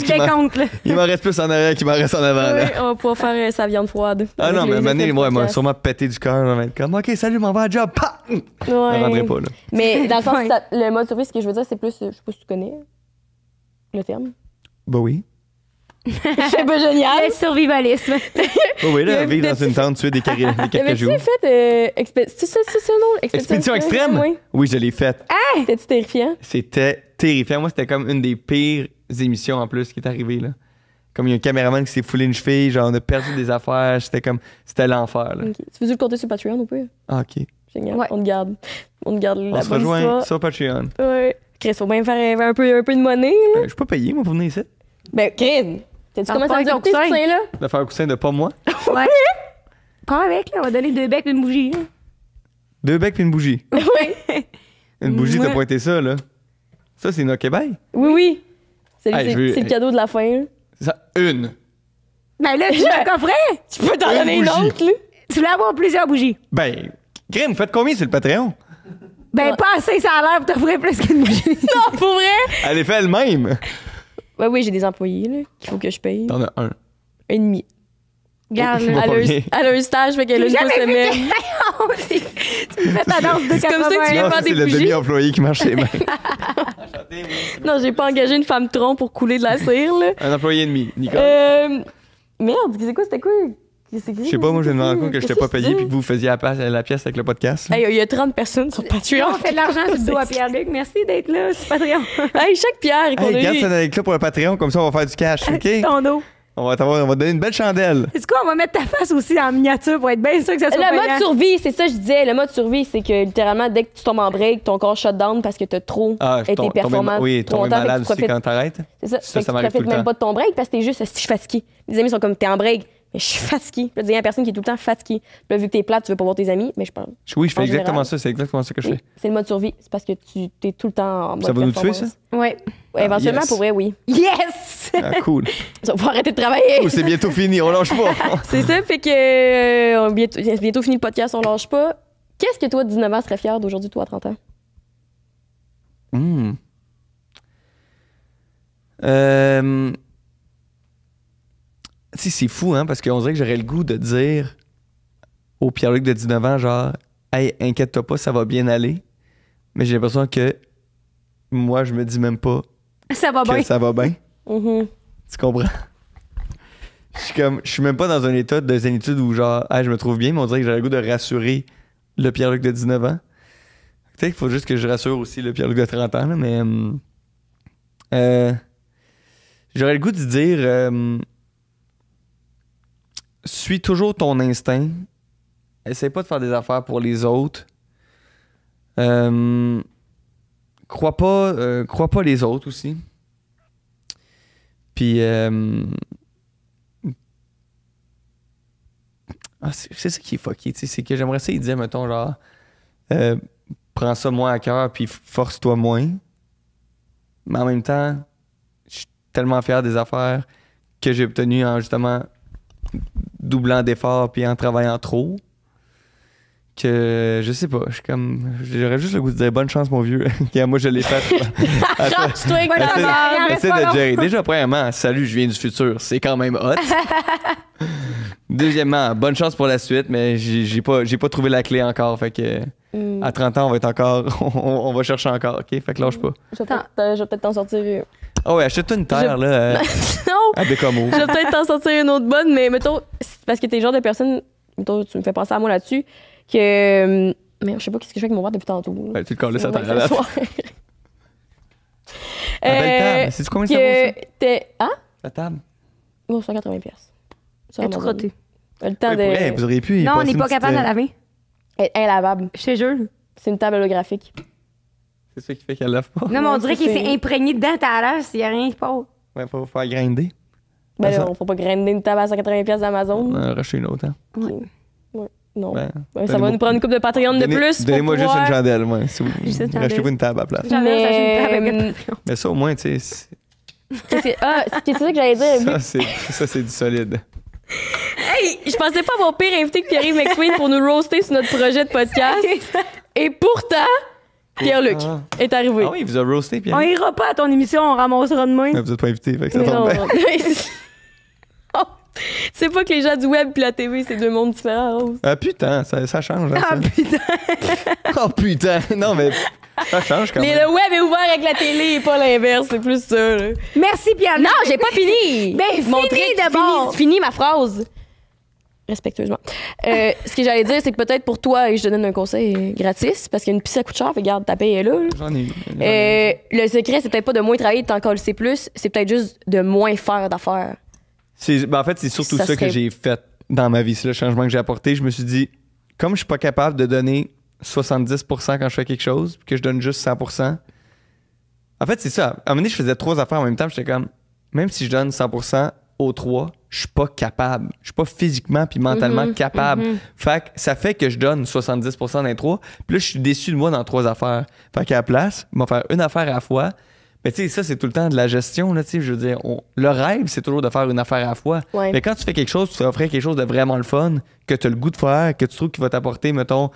il m'en reste plus en arrière qu'il m'en reste en avant. on va pouvoir faire euh, sa viande froide. Ah non, mais Mané, moi, elle m'a sûrement pété du cœur. OK, salut, m'en va à job. Ouais. pas, Mais dans le sens, le mode survie, ce que je veux dire, c'est plus, euh, je sais pas si tu connais le terme. Bah oui. C'est pas génial. Le survivalisme. Oh oui, là, vivre dans une tente, tuer des, cari- des carcajous. tu fait euh, c'est ça, c'est ça, non? Expédition, extrême? Oui. je l'ai faite. Ah! C'était terrifiant. C'était terrifiant. Moi, c'était comme une des pires émissions en plus qui est arrivée. Là. Comme il y a un caméraman qui s'est foulé une cheville, genre on a perdu des affaires. C'était comme. C'était l'enfer. Là. Tu veux le compter sur Patreon ou pas? Ah, ok. Génial. Ouais. On te garde. On te garde la On se rejoint sur Patreon. Ouais. Chris, faut bien faire un peu, un peu de monnaie. Euh, je suis pas payé, moi, pour venir ici. Ben, Chris, tu commences à coussin. là De faire un coussin de pas moi? Ouais. Pas avec, là. On va donner deux becs et une bougie. Deux becs et une bougie. Oui. Une bougie, t'as pointé ça, là. Ça, c'est Québec? Oui, oui. C'est le cadeau de la fin. là. Ça, une. mais ben là, tu un coffret. Tu peux t'en donner une autre, Tu voulais avoir plusieurs bougies. Ben, Grim, faites combien c'est le Patreon? Ben, pas assez, ça a l'air pour t'offrir plus qu'une bougie. Non, pour vrai? Elle est faite elle-même. Ouais, oui, j'ai des employés là, qu'il faut que je paye. T'en as un. Un demi. Regarde, elle, a un stage, fait qu'elle a juste semaine. tu me fais ta danse de C'est comme ça que tu viens des C'est le demi-employé qui marche les mains. non, j'ai pas engagé une femme tronc pour couler de la cire, là. un employé et demi, Nicole. Euh, merde, c'est quoi, c'était quoi? Je sais pas, moi, je me rends compte que je t'ai pas payé puis que vous faisiez la, euh, pièce avec le podcast. il y a 30 personnes sur Patreon. On fait de l'argent sur le dos à Pierre-Luc. Merci d'être là sur Patreon. hey, chaque pierre qu'on hey, garde ça avec là pour le Patreon, comme ça, on va faire du cash, OK? Ton dos. On va, te donner une belle chandelle. C'est quoi, on va mettre ta face aussi en miniature pour être bien sûr que ça soit Le mode survie, c'est ça que je disais. Le mode survie, c'est que littéralement, dès que tu tombes en break, ton corps shut down parce que t'as trop ah, été performant. Oui, trop malade aussi quand t'arrêtes. C'est ça. ça, tu profites même pas de ton break parce que t'es juste je fatigué. Les amis sont comme t'es en break mais je suis fatiguée. Je dis a une personne qui est tout le temps fatiguée. Là, vu que t'es plate, tu veux pas voir tes amis, mais je parle. Oui, je fais exactement ça, c'est exactement ça que je fais. C'est le mode survie, c'est parce que tu es tout le temps en mode Ça va nous tuer, ça? Oui. Ah, éventuellement, pour vrai, oui. Yes! Ah, cool. On va arrêter de travailler. c'est bientôt fini, on lâche pas. c'est ça, fait que euh, bientôt, fini le podcast, on lâche pas. Qu'est-ce que toi, 19 ans, serais fier d'aujourd'hui, toi, à 30 ans? Hum c'est fou, hein, parce qu'on dirait que j'aurais le goût de dire au Pierre-Luc de 19 ans, genre, hey, inquiète-toi pas, ça va bien aller. Mais j'ai l'impression que moi, je me dis même pas ça va bien. ça va bien. Mm-hmm. Tu comprends? Je suis comme, je suis même pas dans un état de zénitude où genre, hey, je me trouve bien, mais on dirait que j'aurais le goût de rassurer le Pierre-Luc de 19 ans. Peut-être qu'il faut juste que je rassure aussi le Pierre-Luc de 30 ans, là, mais. Euh, euh, j'aurais le goût de dire. Euh, suis toujours ton instinct. Essaye pas de faire des affaires pour les autres. Euh, crois pas, euh, pas les autres aussi. Puis euh, ah, c'est ça qui est fucké, c'est que j'aimerais essayer de dire mettons genre prends ça moins à cœur puis force-toi moins. Mais en même temps, je suis tellement fier des affaires que j'ai obtenues en justement doublant d'efforts puis en travaillant trop que je sais pas, je comme j'aurais juste le goût de dire bonne chance mon vieux. moi je l'ai fait. Déjà premièrement, salut, je viens du futur, c'est quand même hot. Deuxièmement, bonne chance pour la suite, mais j'ai pas j'ai pas trouvé la clé encore, fait que hmm. à 30 ans, on va être encore on, va chercher encore, OK? Fait que lâche pas. Je vais peut-être euh, t'en sortir. Ah oh ouais, achète-toi une terre, là. Euh, non! À Bécamo. Je vais peut-être t'en sortir une autre bonne, mais mettons, parce que t'es le genre de personne, mettons, tu me fais penser à moi là-dessus, que. Mais hum, je sais pas qu'est-ce que je fais avec mon verre depuis tantôt. tu le connais, ça une la euh, table. C'est-tu combien que ça t'es... Hein? La table. Bon, 180 pièces. Elle est trop rotée. Le temps de... vous auriez pu Non, on n'est pas capable de la euh, laver. Elle est lavable. Je te jure. C'est une table holographique. C'est ça qui fait qu'elle lève pas. Non, mais on dirait qu'il s'est imprégné dedans tout à l'heure s'il n'y a rien qui passe. Ouais, faut faire grinder. Ben on faut pas grinder une table à 180$ d'Amazon. racheter une autre, hein. Ouais. Non. Ben, ça va nous prendre une coupe de Patreon de plus. Donnez-moi juste une chandelle, moi. Si vous... Rachetez-vous une table à la place. Mais... Hum, mais... ça, au moins, tu sais. C'est ah, c'est ça que j'allais dire. Ça, c'est du solide. Hey, je pensais pas avoir pire invité que Pierre-Yves pour nous roaster sur notre projet de podcast. Et pourtant, Pierre-Luc ah. est arrivé. Ah oui, il vous a roasté, Pierre. On ira pas à ton émission, on ramassera demain. Mais vous êtes pas invité, ça oh. C'est pas que les gens du web et la télé c'est deux mondes différents. Ah putain, ça, change. Hein, ah putain. oh putain. Non mais ça change quand même. Mais le web est ouvert avec la télé et pas l'inverse, c'est plus ça. Merci Pierre. Non, j'ai pas fini. ben, fini d'abord. Fini, fini ma phrase respectueusement. Euh, ce que j'allais dire, c'est que peut-être pour toi, et je te donne un conseil gratis, parce qu'il y a une pisse à coup de char, regarde, ta paye est là. Euh, le secret, c'est peut-être pas de moins travailler, t'en c'est plus, c'est peut-être juste de moins faire d'affaires. Ben, en fait, c'est surtout ça, que j'ai fait dans ma vie. C'est le changement que j'ai apporté. Je me suis dit, comme je suis pas capable de donner 70% quand je fais quelque chose, que je donne juste 100%, en fait, c'est ça. À un moment donné, je faisais trois affaires en même temps, j'étais comme, même si je donne 100%, au trois, je suis pas capable. Je suis pas physiquement puis mentalement mhm, capable. Mhm. ça fait que je donne 70% dans trois. Puis là, je suis déçu de moi dans trois affaires. Fait qu'à la place, je faire une affaire à la fois. Mais tu sais, ça, c'est tout le temps de la gestion. Là, je veux dire, le rêve, c'est toujours de faire une affaire à la fois. Mais quand tu fais quelque chose, tu vas quelque chose de vraiment le fun, que tu as le goût de faire, que tu trouves qui va t'apporter, mettons,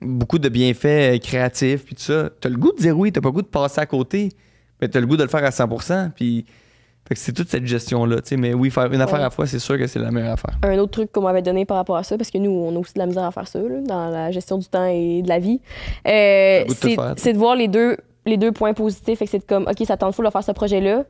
beaucoup de bienfaits euh, créatifs, puis tout ça. Tu as le goût de dire oui, tu pas le goût de passer à côté, mais tu as le goût de le faire à 100 Puis c'est toute cette gestion-là. Mais oui, faire une affaire à fois, c'est sûr que c'est la meilleure affaire. Un autre truc qu'on m'avait donné par rapport à ça, parce que nous, on a aussi de la misère à faire ça, dans la gestion du temps et de la vie, euh, c'est de, voir les deux, les deux points positifs. Fait que c'est comme, OK, ça tente fou de faire ce projet-là,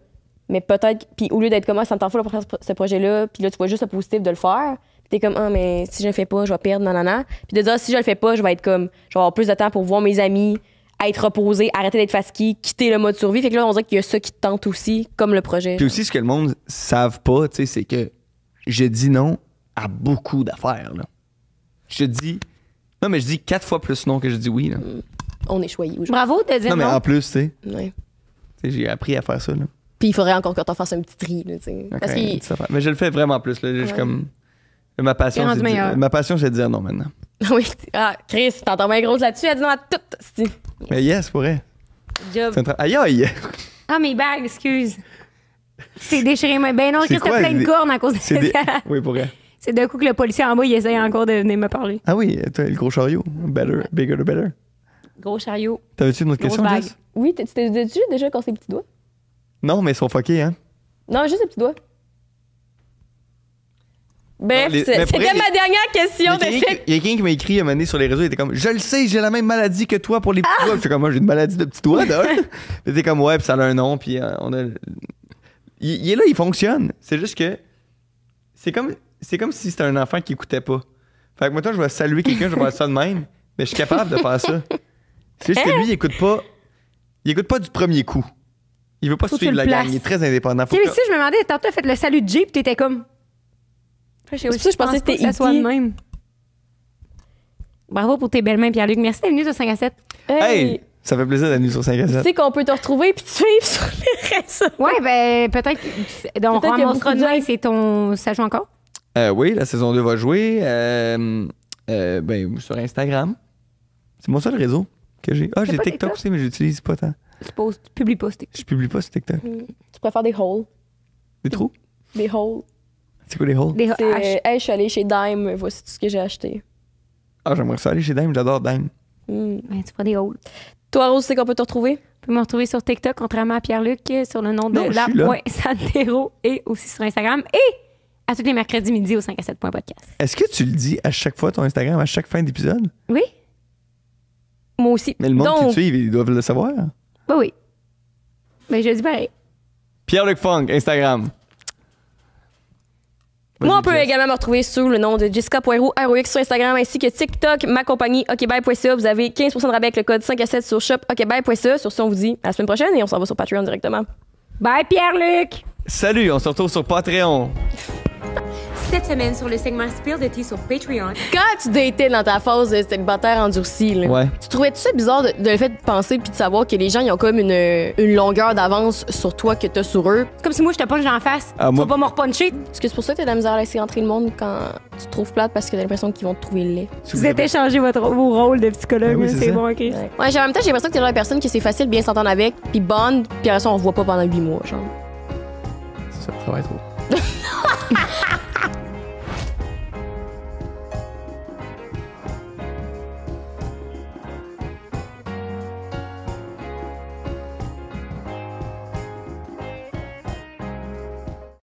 mais peut-être, puis au lieu d'être comme, ah, ça tente fou de faire ce projet-là, puis là, tu vois juste le positif de le faire. T'es comme, ah, mais si je le fais pas, je vais perdre, nanana. Puis de dire, si je le fais pas, je vais être comme, je vais avoir plus de temps pour voir mes amis, être reposé, arrêter d'être faski, quitter le mode survie. Fait que là, on dirait qu'il y a ça qui te tente aussi, comme le projet. Puis aussi, ce que le monde savent pas, tu sais, c'est que je dis non à beaucoup d'affaires, là. Je dis... Non, mais je dis quatre fois plus non que je dis oui, là. Mm. On est choyé aujourd'hui. Bravo de dire non. mais en plus, tu sais. j'ai appris à faire ça, là. Puis il faudrait encore que t'en fasses un petit tri, Mais je le fais vraiment plus, là. comme... Ma passion, ma passion, c'est de dire non, maintenant. Oui. Ah, Chris, t'entends bien grosse là-dessus. Elle dit non à tout. Mais yes, pour vrai. Job. aïe aïe! Ah, mes bagues, excuse. C'est déchiré. Mais ben non, Chris, t'as plein de cornes à cause de ça. Oui, pour vrai. C'est d'un coup que le policier en bas, il essaye encore de venir me parler. Ah oui, toi, le gros chariot. Better, bigger, the better. Gros chariot. T'avais-tu une autre question, Jess? Oui, tu t'es déjà qu'on les petits doigts? Non, mais ils sont fuckés, hein? Non, juste les petits doigts. Ben, c'est c'était ma dernière question de Il y a quelqu'un qui m'a écrit à un sur les réseaux, il était comme Je le sais, j'ai la même maladie que toi pour les petits ah! doigts. je suis comme Moi, ah, j'ai une maladie de petits doigts, mais il comme Ouais, puis ça a un nom, puis euh, on a. Il, est là, il fonctionne. C'est juste que. C'est comme, c'est comme si c'était un enfant qui écoutait pas. Fait que moi, je vais saluer quelqu'un, je vais faire ça de même, mais je suis capable de faire ça. C'est juste que hein? lui, il écoute pas. Il écoute pas du premier coup. Il veut pas suivre la gang. Il est très indépendant. Si je me demandais, tantôt, fait le salut de Jeep, t'étais comme je pensais que c'était ça même. Bravo pour tes belles mains, Pierre-Luc. Merci d'être venu sur 5 à 7. Hey! ça fait plaisir d'être venu sur 5 à 7. Tu sais qu'on peut te retrouver et te suivre sur les réseaux. Ouais, ben peut-être. Donc, peut c'est ton. Ça joue encore? Euh, oui, la saison 2 va jouer. Euh, euh, ben, sur Instagram. C'est mon seul réseau que j'ai. Ah, j'ai TikTok, aussi, mais j'utilise pas tant. Tu, poses, tu publies pas sur TikTok. Je publie pas sur TikTok. Mm. Tu préfères des holes? Des trous? Des holes. C'est quoi les hauls? Des hauls. Euh, je suis allée chez Dime, voici tout ce que j'ai acheté. Ah, j'aimerais ça aller chez Dime, j'adore Dime. Mmh, ben, tu prends des hauls. Toi, Rose, c'est qu'on peut te retrouver? Tu peux me retrouver sur TikTok, contrairement à Pierre-Luc, sur le nom de la.santero et aussi sur Instagram. Et à tous les mercredis midi au 5 à 7 podcast. Est-ce que tu le dis à chaque fois ton Instagram, à chaque fin d'épisode? Oui. Moi aussi. Mais le monde Donc, qui te suit, ils doivent le savoir. bah oui. Mais ben, je dis pareil. Pierre-Luc Funk, Instagram. Moi, on peut également me retrouver sous le nom de Jessica sur Instagram ainsi que TikTok, ma compagnie okbye.ca. Vous avez 15% de rabais avec le code 5 à 7 sur shop Sur ce, on vous dit à la semaine prochaine et on s'en va sur Patreon directement. Bye Pierre-Luc! Salut, on se retrouve sur Patreon. Cette semaine sur le segment Spill de Tea sur Patreon. Quand tu datais dans ta phase de célibataire endurcie, ouais. tu trouvais-tu ça bizarre de, le fait de penser puis de savoir que les gens ils ont comme une, longueur d'avance sur toi que t'as sur eux? Comme si moi je te punche en face. Ah, tu vas pas me repuncher. Est-ce que c'est pour ça que t'as de la misère à laisser entrer le monde quand tu te trouves plate parce que t'as l'impression qu'ils vont te trouver laid? Vous avez échangé votre, vos rôles de psychologue, ben c'est bon, ok. Ouais, j'ai en même temps, j'ai l'impression que t'es la personne qui c'est facile bien s'entendre avec puis bonne, puis après ça on revoit pas pendant huit mois, genre. 小白做。